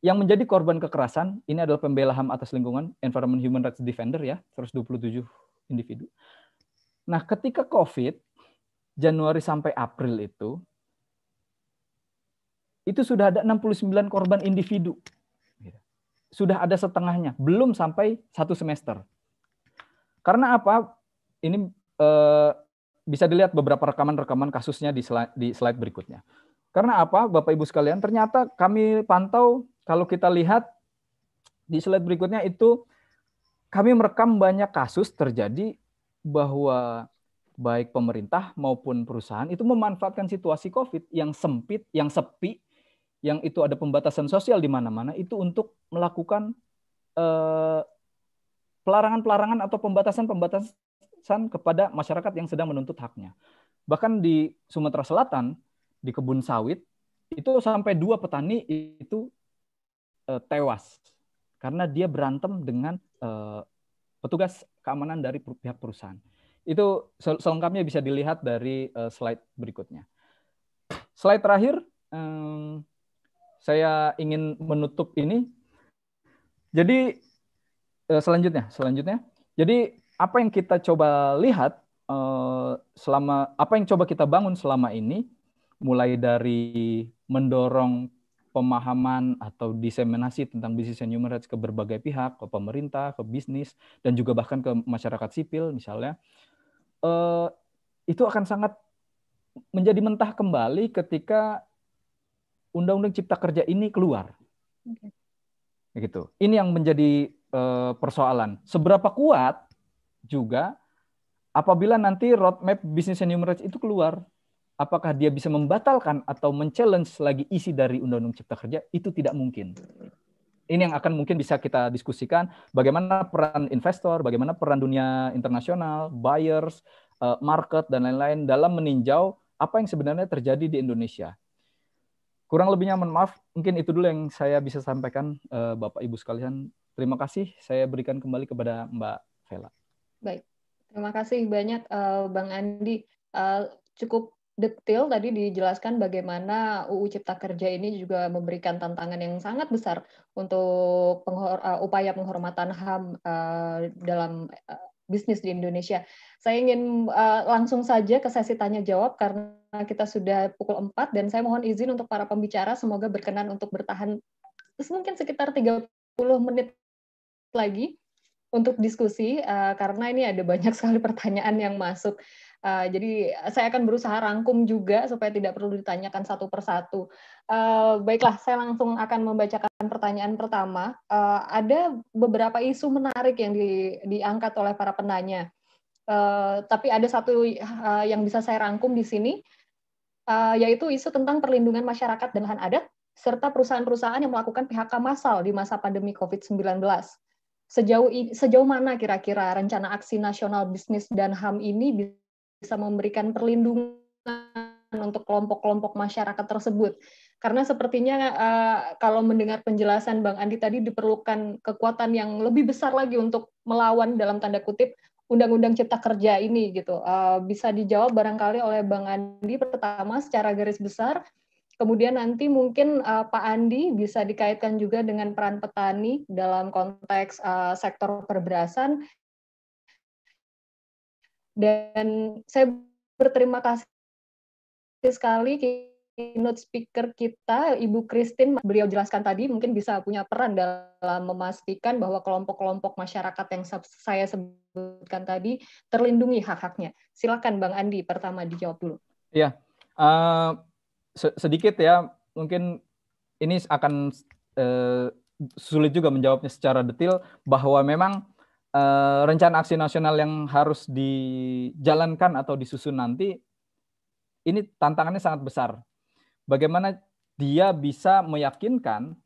H: yang menjadi korban kekerasan. Ini adalah pembela HAM atas lingkungan, Environment Human Rights Defender ya, 127 individu. Nah, ketika COVID, Januari sampai April itu, itu sudah ada 69 korban individu sudah ada setengahnya, belum sampai satu semester. Karena apa? Ini eh, bisa dilihat beberapa rekaman-rekaman kasusnya di slide, di slide berikutnya. Karena apa, Bapak Ibu sekalian? Ternyata kami pantau kalau kita lihat di slide berikutnya itu kami merekam banyak kasus terjadi bahwa baik pemerintah maupun perusahaan itu memanfaatkan situasi COVID yang sempit, yang sepi, yang itu ada pembatasan sosial di mana-mana itu untuk melakukan eh, pelarangan-pelarangan atau pembatasan-pembatasan kepada masyarakat yang sedang menuntut haknya. Bahkan di Sumatera Selatan di kebun sawit itu sampai dua petani itu eh, tewas karena dia berantem dengan eh, petugas keamanan dari pihak perusahaan. Itu selengkapnya bisa dilihat dari slide berikutnya. Slide terakhir, saya ingin menutup ini. Jadi eh, selanjutnya, selanjutnya. Jadi apa yang kita coba lihat eh, selama apa yang coba kita bangun selama ini mulai dari mendorong pemahaman atau diseminasi tentang bisnis and human rights ke berbagai pihak, ke pemerintah, ke bisnis, dan juga bahkan ke masyarakat sipil misalnya, eh, itu akan sangat menjadi mentah kembali ketika undang-undang cipta kerja ini keluar. Okay. Gitu. Ini yang menjadi eh, persoalan. Seberapa kuat juga apabila nanti roadmap bisnis and human rights itu keluar, apakah dia bisa membatalkan atau men-challenge lagi isi dari Undang-Undang Cipta Kerja itu tidak mungkin. Ini yang akan mungkin bisa kita diskusikan bagaimana peran investor, bagaimana peran dunia internasional, buyers, eh, market dan lain-lain dalam meninjau apa yang sebenarnya terjadi di Indonesia kurang lebihnya mohon maaf mungkin itu dulu yang saya bisa sampaikan uh, Bapak Ibu sekalian terima kasih saya berikan kembali kepada Mbak Vela
B: baik terima kasih banyak uh, Bang Andi uh, cukup detail tadi dijelaskan bagaimana UU Cipta Kerja ini juga memberikan tantangan yang sangat besar untuk penghor, uh, upaya penghormatan HAM uh, dalam bisnis di Indonesia. Saya ingin uh, langsung saja ke sesi tanya jawab karena kita sudah pukul 4 dan saya mohon izin untuk para pembicara semoga berkenan untuk bertahan mungkin sekitar 30 menit lagi untuk diskusi uh, karena ini ada banyak sekali pertanyaan yang masuk. Uh, jadi saya akan berusaha rangkum juga supaya tidak perlu ditanyakan satu persatu. Uh, baiklah, saya langsung akan membacakan pertanyaan pertama. Uh, ada beberapa isu menarik yang di, diangkat oleh para penanya. Uh, tapi ada satu uh, yang bisa saya rangkum di sini, uh, yaitu isu tentang perlindungan masyarakat dan lahan adat, serta perusahaan-perusahaan yang melakukan PHK massal di masa pandemi COVID-19 sejauh sejauh mana kira-kira rencana aksi nasional bisnis dan HAM ini bisa memberikan perlindungan untuk kelompok-kelompok masyarakat tersebut. Karena sepertinya eh, kalau mendengar penjelasan Bang Andi tadi diperlukan kekuatan yang lebih besar lagi untuk melawan dalam tanda kutip Undang-Undang Cipta Kerja ini gitu. Eh, bisa dijawab barangkali oleh Bang Andi pertama secara garis besar, kemudian nanti mungkin eh, Pak Andi bisa dikaitkan juga dengan peran petani dalam konteks sektor perberasan dan saya berterima kasih sekali keynote speaker kita, Ibu Christine, beliau jelaskan tadi mungkin bisa punya peran dalam memastikan bahwa kelompok-kelompok masyarakat yang saya sebutkan tadi terlindungi hak-haknya. Silakan Bang Andi, pertama dijawab dulu.
H: Ya uh, sedikit ya, mungkin ini akan uh, sulit juga menjawabnya secara detail bahwa memang Eh, rencana aksi nasional yang harus dijalankan atau disusun nanti ini tantangannya sangat besar. Bagaimana dia bisa meyakinkan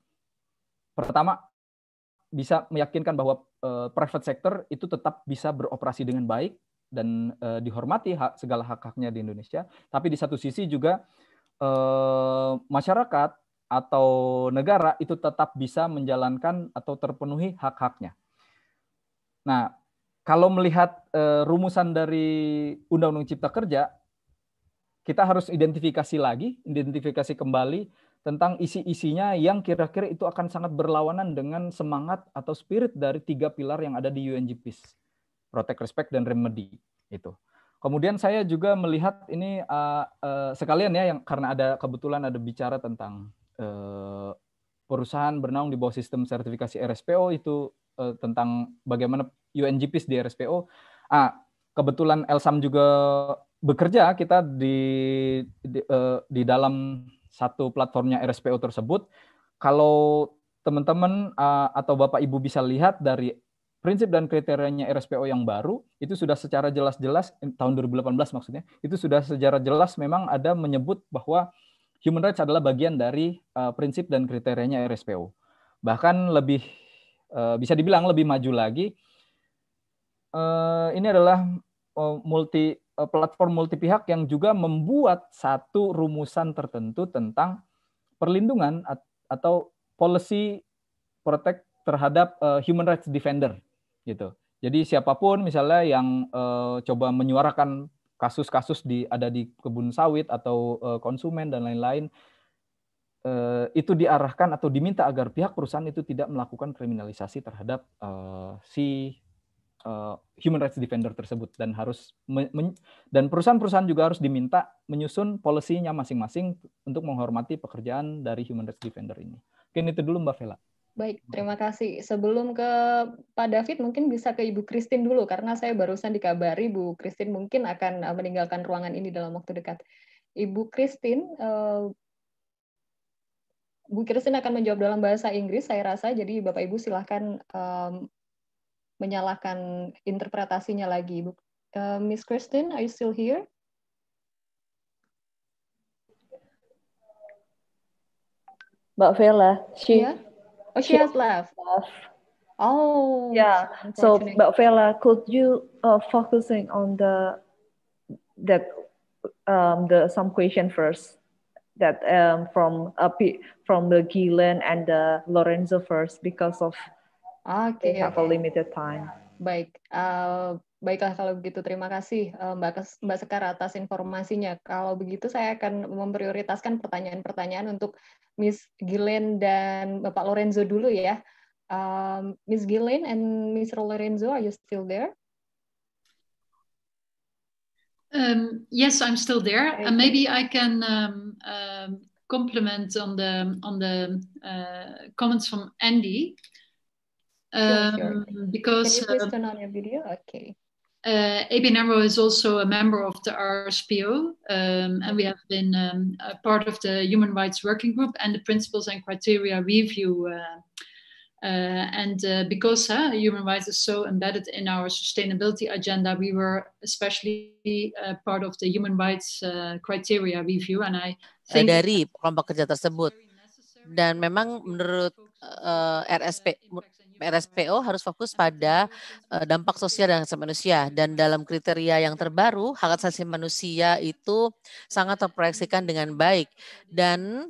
H: pertama bisa meyakinkan bahwa uh, private sector itu tetap bisa beroperasi dengan baik dan uh, dihormati hak, segala hak-haknya di Indonesia, tapi di satu sisi juga uh, masyarakat atau negara itu tetap bisa menjalankan atau terpenuhi hak-haknya Nah, kalau melihat uh, rumusan dari Undang-Undang Cipta Kerja, kita harus identifikasi lagi, identifikasi kembali tentang isi-isinya yang kira-kira itu akan sangat berlawanan dengan semangat atau spirit dari tiga pilar yang ada di UNGPs, protect, respect, dan remedy itu. Kemudian saya juga melihat ini uh, uh, sekalian ya yang karena ada kebetulan ada bicara tentang uh, perusahaan bernaung di bawah sistem sertifikasi RSPO itu uh, tentang bagaimana UNGPs di RSPO. Ah, kebetulan Elsam juga bekerja kita di di, uh, di dalam satu platformnya RSPO tersebut. Kalau teman-teman uh, atau Bapak Ibu bisa lihat dari prinsip dan kriterianya RSPO yang baru itu sudah secara jelas-jelas eh, tahun 2018 maksudnya itu sudah secara jelas memang ada menyebut bahwa human rights adalah bagian dari uh, prinsip dan kriterianya RSPO. Bahkan lebih Eh, bisa dibilang lebih maju lagi. Eh, ini adalah eh, multi platform multi pihak yang juga membuat satu rumusan tertentu tentang perlindungan atau policy protect terhadap human rights defender gitu. Jadi siapapun misalnya yang coba menyuarakan kasus-kasus di ada di kebun sawit atau konsumen dan lain-lain Eh, itu diarahkan atau diminta agar pihak perusahaan itu tidak melakukan kriminalisasi terhadap uh, si uh, human rights defender tersebut dan harus dan perusahaan-perusahaan juga harus diminta menyusun polisinya masing-masing untuk menghormati pekerjaan dari human rights defender ini. Oke, itu dulu Mbak Vela.
B: Baik, terima kasih. Sebelum ke Pak David, mungkin bisa ke Ibu Christine dulu, karena saya barusan dikabari Bu Christine mungkin akan meninggalkan ruangan ini dalam waktu dekat. Ibu Christine, Bu Kirsten akan menjawab dalam bahasa Inggris, saya rasa. Jadi Bapak Ibu silahkan um, menyalakan interpretasinya lagi. Bu, uh, Miss Kirsten, are you still here?
E: Mbak Vela, she, yeah?
D: oh, she, she has
B: left. left. Oh, yeah. So, Mbak Vela, could you uh, focusing on the that um, the some question first? that um, from uh, P, from the Gillen and the Lorenzo first because of okay, they have okay. a limited time. Baik, uh, baiklah kalau begitu terima kasih uh, Mbak Mbak Sekar atas informasinya. Kalau begitu saya akan memprioritaskan pertanyaan-pertanyaan untuk Miss Gillen dan Bapak Lorenzo dulu ya. Um, Miss Gillen and Mr. Lorenzo, are you still there? Um, yes, I'm still there, okay. and maybe I can um, um, compliment on the on the uh, comments from Andy. sure. Because um, can you please turn uh, on your video? Okay. Uh, ABN AMRO is also a member of the RSPO, um, and we have been um, part of the Human Rights Working Group and the Principles and Criteria Review uh, Uh, and uh, because uh, human rights is so embedded in our sustainability agenda, we were
F: especially uh, part of the human rights uh, criteria review. And I eh, think dari kelompok kerja tersebut. Dan memang menurut uh, RSP, RSPO harus fokus pada uh, dampak sosial dan hak manusia dan dalam kriteria yang terbaru hak asasi manusia itu sangat terproyeksikan dengan baik dan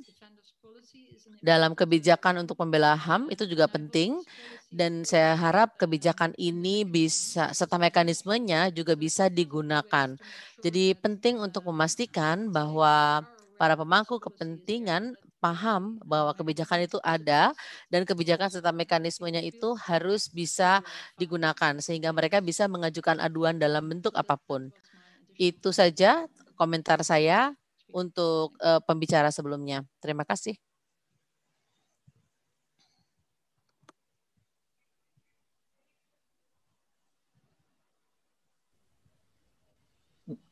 F: dalam kebijakan untuk pembela HAM itu juga penting dan saya harap kebijakan ini bisa serta mekanismenya juga bisa digunakan. Jadi penting untuk memastikan bahwa para pemangku kepentingan paham bahwa kebijakan itu ada dan kebijakan serta mekanismenya itu harus bisa digunakan sehingga mereka bisa mengajukan aduan dalam bentuk apapun. Itu saja komentar saya untuk uh, pembicara sebelumnya. Terima kasih.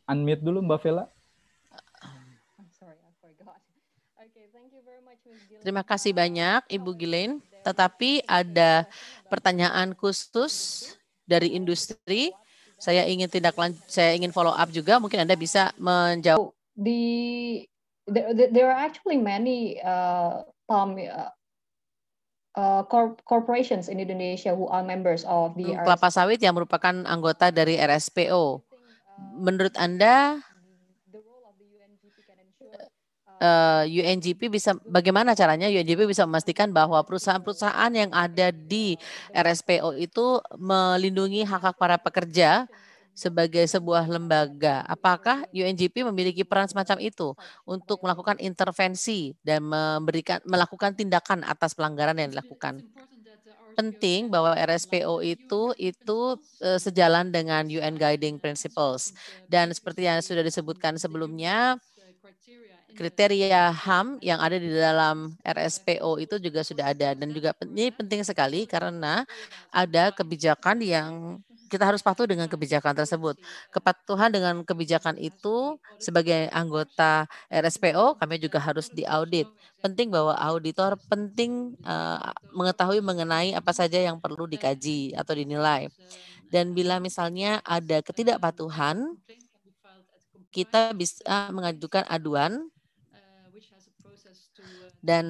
H: unmute dulu Mbak Vela.
F: Terima kasih banyak Ibu Gilen. Tetapi ada pertanyaan khusus dari industri. Saya ingin tindak lanjut, saya ingin follow up juga. Mungkin Anda bisa menjawab. Di there,
B: are actually many uh, palm, uh, uh, corporations in Indonesia who are members of the kelapa
F: sawit yang merupakan anggota dari RSPO menurut Anda uh, eh, UNGP bisa bagaimana caranya UNGP bisa memastikan bahwa perusahaan-perusahaan yang ada di RSPO itu melindungi hak-hak para pekerja sebagai sebuah lembaga. Apakah UNGP memiliki peran semacam itu untuk melakukan intervensi dan memberikan melakukan tindakan atas pelanggaran yang dilakukan? penting bahwa RSPO itu itu eh, sejalan dengan UN Guiding Principles dan seperti yang sudah disebutkan sebelumnya kriteria HAM yang ada di dalam RSPO itu juga sudah ada dan juga ini penting sekali karena ada kebijakan yang kita harus patuh dengan kebijakan tersebut. Kepatuhan dengan kebijakan itu sebagai anggota RSPO kami juga harus diaudit. Penting bahwa auditor penting uh, mengetahui mengenai apa saja yang perlu dikaji atau dinilai. Dan bila misalnya ada ketidakpatuhan, kita bisa mengajukan aduan dan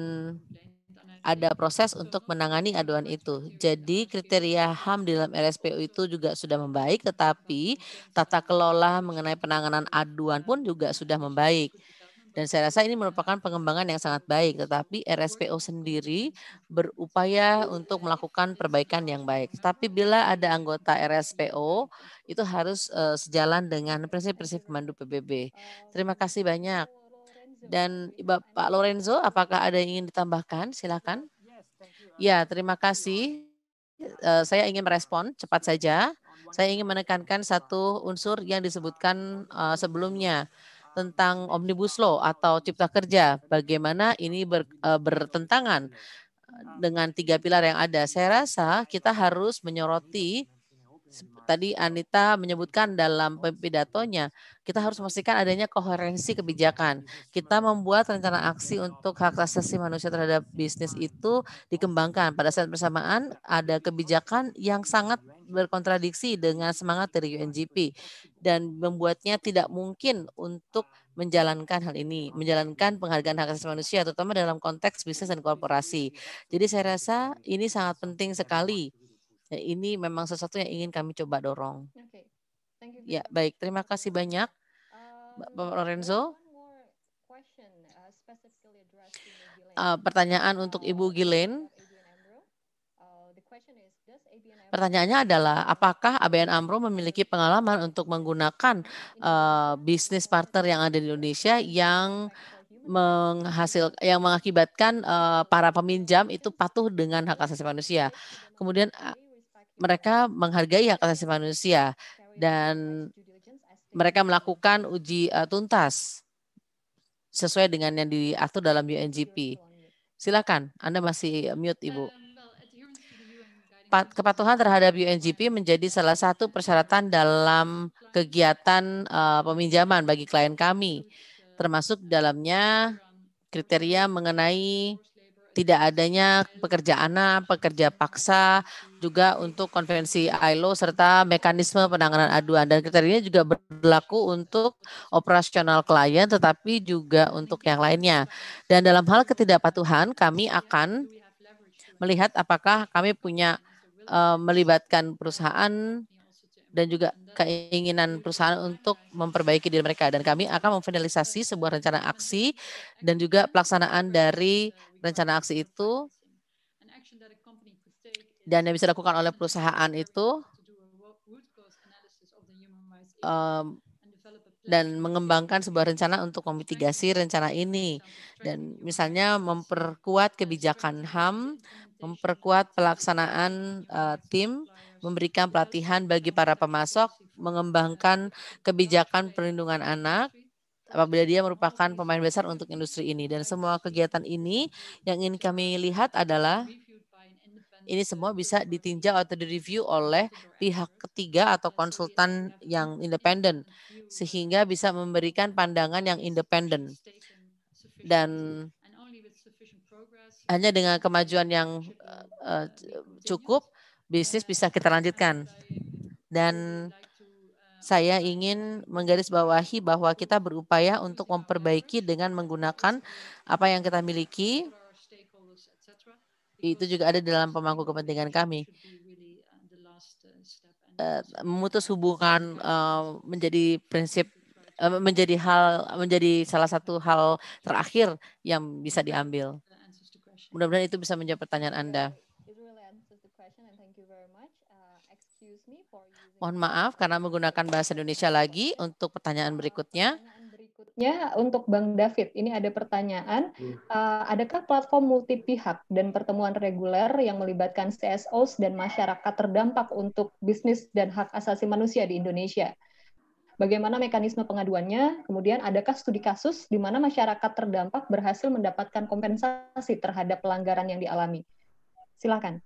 F: ada proses untuk menangani aduan itu. Jadi kriteria HAM di dalam RSPU itu juga sudah membaik, tetapi tata kelola mengenai penanganan aduan pun juga sudah membaik. Dan saya rasa ini merupakan pengembangan yang sangat baik, tetapi RSPO sendiri berupaya untuk melakukan perbaikan yang baik. Tapi bila ada anggota RSPO, itu harus eh, sejalan dengan prinsip-prinsip pemandu PBB. Terima kasih banyak. Dan Pak Lorenzo, apakah ada yang ingin ditambahkan? Silakan. Ya, terima kasih. Eh, saya ingin merespon cepat saja. Saya ingin menekankan satu unsur yang disebutkan eh, sebelumnya tentang omnibus law atau cipta kerja. Bagaimana ini ber, eh, bertentangan dengan tiga pilar yang ada. Saya rasa kita harus menyoroti tadi Anita menyebutkan dalam pidatonya, kita harus memastikan adanya koherensi kebijakan. Kita membuat rencana aksi untuk hak asasi manusia terhadap bisnis itu dikembangkan. Pada saat bersamaan ada kebijakan yang sangat berkontradiksi dengan semangat dari UNGP dan membuatnya tidak mungkin untuk menjalankan hal ini, menjalankan penghargaan hak asasi manusia terutama dalam konteks bisnis dan korporasi. Jadi saya rasa ini sangat penting sekali dan ini memang sesuatu yang ingin kami coba dorong. Okay. Thank you ya, baik. Terima kasih banyak, um, Bapak Lorenzo. Uh, uh, pertanyaan untuk Ibu uh, Gilen. Uh, Pertanyaannya adalah apakah ABN AMRO memiliki pengalaman untuk menggunakan uh, bisnis partner yang ada di Indonesia yang menghasil yang mengakibatkan uh, para peminjam itu patuh dengan hak asasi manusia. Kemudian mereka menghargai hak asasi manusia dan mereka melakukan uji uh, tuntas sesuai dengan yang diatur dalam UNGP. Silakan, Anda masih mute, Ibu. Kepatuhan terhadap UNGP menjadi salah satu persyaratan dalam kegiatan uh, peminjaman bagi klien kami, termasuk dalamnya kriteria mengenai tidak adanya pekerja anak, pekerja paksa, juga untuk konvensi ILO serta mekanisme penanganan aduan dan kriterianya juga berlaku untuk operasional klien tetapi juga untuk yang lainnya. Dan dalam hal ketidakpatuhan kami akan melihat apakah kami punya uh, melibatkan perusahaan dan juga keinginan perusahaan untuk memperbaiki diri mereka dan kami akan memfinalisasi sebuah rencana aksi dan juga pelaksanaan dari rencana aksi itu dan yang bisa dilakukan oleh perusahaan itu um, dan mengembangkan sebuah rencana untuk memitigasi rencana ini dan misalnya memperkuat kebijakan HAM, memperkuat pelaksanaan uh, tim memberikan pelatihan bagi para pemasok, mengembangkan kebijakan perlindungan anak, apabila dia merupakan pemain besar untuk industri ini. Dan semua kegiatan ini yang ingin kami lihat adalah ini semua bisa ditinjau atau direview oleh pihak ketiga atau konsultan yang independen sehingga bisa memberikan pandangan yang independen dan hanya dengan kemajuan yang eh, eh, cukup bisnis bisa kita lanjutkan. Dan saya ingin menggarisbawahi bahwa kita berupaya untuk memperbaiki dengan menggunakan apa yang kita miliki. Itu juga ada dalam pemangku kepentingan kami. Eh, memutus hubungan eh, menjadi prinsip eh, menjadi hal menjadi salah satu hal terakhir yang bisa diambil. Mudah-mudahan itu bisa menjawab pertanyaan Anda. Mohon maaf karena menggunakan bahasa Indonesia lagi untuk pertanyaan berikutnya. Berikutnya untuk Bang David, ini ada pertanyaan,
B: uh, adakah platform multi pihak dan pertemuan reguler yang melibatkan CSOs dan masyarakat terdampak untuk bisnis dan hak asasi manusia di Indonesia? Bagaimana mekanisme pengaduannya? Kemudian adakah studi kasus di mana masyarakat terdampak berhasil mendapatkan kompensasi terhadap pelanggaran yang dialami? Silakan.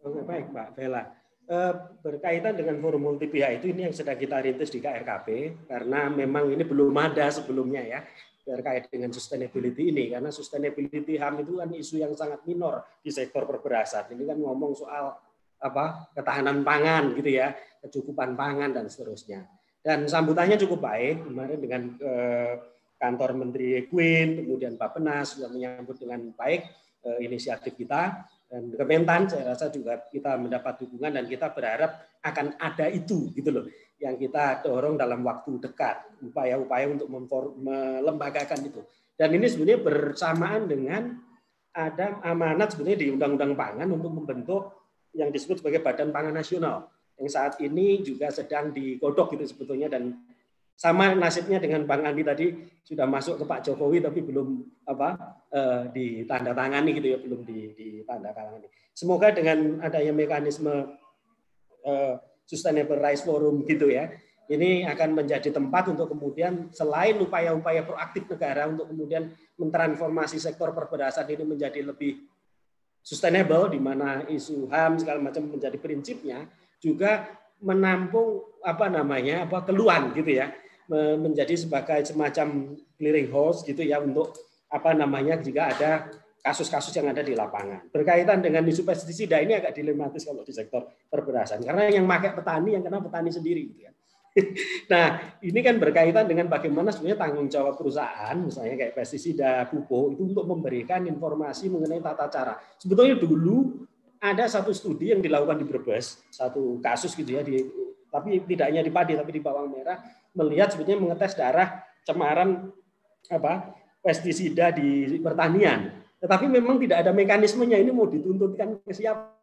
K: Oke, baik Pak Vela. Eh, berkaitan dengan forum multi pihak itu ini yang sedang kita rintis di KRKP karena memang ini belum ada sebelumnya ya terkait dengan sustainability ini karena sustainability HAM itu kan isu yang sangat minor di sektor perberasan ini kan ngomong soal apa ketahanan pangan gitu ya kecukupan pangan dan seterusnya dan sambutannya cukup baik kemarin dengan eh, kantor Menteri Queen kemudian Pak Penas sudah menyambut dengan baik eh, inisiatif kita dan Kementan saya rasa juga kita mendapat dukungan dan kita berharap akan ada itu gitu loh yang kita dorong dalam waktu dekat upaya-upaya untuk melembagakan itu dan ini sebenarnya bersamaan dengan ada amanat sebenarnya di Undang-Undang Pangan untuk membentuk yang disebut sebagai Badan Pangan Nasional yang saat ini juga sedang digodok gitu sebetulnya dan sama nasibnya dengan Bang Andi tadi sudah masuk ke Pak Jokowi tapi belum apa eh, ditandatangani gitu ya, belum ditandatangani. Semoga dengan adanya mekanisme eh, Sustainable Rice Forum gitu ya, ini akan menjadi tempat untuk kemudian selain upaya-upaya proaktif negara untuk kemudian mentransformasi sektor perberasan ini menjadi lebih sustainable di mana isu HAM segala macam menjadi prinsipnya juga menampung apa namanya apa keluhan gitu ya menjadi sebagai semacam clearing house gitu ya untuk apa namanya jika ada kasus-kasus yang ada di lapangan. Berkaitan dengan isu pestisida ini agak dilematis kalau di sektor perberasan karena yang pakai petani yang kena petani sendiri gitu ya. Nah, ini kan berkaitan dengan bagaimana sebenarnya tanggung jawab perusahaan, misalnya kayak pestisida, pupuk, itu untuk memberikan informasi mengenai tata cara. Sebetulnya dulu ada satu studi yang dilakukan di Brebes, satu kasus gitu ya, di, tapi tidak hanya di padi, tapi di bawang merah, melihat sebetulnya mengetes darah cemaran apa pestisida di pertanian. Tetapi memang tidak ada mekanismenya ini mau dituntutkan ke siapa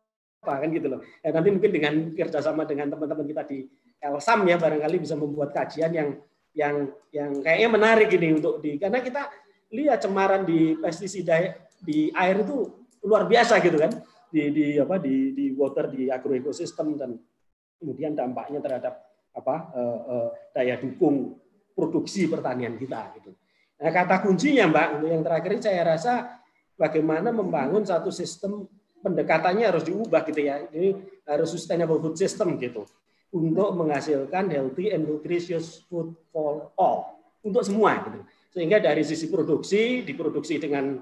K: kan gitu loh. Ya, nanti mungkin dengan kerjasama dengan teman-teman kita di Elsam ya barangkali bisa membuat kajian yang yang yang kayaknya menarik ini untuk di karena kita lihat cemaran di pestisida di air itu luar biasa gitu kan di di apa di di water di agroekosistem dan kemudian dampaknya terhadap apa eh, eh, daya dukung produksi pertanian kita gitu. Nah, kata kuncinya Mbak yang terakhir saya rasa bagaimana membangun satu sistem pendekatannya harus diubah gitu ya. Ini harus sustainable food system gitu untuk menghasilkan healthy and nutritious food for all untuk semua gitu. Sehingga dari sisi produksi diproduksi dengan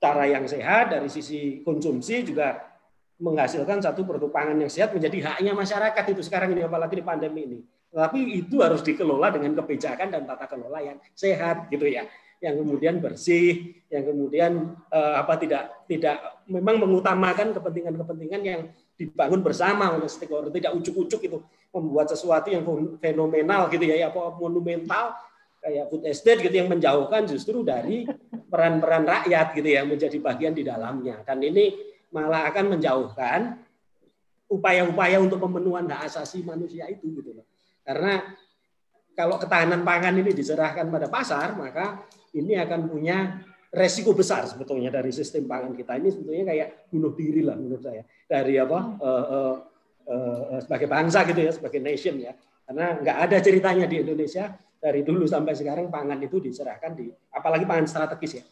K: cara yang sehat, dari sisi konsumsi juga menghasilkan satu produk pangan yang sehat menjadi haknya masyarakat itu sekarang ini apalagi di pandemi ini. Tapi itu harus dikelola dengan kebijakan dan tata kelola yang sehat gitu ya. Yang kemudian bersih, yang kemudian eh, apa tidak tidak memang mengutamakan kepentingan-kepentingan yang dibangun bersama oleh stakeholder tidak ujuk-ujuk itu membuat sesuatu yang fenomenal gitu ya, ya apa monumental kayak food estate gitu yang menjauhkan justru dari peran-peran rakyat gitu ya menjadi bagian di dalamnya kan ini malah akan menjauhkan upaya-upaya untuk pemenuhan hak asasi manusia itu gitu loh. Karena kalau ketahanan pangan ini diserahkan pada pasar, maka ini akan punya resiko besar sebetulnya dari sistem pangan kita ini sebetulnya kayak bunuh diri lah menurut saya dari apa uh, uh, uh, sebagai bangsa gitu ya sebagai nation ya karena nggak ada ceritanya di Indonesia dari dulu sampai sekarang pangan itu diserahkan di apalagi pangan strategis ya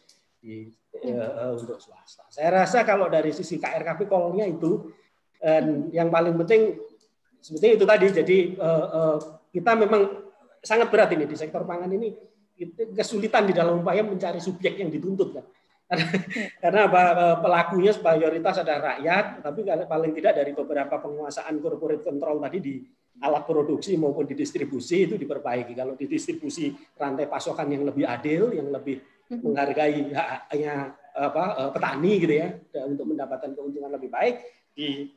K: di, uh, untuk swasta. Saya rasa kalau dari sisi KRKP kolnya itu uh, yang paling penting sebetulnya itu tadi. Jadi uh, uh, kita memang sangat berat ini di sektor pangan ini kesulitan di dalam upaya mencari subjek yang dituntut kan. Karena, pelakunya mayoritas ada rakyat, tapi paling tidak dari beberapa penguasaan corporate control tadi di alat produksi maupun di distribusi itu diperbaiki. Kalau di distribusi rantai pasokan yang lebih adil, yang lebih Mm-hmm. menghargai haknya apa eh, petani gitu ya untuk mendapatkan keuntungan lebih baik di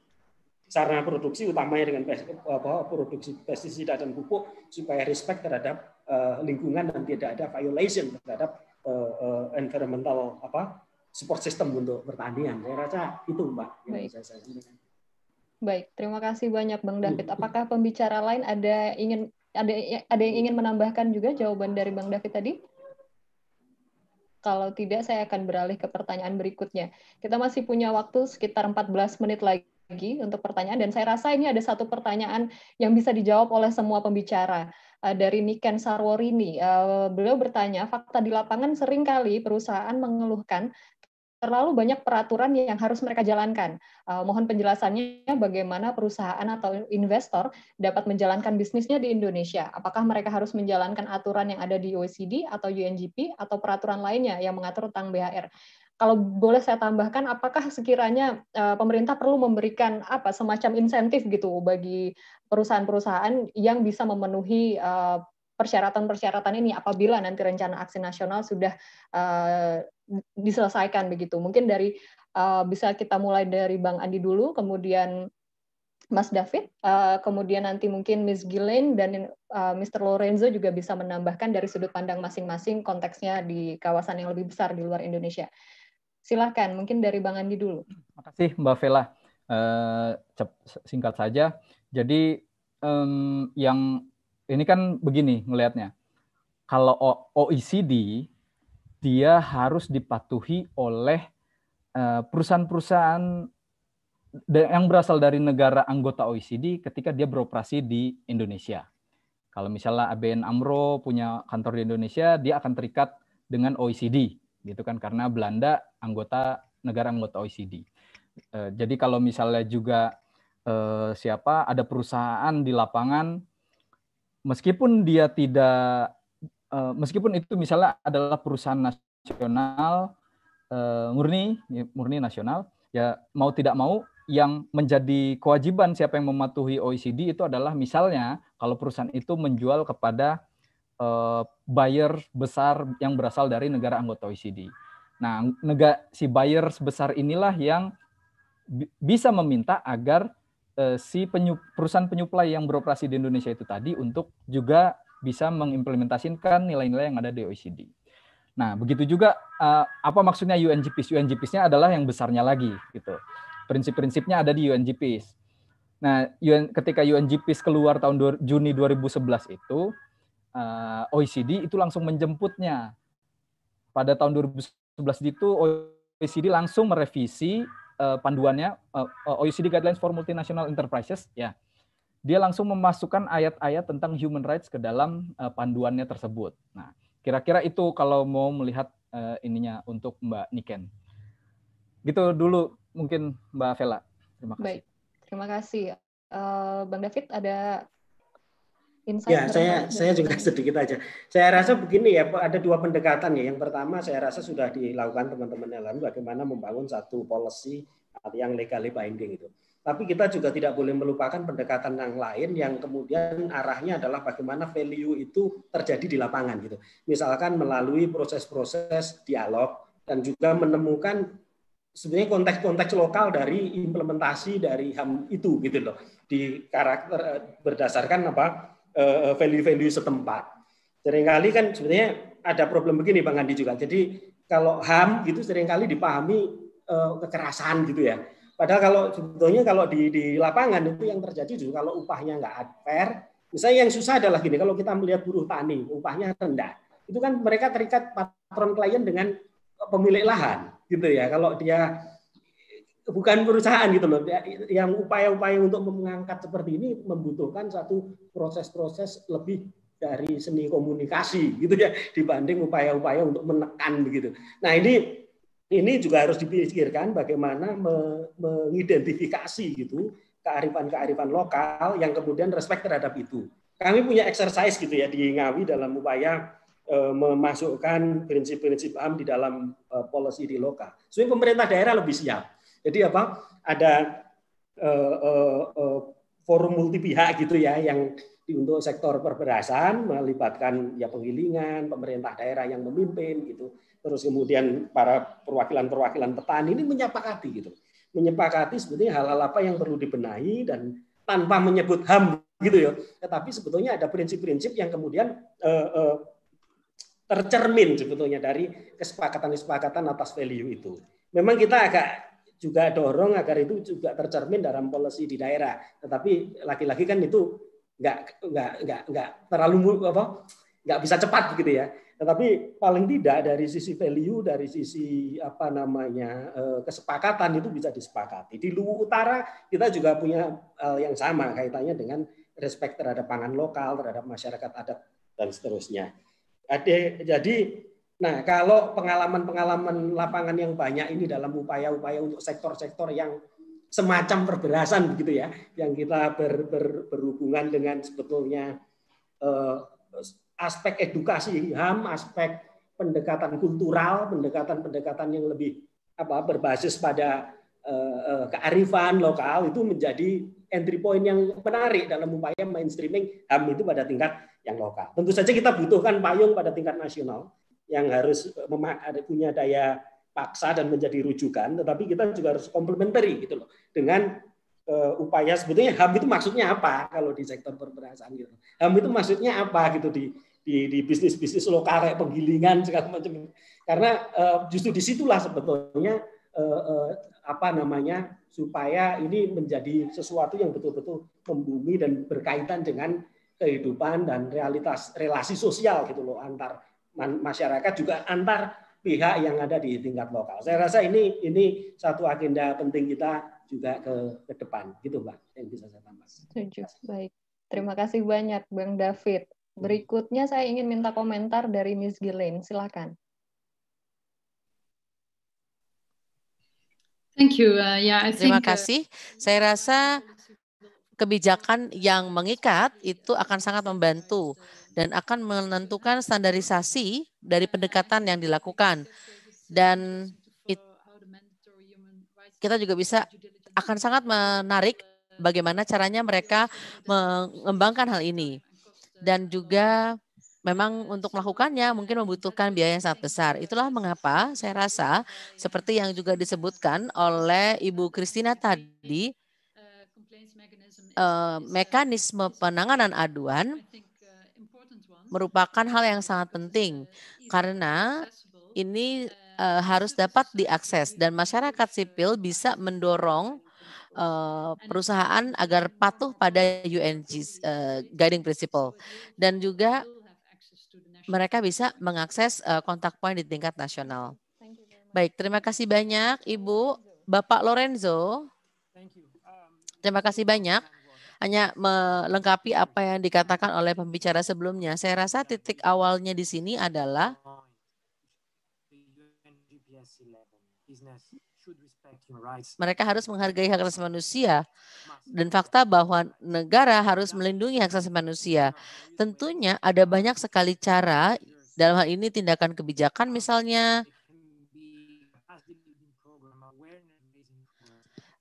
K: sarana produksi utamanya dengan apa, produksi pestisida dan pupuk supaya respect terhadap uh, lingkungan dan tidak ada violation terhadap uh, uh, environmental apa support system untuk pertanian. Saya rasa itu Mbak Baik.
C: saya sampaikan.
B: Baik, terima kasih banyak Bang David. Mm-hmm. Apakah pembicara lain ada ingin ada ada yang ingin menambahkan juga jawaban dari Bang David tadi? Kalau tidak, saya akan beralih ke pertanyaan berikutnya. Kita masih punya waktu sekitar 14 menit lagi untuk pertanyaan, dan saya rasa ini ada satu pertanyaan yang bisa dijawab oleh semua pembicara eh, dari Niken Sarworini. Eh, beliau bertanya, fakta di lapangan seringkali perusahaan mengeluhkan terlalu banyak peraturan yang harus mereka jalankan. Uh, mohon penjelasannya bagaimana perusahaan atau investor dapat menjalankan bisnisnya di Indonesia. Apakah mereka harus menjalankan aturan yang ada di OECD atau UNGP atau peraturan lainnya yang mengatur tentang BHR? Kalau boleh saya tambahkan, apakah sekiranya uh, pemerintah perlu memberikan apa semacam insentif gitu bagi perusahaan-perusahaan yang bisa memenuhi uh, persyaratan-persyaratan ini apabila nanti rencana aksi nasional sudah uh, diselesaikan begitu. Mungkin dari uh, bisa kita mulai dari Bang Andi dulu, kemudian Mas David, uh, kemudian nanti mungkin Miss Gillen dan uh, Mr. Lorenzo juga bisa menambahkan dari sudut pandang masing-masing konteksnya di kawasan yang lebih besar di luar Indonesia. Silahkan, mungkin dari Bang Andi dulu. Terima
H: kasih Mbak Vela. Uh, singkat saja, jadi um, yang ini kan begini ngelihatnya. Kalau OECD dia harus dipatuhi oleh eh, perusahaan-perusahaan yang berasal dari negara anggota OECD ketika dia beroperasi di Indonesia. Kalau misalnya ABN Amro punya kantor di Indonesia, dia akan terikat dengan OECD, gitu kan? Karena Belanda anggota negara anggota OECD. Eh, jadi kalau misalnya juga eh, siapa ada perusahaan di lapangan meskipun dia tidak eh, meskipun itu misalnya adalah perusahaan nasional eh, murni ya, murni nasional ya mau tidak mau yang menjadi kewajiban siapa yang mematuhi OECD itu adalah misalnya kalau perusahaan itu menjual kepada eh, buyer besar yang berasal dari negara anggota OECD. Nah, negara si buyer sebesar inilah yang bisa meminta agar Eh, si penyu, perusahaan penyuplai yang beroperasi di Indonesia itu tadi untuk juga bisa mengimplementasikan nilai-nilai yang ada di OECD. Nah, begitu juga eh, apa maksudnya UNGPs? UNGPs-nya adalah yang besarnya lagi gitu. Prinsip-prinsipnya ada di UNGPs. Nah, UN, ketika UNGPs keluar tahun Juni 2011 itu eh, OECD itu langsung menjemputnya. Pada tahun 2011 itu OECD langsung merevisi uh, panduannya uh, eh, eh, OECD Guidelines for Multinational Enterprises ya. Dia langsung memasukkan ayat-ayat tentang human rights ke dalam uh, panduannya tersebut. Nah, kira-kira itu kalau mau melihat uh, ininya untuk Mbak Niken. Gitu dulu mungkin Mbak Vela.
B: Terima kasih. Baik. Terima kasih. Uh, Bang David ada insight ya saya saya juga
K: sedikit aja saya rasa begini ya ada dua pendekatan ya yang pertama saya rasa sudah dilakukan teman-teman LM bagaimana membangun satu policy uh, yang legally binding itu tapi kita juga tidak boleh melupakan pendekatan yang lain yang kemudian arahnya adalah bagaimana value itu terjadi di lapangan gitu misalkan melalui proses-proses dialog dan juga menemukan sebenarnya konteks-konteks lokal dari implementasi dari HAM itu gitu loh di karakter eh, berdasarkan apa Eh, eh, value-value setempat. Seringkali kan sebenarnya ada problem begini Bang Andi juga. Jadi kalau HAM itu seringkali dipahami eh, kekerasan gitu ya. Padahal kalau sebetulnya kalau di, di lapangan itu yang terjadi juga kalau upahnya nggak fair, misalnya yang susah adalah gini, kalau kita melihat buruh tani, upahnya rendah. Itu kan mereka terikat patron klien dengan pemilik lahan gitu ya. Kalau dia bukan perusahaan gitu loh ya, yang upaya-upaya untuk mengangkat seperti ini membutuhkan satu proses-proses lebih dari seni komunikasi gitu ya dibanding upaya-upaya untuk menekan begitu. Nah ini ini juga harus dipikirkan bagaimana mengidentifikasi gitu kearifan-kearifan lokal yang kemudian respect terhadap itu. Kami punya exercise gitu ya di Ngawi dalam upaya eh, memasukkan prinsip-prinsip HAM di dalam eh, policy di lokal. Sehingga pemerintah daerah lebih siap. Jadi apa? Ada uh, uh, uh, forum multi pihak gitu ya yang untuk sektor perberasan melibatkan ya penggilingan, pemerintah daerah yang memimpin gitu. Terus kemudian para perwakilan-perwakilan petani ini menyepakati gitu. Menyepakati sebetulnya hal-hal apa yang perlu dibenahi dan tanpa menyebut HAM gitu ya. Tetapi sebetulnya ada prinsip-prinsip yang kemudian uh, uh, tercermin sebetulnya dari kesepakatan-kesepakatan atas value itu. Memang kita agak juga dorong agar itu juga tercermin dalam polisi di daerah. Tetapi lagi-lagi kan itu nggak nggak nggak nggak terlalu apa nggak bisa cepat gitu ya. Tetapi paling tidak dari sisi value, dari sisi apa namanya eh, kesepakatan itu bisa disepakati. Di Luwu Utara kita juga punya yang sama kaitannya dengan respect terhadap pangan lokal, terhadap masyarakat adat dan seterusnya. Jadi Nah, kalau pengalaman-pengalaman lapangan yang banyak ini dalam upaya-upaya untuk sektor-sektor yang semacam perberasan begitu ya, yang kita ber, ber, berhubungan dengan sebetulnya eh, aspek edukasi HAM, aspek pendekatan kultural, pendekatan-pendekatan yang lebih apa berbasis pada eh, eh kearifan lokal itu menjadi entry point yang menarik dalam upaya mainstreaming HAM itu pada tingkat yang lokal. Tentu saja kita butuhkan payung pada tingkat nasional yang harus punya daya paksa dan menjadi rujukan, tetapi kita juga harus komplementari gitu loh dengan uh, upaya sebetulnya HAM itu maksudnya apa kalau di sektor perberasan gitu. HAM itu maksudnya apa gitu di di, di bisnis bisnis lokal kayak penggilingan segala macam gitu. karena uh, justru disitulah sebetulnya uh, uh, apa namanya supaya ini menjadi sesuatu yang betul-betul membumi dan berkaitan dengan kehidupan dan realitas relasi sosial gitu loh antar masyarakat juga antar pihak yang ada di tingkat lokal. Saya rasa ini ini satu agenda penting kita juga ke, ke depan gitu Mbak
D: yang bisa saya tambah.
B: Baik. Terima kasih banyak Bang David. Hmm. Berikutnya saya ingin minta komentar dari Miss Gillian. Silakan.
F: Thank you. Uh, yeah, I think, Terima uh, kasih. Saya rasa kebijakan yang mengikat itu akan sangat membantu dan akan menentukan standarisasi dari pendekatan yang dilakukan. Dan it, kita juga bisa akan sangat menarik bagaimana caranya mereka mengembangkan hal ini. Dan juga memang untuk melakukannya mungkin membutuhkan biaya yang sangat besar. Itulah mengapa saya rasa seperti yang juga disebutkan oleh Ibu Kristina tadi, eh, mekanisme penanganan aduan merupakan hal yang sangat penting karena ini uh, harus dapat diakses dan masyarakat sipil bisa mendorong uh, perusahaan agar patuh pada UN uh, eh, guiding principle dan juga mereka bisa mengakses uh, kontak point di tingkat nasional. Baik, terima kasih banyak Ibu, Bapak Lorenzo. Terima kasih banyak hanya melengkapi apa yang dikatakan oleh pembicara sebelumnya. Saya rasa titik awalnya di sini adalah mereka harus menghargai hak asasi manusia dan fakta bahwa negara harus melindungi hak asasi manusia. Tentunya ada banyak sekali cara dalam hal ini tindakan kebijakan misalnya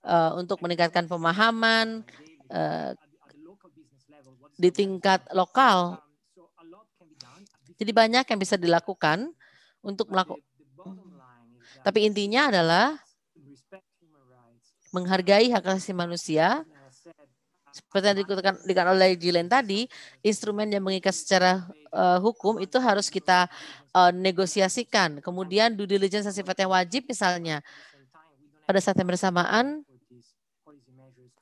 F: eh, untuk meningkatkan pemahaman Eh, di tingkat lokal. Jadi banyak yang bisa dilakukan untuk melakukan. Tapi intinya adalah menghargai hak asasi manusia. Seperti yang dikatakan, oleh Jilen tadi, instrumen yang mengikat secara uh, hukum itu harus kita uh, negosiasikan. Kemudian due diligence sifatnya wajib misalnya. Pada saat yang bersamaan,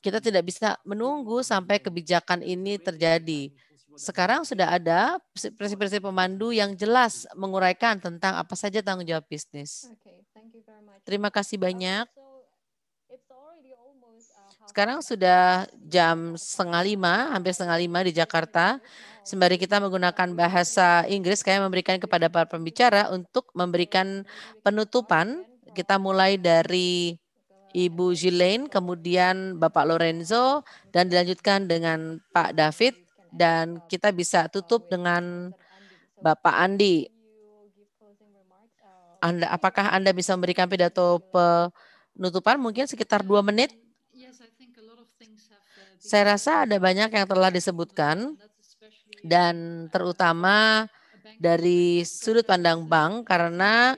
F: kita tidak bisa menunggu sampai kebijakan ini terjadi. Sekarang sudah ada prinsip-prinsip pemandu yang jelas menguraikan tentang apa saja tanggung jawab bisnis. Terima kasih banyak. Uh, Sekarang sudah jam setengah lima, hampir setengah lima di Jakarta. Sembari kita menggunakan bahasa Inggris, saya memberikan kepada para pembicara untuk memberikan penutupan. Kita mulai dari Ibu Jilain, kemudian Bapak Lorenzo, dan dilanjutkan dengan Pak David, dan kita bisa tutup dengan Bapak Andi. Anda, apakah Anda bisa memberikan pidato penutupan mungkin sekitar dua menit? Saya rasa ada banyak yang telah disebutkan, dan terutama dari sudut pandang bank, karena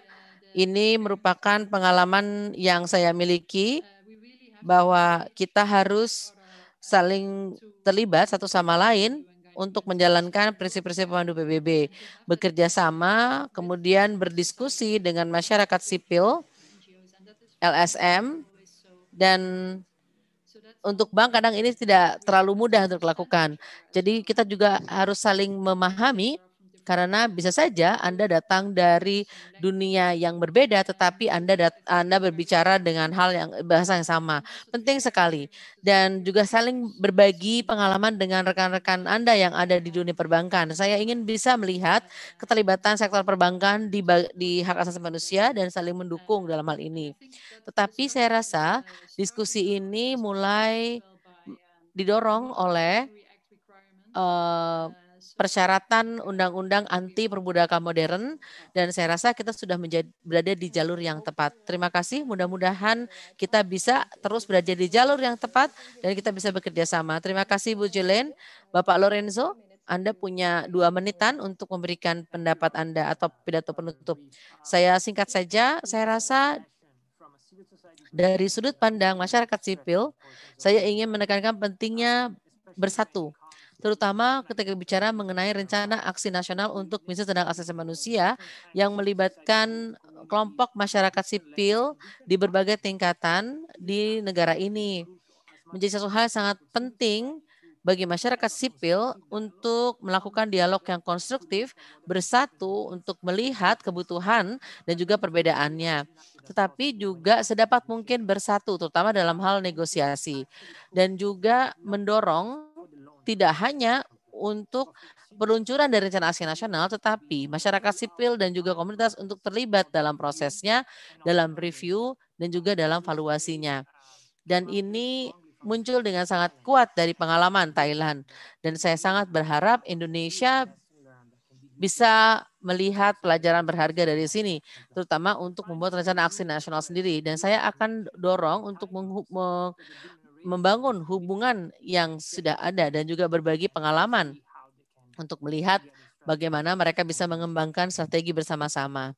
F: ini merupakan pengalaman yang saya miliki bahwa kita harus saling terlibat satu sama lain untuk menjalankan prinsip-prinsip pemandu PBB, bekerja sama, kemudian berdiskusi dengan masyarakat sipil, LSM, dan untuk bank kadang ini tidak terlalu mudah untuk dilakukan. Jadi kita juga harus saling memahami karena bisa saja Anda datang dari dunia yang berbeda tetapi Anda dat Anda berbicara dengan hal yang bahasa yang sama. Penting sekali dan juga saling berbagi pengalaman dengan rekan-rekan Anda yang ada di dunia perbankan. Saya ingin bisa melihat keterlibatan sektor perbankan di di hak asasi manusia dan saling mendukung dalam hal ini. Tetapi saya rasa diskusi ini mulai didorong oleh uh, persyaratan undang-undang anti perbudakan modern dan saya rasa kita sudah menjadi, berada di jalur yang tepat. Terima kasih. Mudah-mudahan kita bisa terus berada di jalur yang tepat dan kita bisa bekerja sama. Terima kasih Bu Julen, Bapak Lorenzo. Anda punya dua menitan untuk memberikan pendapat Anda atau pidato penutup. Saya singkat saja, saya rasa dari sudut pandang masyarakat sipil, saya ingin menekankan pentingnya bersatu terutama ketika bicara mengenai rencana aksi nasional untuk bisnis tentang asasi manusia yang melibatkan kelompok masyarakat sipil di berbagai tingkatan di negara ini. Menjadi sesuatu hal yang sangat penting bagi masyarakat sipil untuk melakukan dialog yang konstruktif, bersatu untuk melihat kebutuhan dan juga perbedaannya. Tetapi juga sedapat mungkin bersatu, terutama dalam hal negosiasi. Dan juga mendorong tidak hanya untuk peluncuran dari rencana aksi nasional, tetapi masyarakat sipil dan juga komunitas untuk terlibat dalam prosesnya, dalam review, dan juga dalam valuasinya. Dan ini muncul dengan sangat kuat dari pengalaman Thailand. Dan saya sangat berharap Indonesia bisa melihat pelajaran berharga dari sini, terutama untuk membuat rencana aksi nasional sendiri. Dan saya akan dorong untuk membangun hubungan yang sudah ada dan juga berbagi pengalaman untuk melihat bagaimana mereka bisa mengembangkan strategi bersama-sama.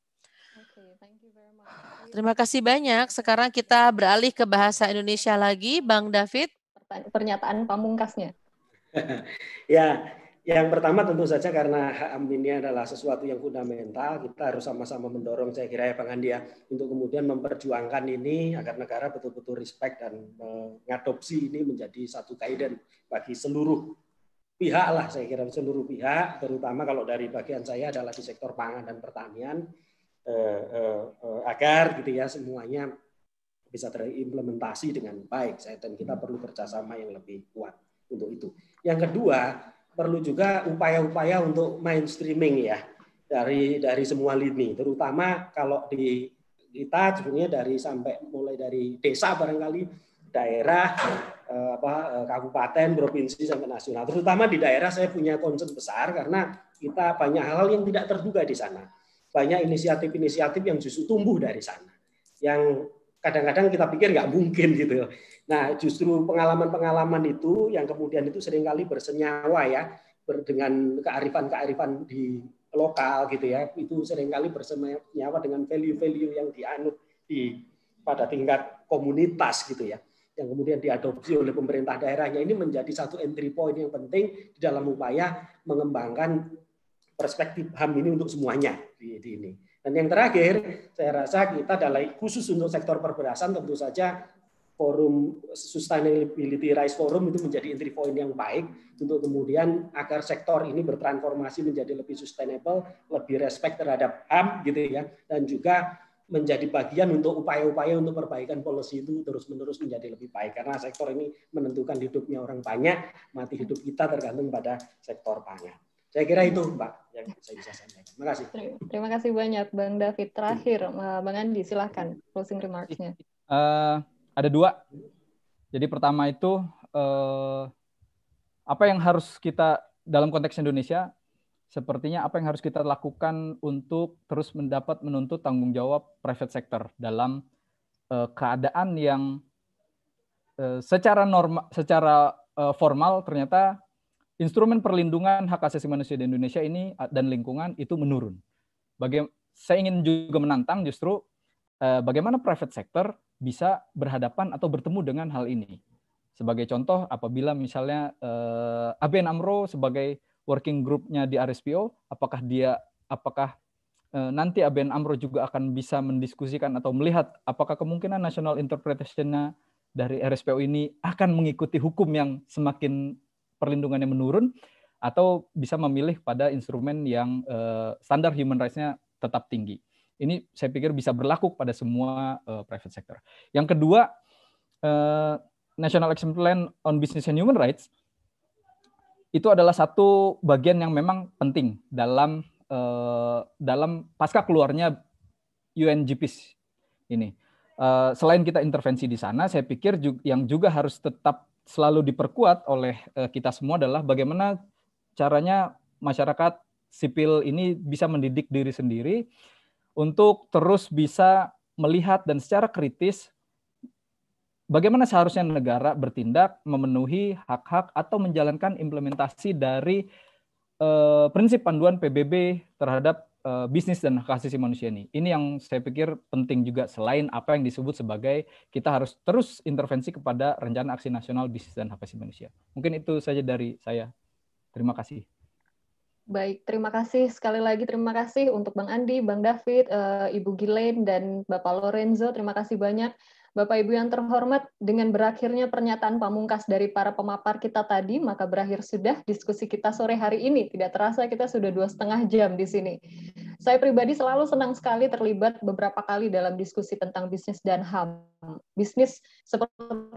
F: Terima kasih banyak. Sekarang kita beralih ke bahasa Indonesia lagi, Bang David. Pernyataan pamungkasnya.
K: ya, yang pertama tentu saja karena hak ini adalah sesuatu yang fundamental, kita harus sama-sama mendorong saya kira ya Bang Andi ya untuk kemudian memperjuangkan ini agar negara betul-betul respect dan mengadopsi ini menjadi satu kaiden bagi seluruh pihak lah saya kira seluruh pihak terutama kalau dari bagian saya adalah di sektor pangan dan pertanian eh, eh, eh, agar gitu ya semuanya bisa terimplementasi dengan baik. Saya dan kita perlu kerjasama yang lebih kuat untuk itu. Yang kedua, perlu juga upaya-upaya untuk mainstreaming ya dari dari semua lini, terutama kalau di kita sebenarnya dari sampai mulai dari desa barangkali daerah eh, apa eh, kabupaten provinsi sampai nasional terutama di daerah saya punya concern besar karena kita banyak hal yang tidak terduga di sana banyak inisiatif-inisiatif yang justru tumbuh dari sana yang kadang-kadang kita pikir nggak mungkin gitu. Nah, justru pengalaman-pengalaman itu yang kemudian itu seringkali bersenyawa ya dengan kearifan-kearifan di lokal gitu ya. Itu seringkali bersenyawa dengan value-value yang dianut di pada tingkat komunitas gitu ya. Yang kemudian diadopsi oleh pemerintah daerahnya ini menjadi satu entry point yang penting di dalam upaya mengembangkan perspektif HAM ini untuk semuanya di, di ini. Dan yang terakhir, saya rasa kita adalah khusus untuk sektor perberasan tentu saja forum Sustainability Rice Forum itu menjadi entry point yang baik untuk kemudian agar sektor ini bertransformasi menjadi lebih sustainable, lebih respect terhadap HAM gitu ya, dan juga menjadi bagian untuk upaya-upaya untuk perbaikan polisi itu terus-menerus menjadi lebih baik karena sektor ini menentukan hidupnya orang banyak, mati hidup kita tergantung pada sektor pangan. Saya kira itu Mbak yang saya bisa sampaikan. Terima kasih.
B: Terima kasih banyak Bang David. Terakhir Bang Andi silahkan closing remarks-nya.
H: Uh, ada dua. Jadi pertama itu uh, apa yang harus kita dalam konteks Indonesia sepertinya apa yang harus kita lakukan untuk terus mendapat menuntut tanggung jawab private sector dalam uh, keadaan yang uh, secara norma secara uh, formal ternyata instrumen perlindungan hak asasi manusia di Indonesia ini dan lingkungan itu menurun. Bagi, saya ingin juga menantang justru uh, bagaimana private sector bisa berhadapan atau bertemu dengan hal ini. Sebagai contoh, apabila misalnya uh, e, ABN AMRO sebagai working groupnya di RSPO, apakah dia apakah e, nanti ABN AMRO juga akan bisa mendiskusikan atau melihat apakah kemungkinan national interpretation-nya dari RSPO ini akan mengikuti hukum yang semakin perlindungannya menurun atau bisa memilih pada instrumen yang eh, standar human rights-nya tetap tinggi. Ini saya pikir bisa berlaku pada semua eh, private sector. Yang kedua, eh, National Action Plan on Business and Human Rights itu adalah satu bagian yang memang penting dalam dalam pasca keluarnya UNGPs ini. selain kita intervensi di sana, saya pikir yang juga harus tetap selalu diperkuat oleh eh, kita semua adalah bagaimana caranya masyarakat sipil ini bisa mendidik diri sendiri untuk terus bisa melihat dan secara kritis bagaimana seharusnya negara bertindak memenuhi hak-hak atau menjalankan implementasi dari uh, prinsip panduan PBB terhadap Eh, bisnis dan hak asasi manusia ini. Ini yang saya pikir penting juga selain apa yang disebut sebagai kita harus terus intervensi kepada rencana aksi nasional bisnis dan hak asasi manusia. Mungkin itu saja dari saya. Terima kasih.
B: Baik, terima kasih sekali lagi terima kasih untuk Bang Andi, Bang David, eh, Ibu Gilen dan Bapak Lorenzo. Terima kasih banyak Bapak Ibu yang terhormat, dengan berakhirnya pernyataan pamungkas dari para pemapar kita tadi, maka berakhir sudah diskusi kita sore hari ini. Tidak terasa kita sudah dua setengah jam di sini. Saya pribadi selalu senang sekali terlibat beberapa kali dalam diskusi tentang bisnis dan HAM. Bisnis seperti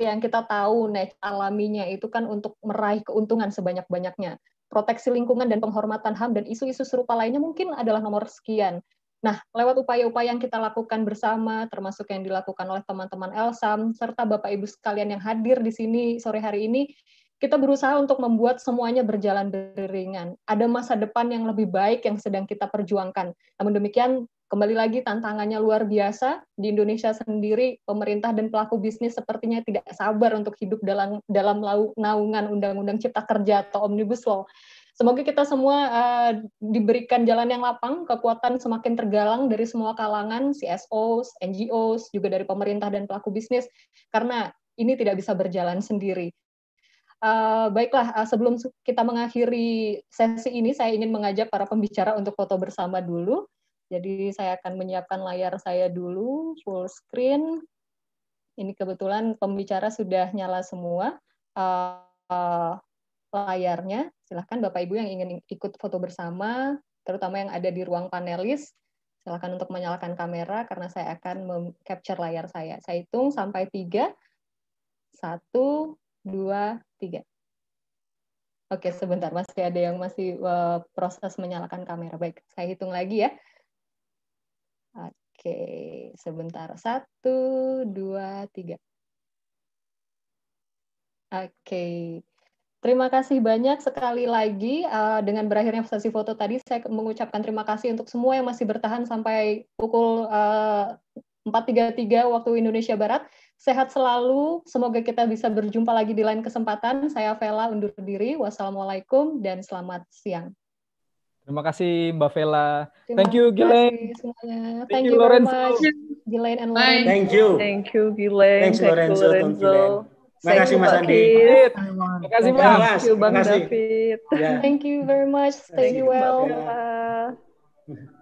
B: yang kita tahu naik alaminya itu kan untuk meraih keuntungan sebanyak-banyaknya. Proteksi lingkungan dan penghormatan HAM dan isu-isu serupa lainnya mungkin adalah nomor sekian. Nah, lewat upaya-upaya yang kita lakukan bersama, termasuk yang dilakukan oleh teman-teman Elsam, serta Bapak Ibu sekalian yang hadir di sini sore hari ini, kita berusaha untuk membuat semuanya berjalan beriringan. Ada masa depan yang lebih baik yang sedang kita perjuangkan. Namun demikian, kembali lagi tantangannya luar biasa. Di Indonesia sendiri, pemerintah dan pelaku bisnis sepertinya tidak sabar untuk hidup dalam dalam naungan Undang-Undang Cipta Kerja atau Omnibus Law. Semoga kita semua uh, diberikan jalan yang lapang, kekuatan semakin tergalang dari semua kalangan, CSOs, NGOs, juga dari pemerintah dan pelaku bisnis, karena ini tidak bisa berjalan sendiri. Uh, baiklah, uh, sebelum kita mengakhiri sesi ini, saya ingin mengajak para pembicara untuk foto bersama dulu. Jadi saya akan menyiapkan layar saya dulu, full screen. Ini kebetulan pembicara sudah nyala semua. Uh, uh, layarnya. Silahkan Bapak Ibu yang ingin ikut foto bersama, terutama yang ada di ruang panelis, silahkan untuk menyalakan kamera karena saya akan capture layar saya. Saya hitung sampai tiga. Satu, dua, tiga. Oke, sebentar. Masih ada yang masih eh, proses menyalakan kamera. Baik, saya hitung lagi ya. Oke, sebentar. Satu, dua, tiga. Oke, Terima kasih banyak sekali lagi uh, dengan berakhirnya sesi foto tadi saya mengucapkan terima kasih untuk semua yang masih bertahan sampai pukul uh, eh, 4.33 waktu Indonesia Barat. Sehat selalu, semoga kita bisa berjumpa lagi di lain kesempatan. Saya Vela undur diri. Wassalamualaikum dan selamat siang.
H: Terima kasih Mbak Vela. Terima Thank you Gilen.
B: Thank, Thank you, Lorenzo. Gilen and Thank you. Thank you Gilen. Thanks Thank Lorenzo. Lorenzo. Terima kasih Mas Andi. Terima kasih Mas. Terima kasih Bang David. Ya. Thank you very much. Stay well. Uh,